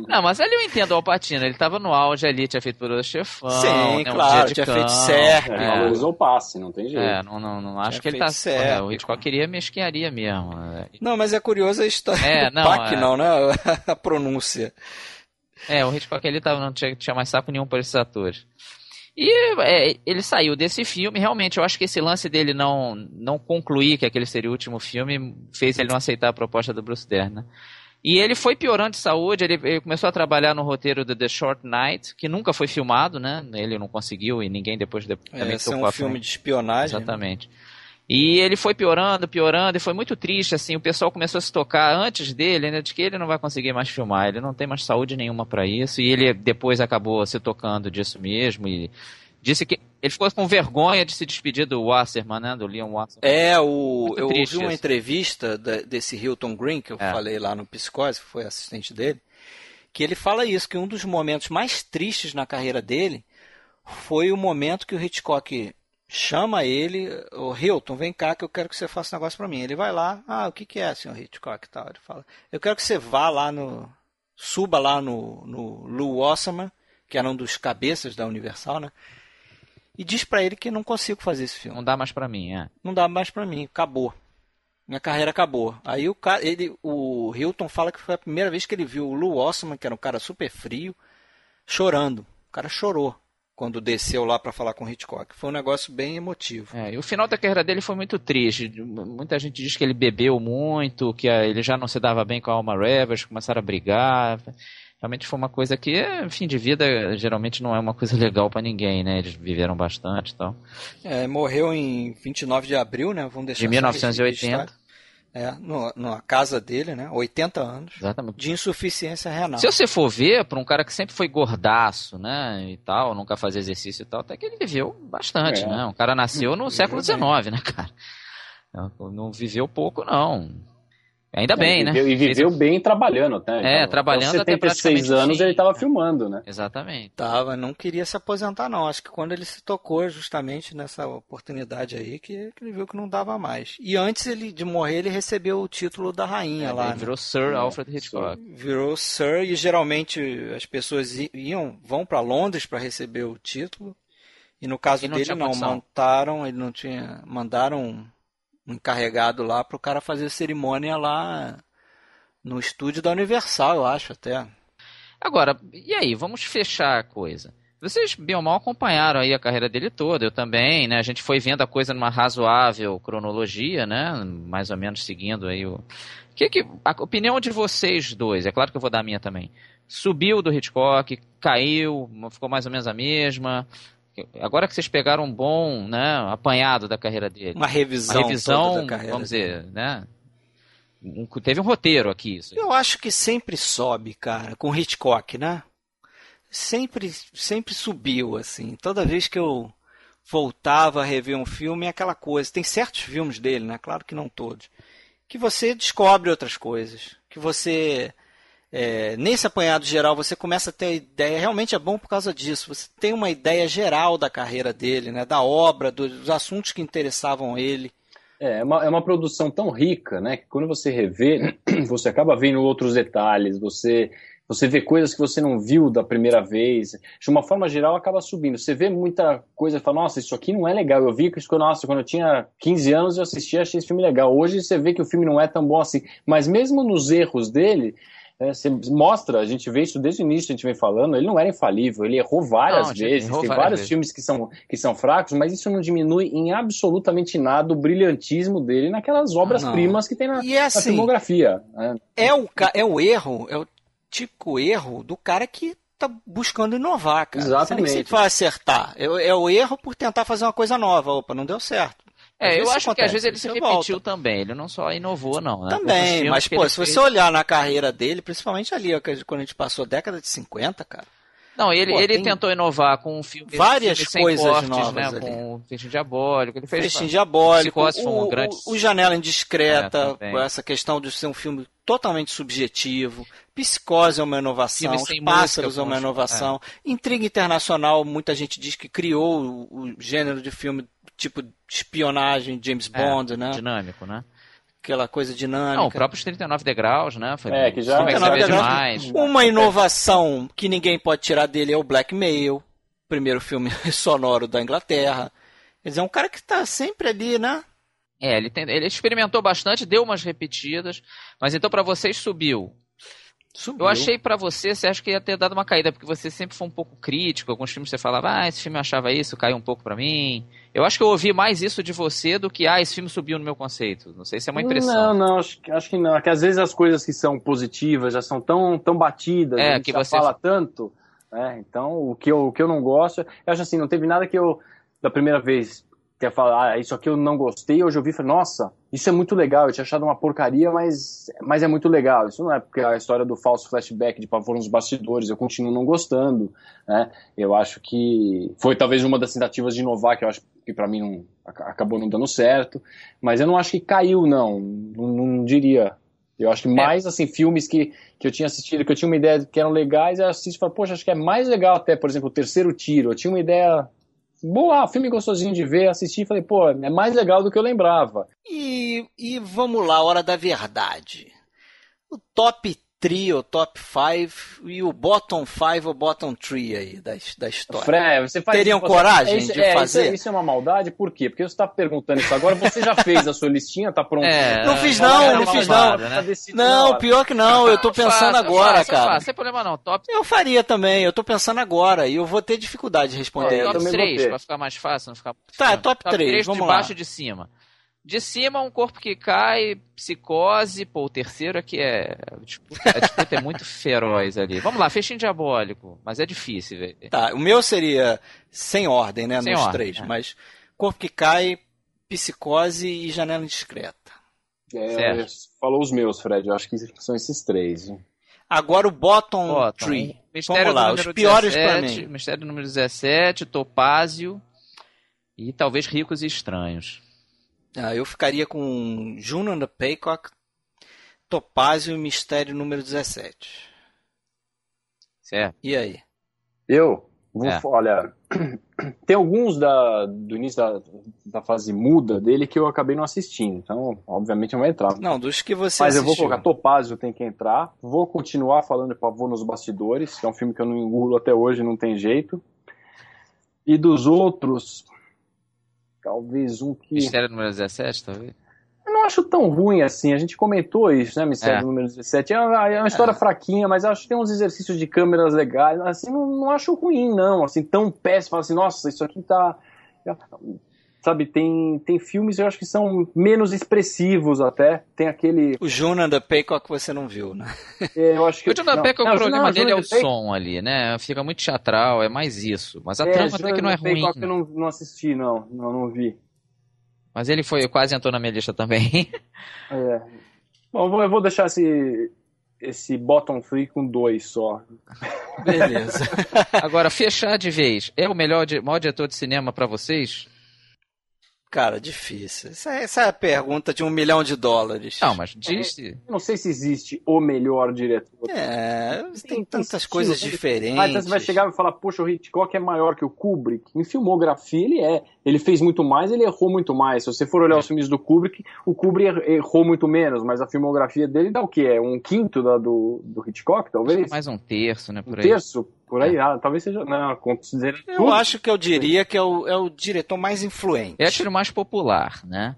Não, mas ali eu entendo o Alpatino. Ele estava no auge ali, tinha feito Poderoso Chefão. Sim, né, um claro, tinha cão, feito certo. É, é. o passe, não tem jeito. É, não, não, não acho que ele tá... Certo. O Hitchcock queria mesquinharia mesmo. Né? Não, mas é curioso a história é, do não, é. né? A pronúncia. É, o Hitchcock ele tava, não tinha, tinha mais saco nenhum por esses atores. E é, ele saiu desse filme, realmente, eu acho que esse lance dele não, não concluir que aquele seria o último filme fez ele não aceitar a proposta do Bruce Dern, né? E ele foi piorando de saúde, ele, ele, começou a trabalhar no roteiro do The Short Night, que nunca foi filmado, né? Ele não conseguiu e ninguém depois, depois é, também é tocou é um filme de espionagem. Né? Exatamente. Né? E ele foi piorando, piorando, e foi muito triste, assim, o pessoal começou a se tocar antes dele, né, de que ele não vai conseguir mais filmar, ele não tem mais saúde nenhuma para isso, e ele depois acabou se tocando disso mesmo, e disse que ele ficou com vergonha de se despedir do Wasserman, né, do Liam Wasserman. É, o, eu ouvi isso. uma entrevista desse Hilton Green, que eu é. falei lá no Psicose, que foi assistente dele, que ele fala isso, que um dos momentos mais tristes na carreira dele foi o momento que o Hitchcock chama ele, o Hilton, vem cá que eu quero que você faça um negócio para mim. Ele vai lá, ah, o que, que é, senhor Hitchcock? e Tal. Ele fala, eu quero que você vá lá no. suba lá no, no Lou Wasserman, que era um dos cabeças da Universal, né? E diz para ele que não consigo fazer esse filme. Não dá mais para mim, é. Não dá mais para mim, acabou. Minha carreira acabou. Aí o ele, o Hilton fala que foi a primeira vez que ele viu o Lou Wasserman, que era um cara super frio, chorando. O cara chorou quando desceu lá para falar com Hitchcock. Foi um negócio bem emotivo. É, e o final da carreira dele foi muito triste. Muita gente diz que ele bebeu muito, que ah, ele já não se dava bem com a Alma Revers, começaram a brigar. Realmente foi uma coisa que, fim de vida, geralmente não é uma coisa legal para ninguém, né? Eles viveram bastante e tal. É, morreu em 29 de abril, né? Vamos deixar de 1980 é, no, na casa dele, né? 80 anos. Exatamente. De insuficiência renal. Se você for ver, para um cara que sempre foi gordaço, né? E tal, nunca fazia exercício e tal, até que ele viveu bastante, é. né? O cara nasceu no século XIX, né, cara? Não viveu pouco, não. Ainda é, bem, é, viveu, né? E viveu Fez... bem trabalhando, né? É, tava, então, trabalhando até praticamente... anos ele estava né? filmando, né? Exatamente. Tava, não queria se aposentar não. Acho que quando ele se tocou justamente nessa oportunidade aí, que, que ele viu que não dava mais. E antes ele, de morrer, ele recebeu o título da rainha é, lá. Ele né? virou né? Sir é, Alfred Hitchcock. Virou Sir e geralmente as pessoas iam, vão para Londres para receber o título. E no caso e dele não, não, montaram, ele não tinha, mandaram encarregado lá para o cara fazer cerimônia lá no estúdio da Universal, eu acho até. Agora, e aí, vamos fechar a coisa. Vocês bem ou mal acompanharam aí a carreira dele toda, eu também, né? A gente foi vendo a coisa numa razoável cronologia, né? Mais ou menos seguindo aí o que que a opinião de vocês dois? É claro que eu vou dar a minha também. Subiu do Hitchcock, caiu, ficou mais ou menos a mesma. Agora que vocês pegaram um bom né, apanhado da carreira dele. Uma revisão. Uma revisão, vamos dizer, dele. né? Um, teve um roteiro aqui. Isso. Eu acho que sempre sobe, cara, com Hitchcock, né? Sempre, sempre subiu, assim. Toda vez que eu voltava a rever um filme, é aquela coisa. Tem certos filmes dele, né? Claro que não todos. Que você descobre outras coisas. Que você é, nesse apanhado geral você começa a ter ideia, realmente é bom por causa disso, você tem uma ideia geral da carreira dele, né, da obra, dos assuntos que interessavam ele. É, é uma, é uma produção tão rica, né, que quando você revê, você acaba vendo outros detalhes, você você vê coisas que você não viu da primeira vez. De uma forma geral, acaba subindo. Você vê muita coisa e fala, nossa, isso aqui não é legal. Eu vi que isso, nossa, quando eu tinha 15 anos eu assistia, achei esse filme legal. Hoje você vê que o filme não é tão bom assim. Mas mesmo nos erros dele, né? Você mostra, a gente vê isso desde o início, a gente vem falando, ele não era infalível, ele errou várias não, vezes, errou tem várias vários vezes. filmes que são, que são fracos, mas isso não diminui em absolutamente nada o brilhantismo dele naquelas ah, obras-primas que tem na, e é assim, na filmografia. Né? É, o, é o erro, é o típico erro do cara que tá buscando inovar, cara. Exatamente. Você vai acertar. É, é o erro por tentar fazer uma coisa nova. Opa, não deu certo é, eu acho acontece. que às vezes ele se repetiu volta. também, ele não só inovou, não. Né? Também, mas pô, se fez... você olhar na carreira dele, principalmente ali quando a gente passou a década de 50, cara. Não, ele, pô, ele tentou inovar com um filme. Várias filme coisas cortes, né, novas. Né, ali. Com o Festim Diabólico. Ele fez Festim Diabólico. O, foi um grande... o Janela Indiscreta, é, essa questão de ser um filme totalmente subjetivo. Psicose é uma inovação, Os Pássaros música, é uma é. inovação. É. Intriga Internacional, muita gente diz que criou o, o gênero de filme tipo de espionagem James é, Bond, é, né? Dinâmico, né? Aquela coisa dinâmica. Não, o próprio 39 degraus, né? Foi é, que já 39 é degraus, demais. Uma inovação que ninguém pode tirar dele é o Blackmail, primeiro filme sonoro da Inglaterra. Quer dizer, é um cara que está sempre ali, né? É, ele, tem, ele experimentou bastante, deu umas repetidas, mas então para vocês subiu eu achei para você, você acha que ia ter dado uma caída, porque você sempre foi um pouco crítico. Alguns filmes você falava, ah, esse filme eu achava isso, caiu um pouco para mim. Eu acho que eu ouvi mais isso de você do que, ah, esse filme subiu no meu conceito. Não sei se é uma impressão. Não, não, acho, acho que não. É que às vezes as coisas que são positivas já são tão, tão batidas, é, a gente que já você... fala tanto. Né? Então, o que, eu, o que eu não gosto, eu acho assim, não teve nada que eu, da primeira vez quer falar, ah, isso aqui eu não gostei, hoje eu vi e falei, nossa, isso é muito legal, eu tinha achado uma porcaria, mas, mas é muito legal. Isso não é porque é a história do falso flashback de pavor nos bastidores, eu continuo não gostando, né? Eu acho que foi talvez uma das tentativas de inovar que eu acho que para mim não, acabou não dando certo, mas eu não acho que caiu, não, não, não diria. Eu acho que é. mais, é. assim, filmes que, que eu tinha assistido, que eu tinha uma ideia que eram legais, eu assisto e falo, poxa, acho que é mais legal até, por exemplo, o Terceiro Tiro. Eu tinha uma ideia boa, filme gostosinho de ver, assisti e falei, pô, é mais legal do que eu lembrava. E, e vamos lá, hora da verdade. O top trio, top 5 e o bottom 5 ou bottom 3 aí da, da história. Fred, você faz Teriam isso, coragem isso, de é, fazer? Isso é, isso é, uma maldade, por quê? Porque você está perguntando isso agora, você já fez a sua listinha, tá pronto? É, não é, fiz é não, não, não fiz não. Né? Tá não, pior que não, eu estou pensando agora, cara. Faço, sem problema não, top. Eu faria também, eu estou pensando agora e eu vou ter dificuldade de responder. É, top 3, para ficar mais fácil, não ficar... Tá, é top, top 3, 3 vamos de lá. baixo de cima. De cima, um corpo que cai, psicose. Pô, o terceiro aqui é. A disputa, a disputa é muito feroz ali. Vamos lá, fechinho diabólico. Mas é difícil, velho. Tá, o meu seria sem ordem, né? Sem nos ordem, três. É. Mas corpo que cai, psicose e janela indiscreta. É, é falou os meus, Fred. Eu acho que são esses três. Hein? Agora o bottom, bottom. tree. Mistério Vamos lá, os piores 17, mim. Mistério número 17, Topázio e talvez Ricos e Estranhos. Ah, eu ficaria com Juno and the Paycock, Topázio e Mistério número 17. Certo. E aí? Eu? Vou, é. Olha, tem alguns da, do início da, da fase muda dele que eu acabei não assistindo. Então, obviamente, não vai entrar. Não, dos que você Mas assistiu. eu vou colocar Topázio, tem que entrar. Vou continuar falando Pavô nos Bastidores, que é um filme que eu não engulo até hoje, não tem jeito. E dos outros, Talvez um que. Mistério número 17, talvez? Eu não acho tão ruim assim. A gente comentou isso, né? Mistério é. número 17. É uma, é uma história é. fraquinha, mas acho que tem uns exercícios de câmeras legais. Assim, não, não acho ruim, não. Assim, tão péssimo. Assim, nossa, isso aqui tá sabe, tem, tem filmes eu acho que são menos expressivos até. Tem aquele. O Juno da Paycock você não viu, né? É, eu acho que. O Juno da Paycock, o problema não, dele é o som ali, né? Fica muito teatral, é mais isso. Mas a é, trama até que não é ruim. Paycock né? eu não, não assisti, não. não. Não vi. Mas ele foi, quase entrou na minha lista também. é. Bom, eu vou deixar esse, esse bottom Free com dois só. Beleza. Agora, fechar de vez. É o melhor, maior diretor de cinema para vocês? Cara, difícil. Essa é, essa é a pergunta de um milhão de dólares. Não, mas diz. É, não sei se existe o melhor diretor. É, tem, tem tantas coisas né? diferentes. Mas você vai chegar e falar, poxa, o Hitchcock é maior que o Kubrick. Em filmografia, ele é. Ele fez muito mais, ele errou muito mais. Se você for olhar é. os filmes do Kubrick, o Kubrick er-, errou muito menos, mas a filmografia dele dá o quê? É um quinto da, do, do Hitchcock, talvez? É mais um terço, né? Por um aí. terço? Por aí, ah, talvez seja. Não, Eu tudo. acho que eu diria que é o, é o diretor mais influente. É acho mais popular, né?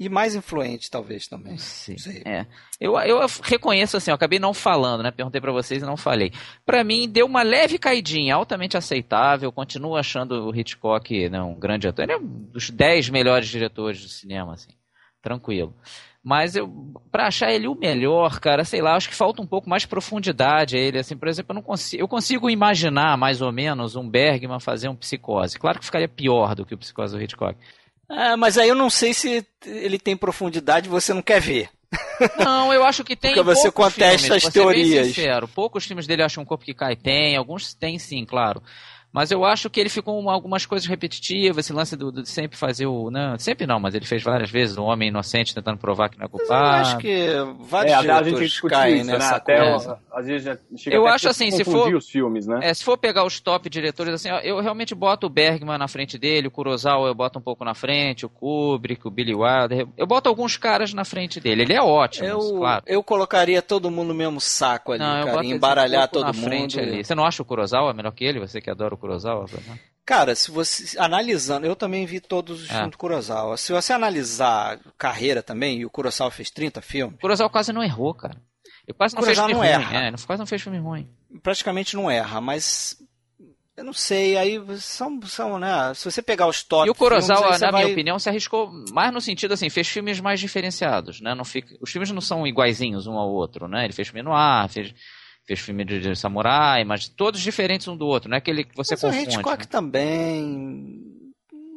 E mais influente, talvez, também. Sim. É. Eu, eu reconheço assim, eu acabei não falando, né? Perguntei para vocês e não falei. para mim, deu uma leve caidinha, altamente aceitável. Continuo achando o Hitchcock né, um grande ator. Ele é um dos dez melhores diretores de cinema, assim. Tranquilo. Mas eu, pra achar ele o melhor, cara, sei lá, acho que falta um pouco mais profundidade a ele. Assim, por exemplo, eu, não consigo, eu consigo imaginar mais ou menos um Bergman fazer um psicose. Claro que ficaria pior do que o psicose do Hitchcock. É, mas aí eu não sei se ele tem profundidade você não quer ver. Não, eu acho que tem. Porque você contesta filmes, as teorias. Sincero, poucos filmes dele acham um corpo que cai, tem. Alguns tem sim, claro. Mas eu acho que ele ficou uma, algumas coisas repetitivas, esse lance do, do, de sempre fazer o. Não, né, sempre não, mas ele fez várias vezes um homem inocente tentando provar que não é culpado. eu acho que vários é, a gente cai isso, né? nessa né? até Às vezes chega eu acho assim, se for. Os filmes, né? é, se for pegar os top diretores, assim, eu realmente boto o Bergman na frente dele, o Kurosawa eu boto um pouco na frente, o Kubrick, o Billy Wilder. Eu boto alguns caras na frente dele. Ele é ótimo, eu, claro. Eu colocaria todo mundo no mesmo saco ali, não, cara, embaralhar todo mundo. Frente ali. Você não acha o Kurosawa melhor que ele? Você que adora o Kurosawa? Né? Cara, se você analisando, eu também vi todos os é. filmes do Kurosawa. Se você analisar carreira também, e o Kurosawa fez 30 filmes. O Kurosawa quase não errou, cara. quase não fez filme não ruim. É, quase não fez filme ruim. Praticamente não erra, mas eu não sei, aí são, são, né? Se você pegar os top. E o Kurosawa, filmes, na vai... minha opinião, se arriscou mais no sentido assim, fez filmes mais diferenciados, né? Não fica... Os filmes não são iguaizinhos um ao outro, né? Ele fez filme no ar, fez fez filme de samurai, mas todos diferentes um do outro, não é aquele que você mas confunde. O Hitchcock né? também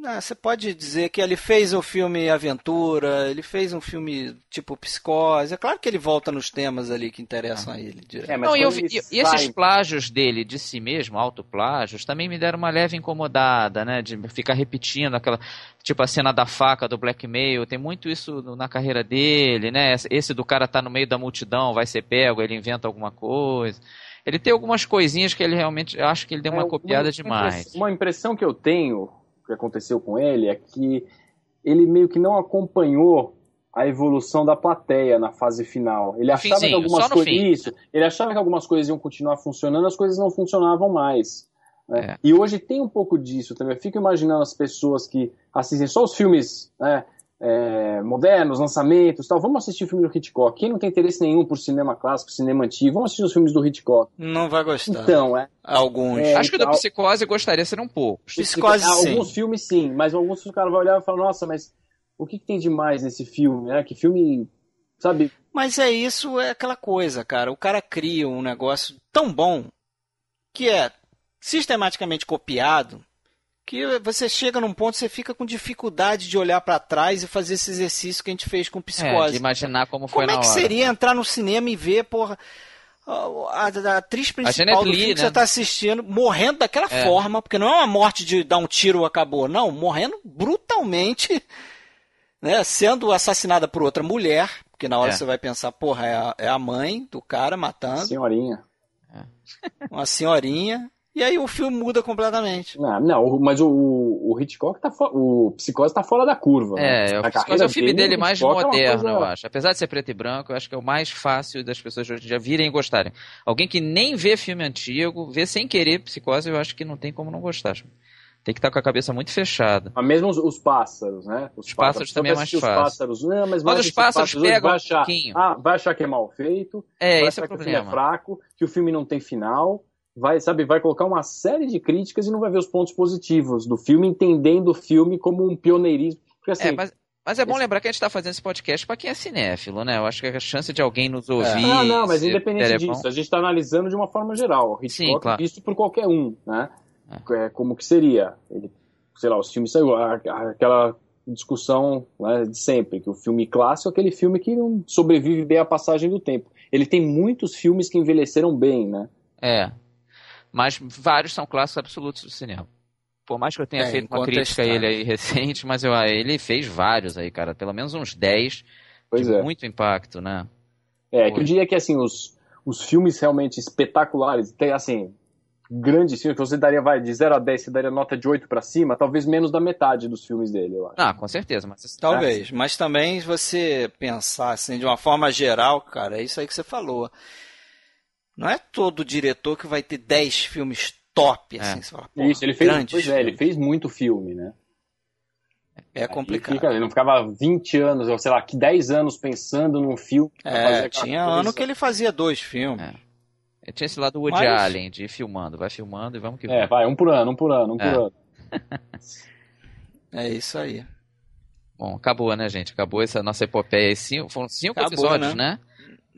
ah, você pode dizer que ele fez um filme aventura, ele fez um filme tipo psicose. É claro que ele volta nos temas ali que interessam ah. a ele. É, não, eu, ele e, esses plágios dele de si mesmo, autoplágios, também me deram uma leve incomodada, né? De ficar repetindo aquela, tipo a cena da faca do blackmail. Tem muito isso na carreira dele, né? Esse do cara tá no meio da multidão, vai ser pego, ele inventa alguma coisa. Ele tem algumas coisinhas que ele realmente, acho que ele deu é, uma é, copiada uma demais. uma impressão que eu tenho que aconteceu com ele é que ele meio que não acompanhou a evolução da plateia na fase final. Ele achava Finzinho, que algumas coisas. Isso. Ele achava que algumas coisas iam continuar funcionando, as coisas não funcionavam mais. Né? É. E hoje tem um pouco disso também. Eu fico imaginando as pessoas que assistem só os filmes né, é, modernos, lançamentos tal. Vamos assistir o filme do Hitchcock. Quem não tem interesse nenhum por cinema clássico, cinema antigo, vamos assistir os filmes do Hitchcock. Não vai gostar. Então, é. Alguns. É, Acho que então, da Psicose gostaria ser um pouco. Psicose, Psicose ah, Alguns filmes sim, mas alguns o cara vai olhar e falar, nossa, mas o que, que tem de mais nesse filme? É, que filme, sabe? Mas é isso, é aquela coisa, cara. O cara cria um negócio tão bom que é sistematicamente copiado que você chega num ponto você fica com dificuldade de olhar para trás e fazer esse exercício que a gente fez com psicose. É, de imaginar como foi como é na Como é que seria entrar no cinema e ver, porra, a, a atriz principal a Lee, né? que você tá assistindo morrendo daquela é. forma, porque não é uma morte de dar um tiro acabou, não, morrendo brutalmente, né, sendo assassinada por outra mulher, porque na hora é. você vai pensar, porra, é a, é a mãe do cara matando. Senhorinha. Uma senhorinha. E aí o filme muda completamente. Ah, não, não mas o, o Hitchcock tá fo... o Psicose tá fora da curva. Né? É, né? o Psicose é o filme dele, dele mais Hitchcock é moderno, é coisa... eu acho. Apesar de ser preto e branco, eu acho que é o mais fácil das pessoas hoje em dia virem e gostarem. Alguém que nem vê filme antigo, vê sem querer Psicose, eu acho que não tem como não gostar. Tem que estar tá com a cabeça muito fechada. Mas mesmo os, os pássaros, né? Os, os pássaros, pássaros também é então, mais fácil. Os pássaros, não, mas, mas os pássaros, pássaros pegam achar, um pouquinho. Ah, vai achar que é mal feito, é, vai é achar é que o filme é fraco, que o filme não tem final, vai, sabe, vai colocar uma série de críticas e não vai ver os pontos positivos do filme, entendendo o filme como um pioneirismo. Porque, é, assim, é, mas... Mas é bom lembrar que a gente está fazendo esse podcast para quem é cinéfilo, né? Eu acho que a chance de alguém nos ouvir. Não, é. ah, não, mas independente é disso, a gente está analisando de uma forma geral. Hitchcock Sim, claro. visto por qualquer um, né? É. como que seria? Ele, sei lá, os filmes saiu aquela discussão né, de sempre que o filme clássico é aquele filme que não sobrevive bem à passagem do tempo. Ele tem muitos filmes que envelheceram bem, né? É. Mas vários são clássicos absolutos do cinema. Por mais que eu tenha é, feito uma crítica a ele tá. aí recente, mas eu, ele fez vários aí, cara. Pelo menos uns 10 pois de é. muito impacto, né? É, que eu diria que assim, os, os filmes realmente espetaculares, tem assim, grandes filmes que você daria, vai, de 0 a 10, você daria nota de 8 para cima, talvez menos da metade dos filmes dele, eu acho. Ah, com certeza, mas talvez, é. mas também você pensar assim de uma forma geral, cara, é isso aí que você falou. Não é todo diretor que vai ter 10 filmes top, é. assim, você fala, pô, é Isso, ele fez, pois é, ele fez muito filme, né? É complicado. Fica, ele não ficava 20 anos, ou sei lá, que 10 anos pensando num filme. É, tinha coisa. ano que ele fazia dois filmes. É. é. Tinha esse lado Woody Mas... Allen, de ir filmando, vai filmando e vamos que vamos. É, vai, um por ano, um por ano, um é. por ano. é isso aí. Bom, acabou, né, gente? Acabou essa nossa epopeia. Cinco, foram cinco acabou, episódios, né? né?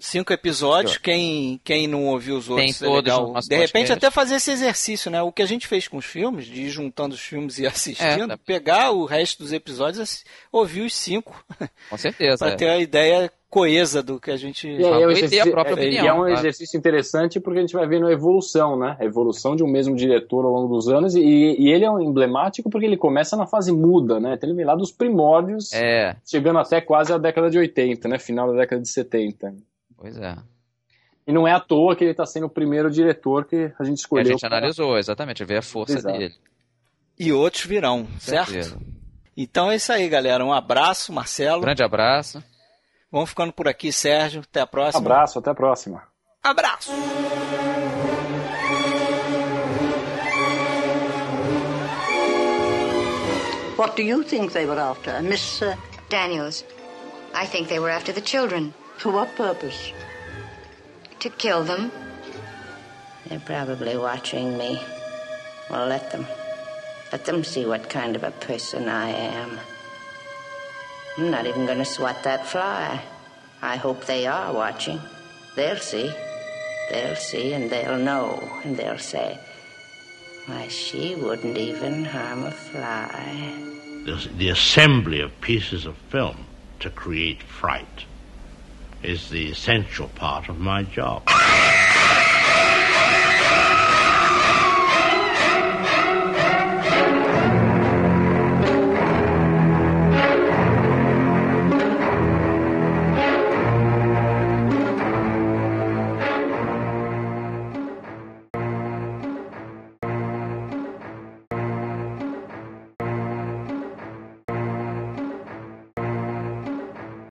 cinco episódios. Quem, quem não ouviu os outros Tem é legal. De repente até fazer esse exercício, né? O que a gente fez com os filmes, de ir juntando os filmes e assistindo, é, tá. pegar o resto dos episódios, ouvir os cinco. Com certeza. para é. ter a ideia coesa do que a gente e é, um exercício, própria opinião, é, E é um exercício interessante porque a gente vai vendo a evolução, né? A evolução de um mesmo diretor ao longo dos anos e, e ele é um emblemático porque ele começa na fase muda, né? Então ele vem lá dos primórdios, é. chegando até quase a década de 80, né? Final da década de 70. Pois é. E não é à toa que ele está sendo o primeiro diretor que a gente escolheu. a gente pra... analisou, exatamente, ver a força Exato. dele. E outros virão, certo? certo? Então é isso aí, galera. Um abraço, Marcelo. Grande abraço. Vamos ficando por aqui, Sérgio. Até a próxima. Abraço, até a próxima. Abraço! What do you think they were after, Miss uh, Daniels? I think they were after the children. For what purpose? To kill them. They're probably watching me. Well, let them. Let them see what kind of a person I am. I'm not even going to swat that fly. I hope they are watching. They'll see. They'll see and they'll know. And they'll say, why, she wouldn't even harm a fly. The, the assembly of pieces of film to create fright is the essential part of my job.